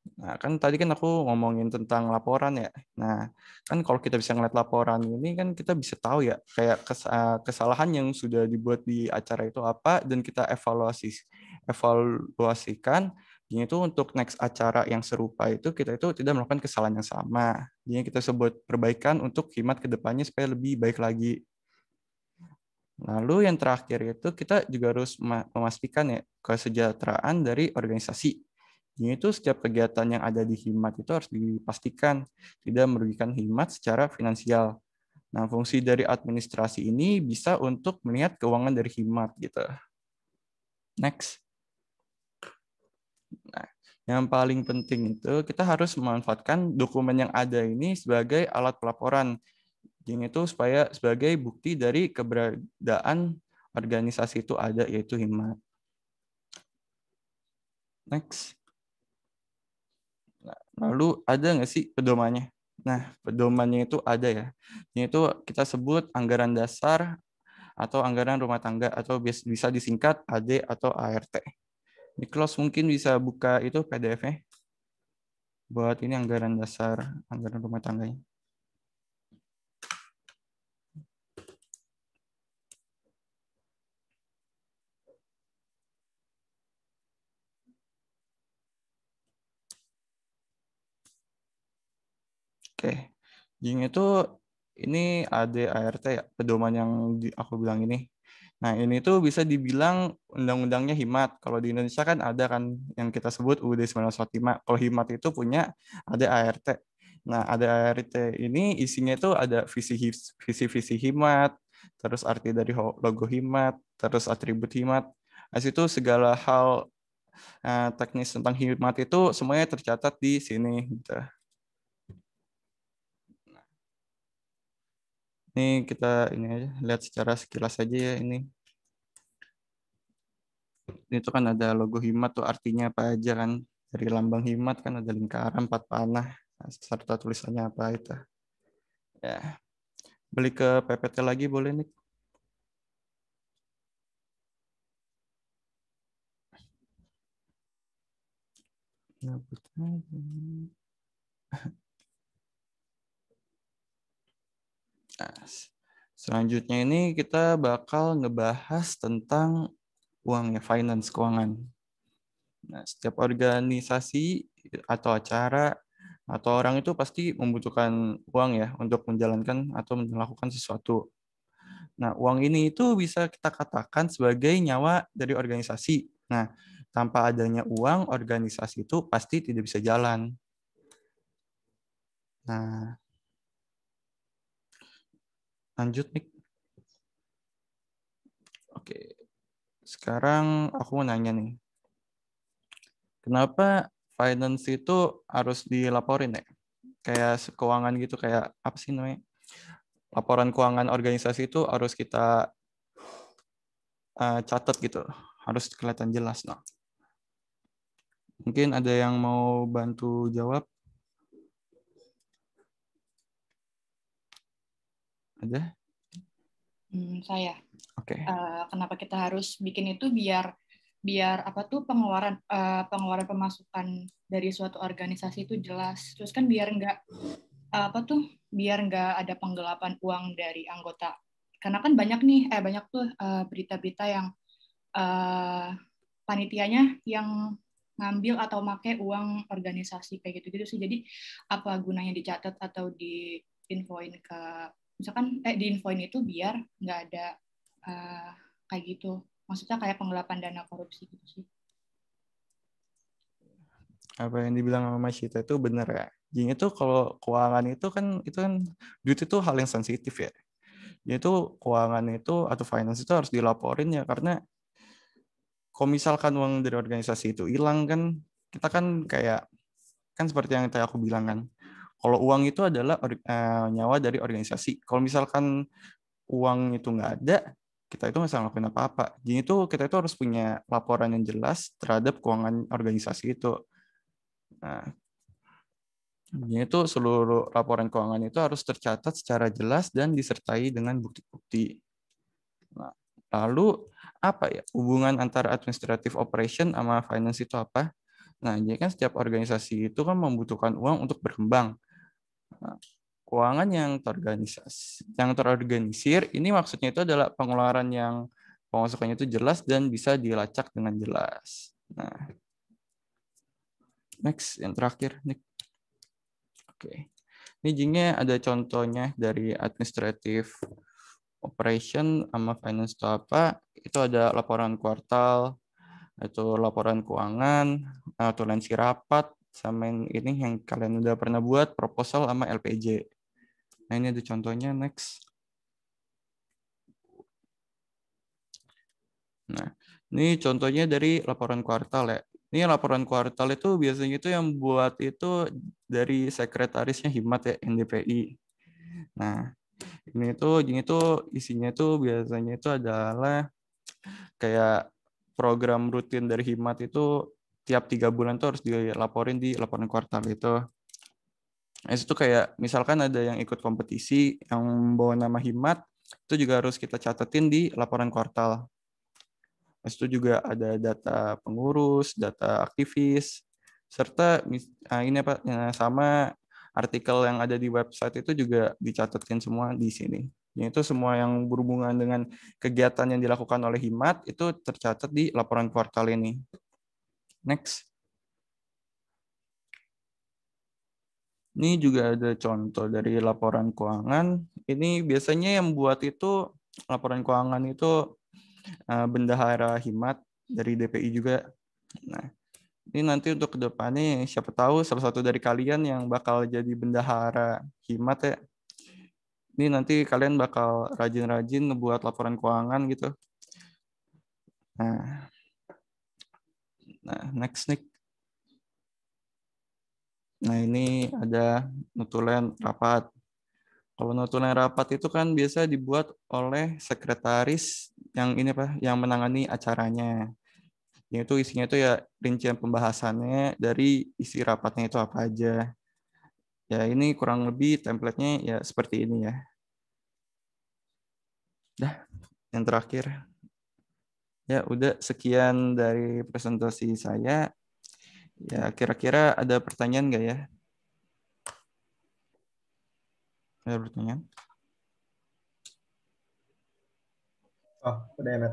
Nah, kan tadi kan aku ngomongin tentang laporan ya. Nah, kan kalau kita bisa ngeliat laporan ini kan kita bisa tahu ya kayak eh, kesalahan yang sudah dibuat di acara itu apa dan kita evaluasi evaluasikan jadi itu untuk next acara yang serupa itu kita itu tidak melakukan kesalahan yang sama. Jadi kita sebut perbaikan untuk khidmat kedepannya supaya lebih baik lagi. Lalu yang terakhir itu kita juga harus memastikan ya kesejahteraan dari organisasi. Jadi itu setiap kegiatan yang ada di himat itu harus dipastikan tidak merugikan himat secara finansial. Nah, fungsi dari administrasi ini bisa untuk melihat keuangan dari himat gitu. Next. Nah, yang paling penting itu kita harus memanfaatkan dokumen yang ada ini sebagai alat pelaporan. Yang itu supaya sebagai bukti dari keberadaan organisasi itu ada yaitu HIMA. Next. Nah, lalu ada nggak sih pedomannya? Nah, pedomannya itu ada ya. Ini itu kita sebut anggaran dasar atau anggaran rumah tangga atau bisa disingkat AD atau ART. Di close mungkin bisa buka itu PDF-nya buat ini anggaran dasar anggaran rumah tangganya. Oke, Jing itu ini ADART ya pedoman yang aku bilang ini. Nah, ini tuh bisa dibilang undang-undangnya HIMAT. Kalau di Indonesia kan ada kan yang kita sebut UUD 1945. Kalau HIMAT itu punya ada ART. Nah, ada ART ini isinya itu ada visi visi visi HIMAT, terus arti dari logo HIMAT, terus atribut HIMAT. as nah, itu segala hal eh, teknis tentang HIMAT itu semuanya tercatat di sini gitu. Ini kita ini aja, lihat secara sekilas saja ya ini. ini tuh kan ada logo Himat tuh artinya apa aja kan. Dari lambang Himat kan ada lingkaran, empat panah, serta tulisannya apa itu. Ya. Beli ke PPT lagi boleh nih. Selanjutnya ini kita bakal ngebahas tentang uang ya, finance keuangan. Nah, setiap organisasi atau acara atau orang itu pasti membutuhkan uang ya untuk menjalankan atau melakukan sesuatu. Nah, uang ini itu bisa kita katakan sebagai nyawa dari organisasi. Nah, tanpa adanya uang, organisasi itu pasti tidak bisa jalan. Nah, Lanjut, nih, Oke, sekarang aku mau nanya nih. Kenapa finance itu harus dilaporin ya? Kayak keuangan gitu, kayak apa sih namanya? Laporan keuangan organisasi itu harus kita uh, catat gitu. Harus kelihatan jelas. Nah. Mungkin ada yang mau bantu jawab? ada? Hmm, saya. Oke. Okay. Uh, eh, kenapa kita harus bikin itu biar biar apa tuh pengeluaran uh, pengeluaran pemasukan dari suatu organisasi itu jelas. Terus kan biar nggak apa tuh biar nggak ada penggelapan uang dari anggota. Karena kan banyak nih eh banyak tuh eh, berita-berita uh, yang uh, panitianya yang ngambil atau pakai uang organisasi kayak gitu-gitu sih. Jadi apa gunanya dicatat atau diinfoin ke misalkan eh diinfoin itu biar nggak ada uh, kayak gitu maksudnya kayak penggelapan dana korupsi gitu sih apa yang dibilang sama Mas Cita itu benar ya jadi itu kalau keuangan itu kan itu kan duit itu hal yang sensitif ya jadi itu keuangan itu atau finance itu harus dilaporin ya karena kalau misalkan uang dari organisasi itu hilang kan kita kan kayak kan seperti yang tadi aku bilang kan kalau uang itu adalah uh, nyawa dari organisasi. Kalau misalkan uang itu nggak ada, kita itu nggak bisa ngelakuin apa-apa. Jadi itu kita itu harus punya laporan yang jelas terhadap keuangan organisasi itu. Nah, jadi itu seluruh laporan keuangan itu harus tercatat secara jelas dan disertai dengan bukti-bukti. Nah, lalu apa ya hubungan antara administrative operation sama finance itu apa? Nah, jadi kan setiap organisasi itu kan membutuhkan uang untuk berkembang. Nah, keuangan yang terorganisasi, yang terorganisir ini maksudnya itu adalah pengeluaran yang pengusukannya itu jelas dan bisa dilacak dengan jelas. Nah, next yang terakhir, Nick. Oke, okay. ini jingnya ada contohnya dari administrative operation sama finance itu apa? Itu ada laporan kuartal, itu laporan keuangan, atau lensi rapat, sama yang ini yang kalian udah pernah buat proposal sama LPJ. Nah ini ada contohnya next. Nah ini contohnya dari laporan kuartal ya. Ini laporan kuartal itu biasanya itu yang buat itu dari sekretarisnya Himat ya NDPI. Nah ini itu ini itu isinya itu biasanya itu adalah kayak program rutin dari Himat itu tiap tiga bulan tuh harus dilaporin di laporan kuartal itu. Nah, itu kayak misalkan ada yang ikut kompetisi yang bawa nama himat, itu juga harus kita catatin di laporan kuartal. Nah, itu juga ada data pengurus, data aktivis, serta ah, ini apa ya, sama artikel yang ada di website itu juga dicatatin semua di sini. Nah, itu semua yang berhubungan dengan kegiatan yang dilakukan oleh Himat itu tercatat di laporan kuartal ini. Next. Ini juga ada contoh dari laporan keuangan. Ini biasanya yang buat itu laporan keuangan itu eh, bendahara himat dari DPI juga. Nah, ini nanti untuk kedepannya siapa tahu salah satu dari kalian yang bakal jadi bendahara himat ya. Ini nanti kalian bakal rajin-rajin ngebuat laporan keuangan gitu. Nah, Nah, next nih. Nah, ini ada nutulen rapat. Kalau notulen rapat itu kan biasa dibuat oleh sekretaris yang ini apa yang menangani acaranya. Yaitu isinya itu ya rincian pembahasannya dari isi rapatnya itu apa aja. Ya ini kurang lebih template-nya ya seperti ini ya. Dah, yang terakhir. Ya, udah sekian dari presentasi saya. Ya, kira-kira ada pertanyaan nggak ya? Ada pertanyaan? Oh, udah enak.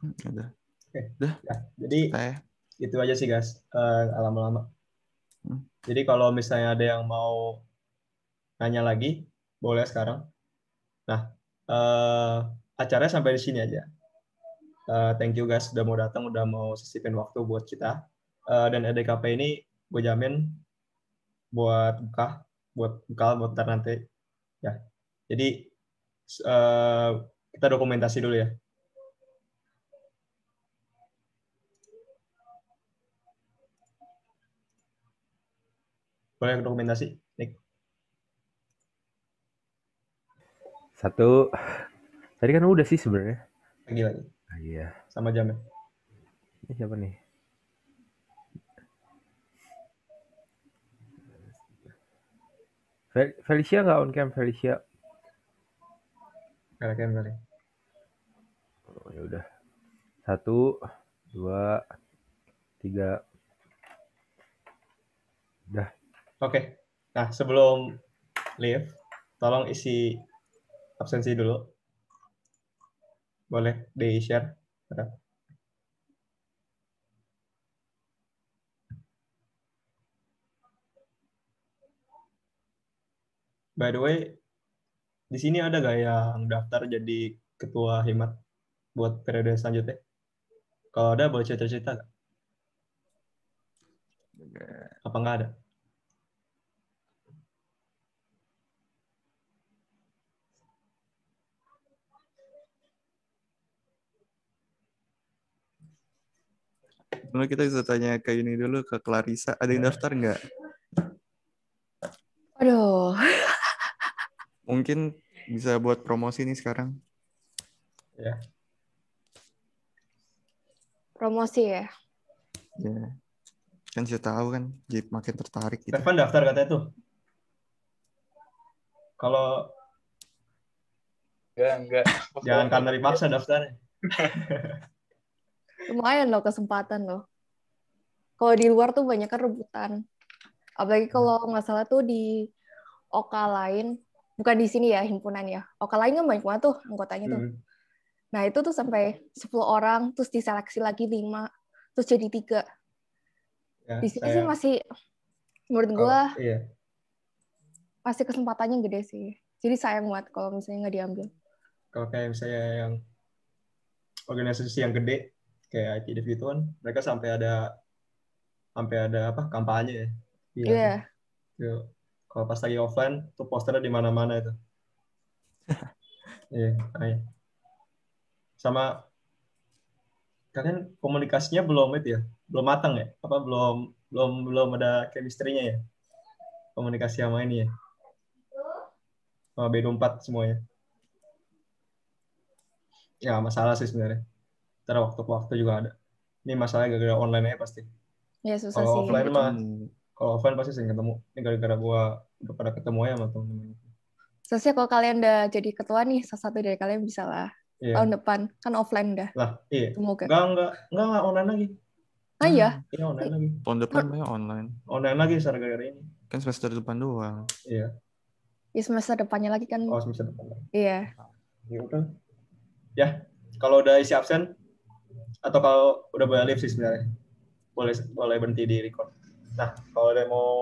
Ya, ada. Hmm, Oke. Udah. Ya, jadi saya. itu aja sih, guys. Uh, lama-lama. Hmm. Jadi kalau misalnya ada yang mau nanya lagi, boleh sekarang. Nah, uh, acaranya sampai di sini aja. Eh, thank you guys udah mau datang, udah mau sisipin waktu buat kita. Uh, dan EDKP ini gue jamin buat buka, buat buka, buat ntar nanti. Ya, jadi uh, kita dokumentasi dulu ya. Boleh dokumentasi, Nick? Satu, tadi kan udah sih sebenarnya. Lagi lagi. Iya. Sama jam Ini siapa nih? Felicia nggak on cam Felicia? Gak cam kali. Oh, ya udah. Satu, dua, tiga. Udah. Oke. Okay. Nah sebelum live, tolong isi absensi dulu. Boleh di-share. By the way, di sini ada gak yang daftar jadi ketua himat buat periode selanjutnya? Kalau ada, boleh cerita-cerita gak? Apa nggak ada? Sebelum kita bisa tanya ke ini dulu, ke Clarissa. Ada yang iya. daftar nggak? Aduh. Mungkin bisa buat promosi nih sekarang. Ya. Promosi ya? Ya. Kan saya tahu kan, jadi makin tertarik. Gitu. Stefan daftar katanya tuh. Kalau Enggak, enggak. Jangan karena dipaksa daftarnya. lumayan loh kesempatan loh. Kalau di luar tuh banyak kan rebutan. Apalagi kalau hmm. nggak salah tuh di Oka lain, bukan di sini ya himpunan ya. Oka lain kan banyak banget tuh anggotanya tuh. Hmm. Nah itu tuh sampai 10 orang, terus diseleksi lagi 5, terus jadi tiga. Ya, di sini kayak, sih masih, menurut gue, oh, iya. masih kesempatannya gede sih. Jadi sayang banget kalau misalnya nggak diambil. Kalau kayak misalnya yang organisasi yang gede, kayak IPDF gitu kan mereka sampai ada sampai ada apa kampanye ya iya yeah. yeah. kalau pas lagi offline tuh posternya di mana-mana itu iya yeah. sama kalian komunikasinya belum itu ya belum matang ya apa belum belum belum ada chemistry-nya ya komunikasi sama ini ya sama B24 semuanya ya masalah sih sebenarnya Ntar waktu ke waktu juga ada. Ini masalahnya gara-gara online aja ya pasti. Ya susah kalo sih. offline mah, kalau offline pasti sering ketemu. Ini gara-gara gue udah pada ketemu aja ya sama temen-temen. Seharusnya kalau kalian udah jadi ketua nih, salah satu dari kalian bisa lah. Yeah. Tahun depan. Kan offline dah. Lah, iya. Semoga. Enggak, enggak, enggak, enggak online lagi. Ah iya? Hmm, iya online lagi. Tahun depan Ter... Ya online. Online lagi secara gara-gara ini. Kan semester depan doang. Iya. Ya semester depannya lagi kan. Oh semester depan. Iya. Ya udah. Ya, kalau udah isi absen, atau kalau udah boleh live sih sebenarnya boleh boleh berhenti di record nah kalau udah mau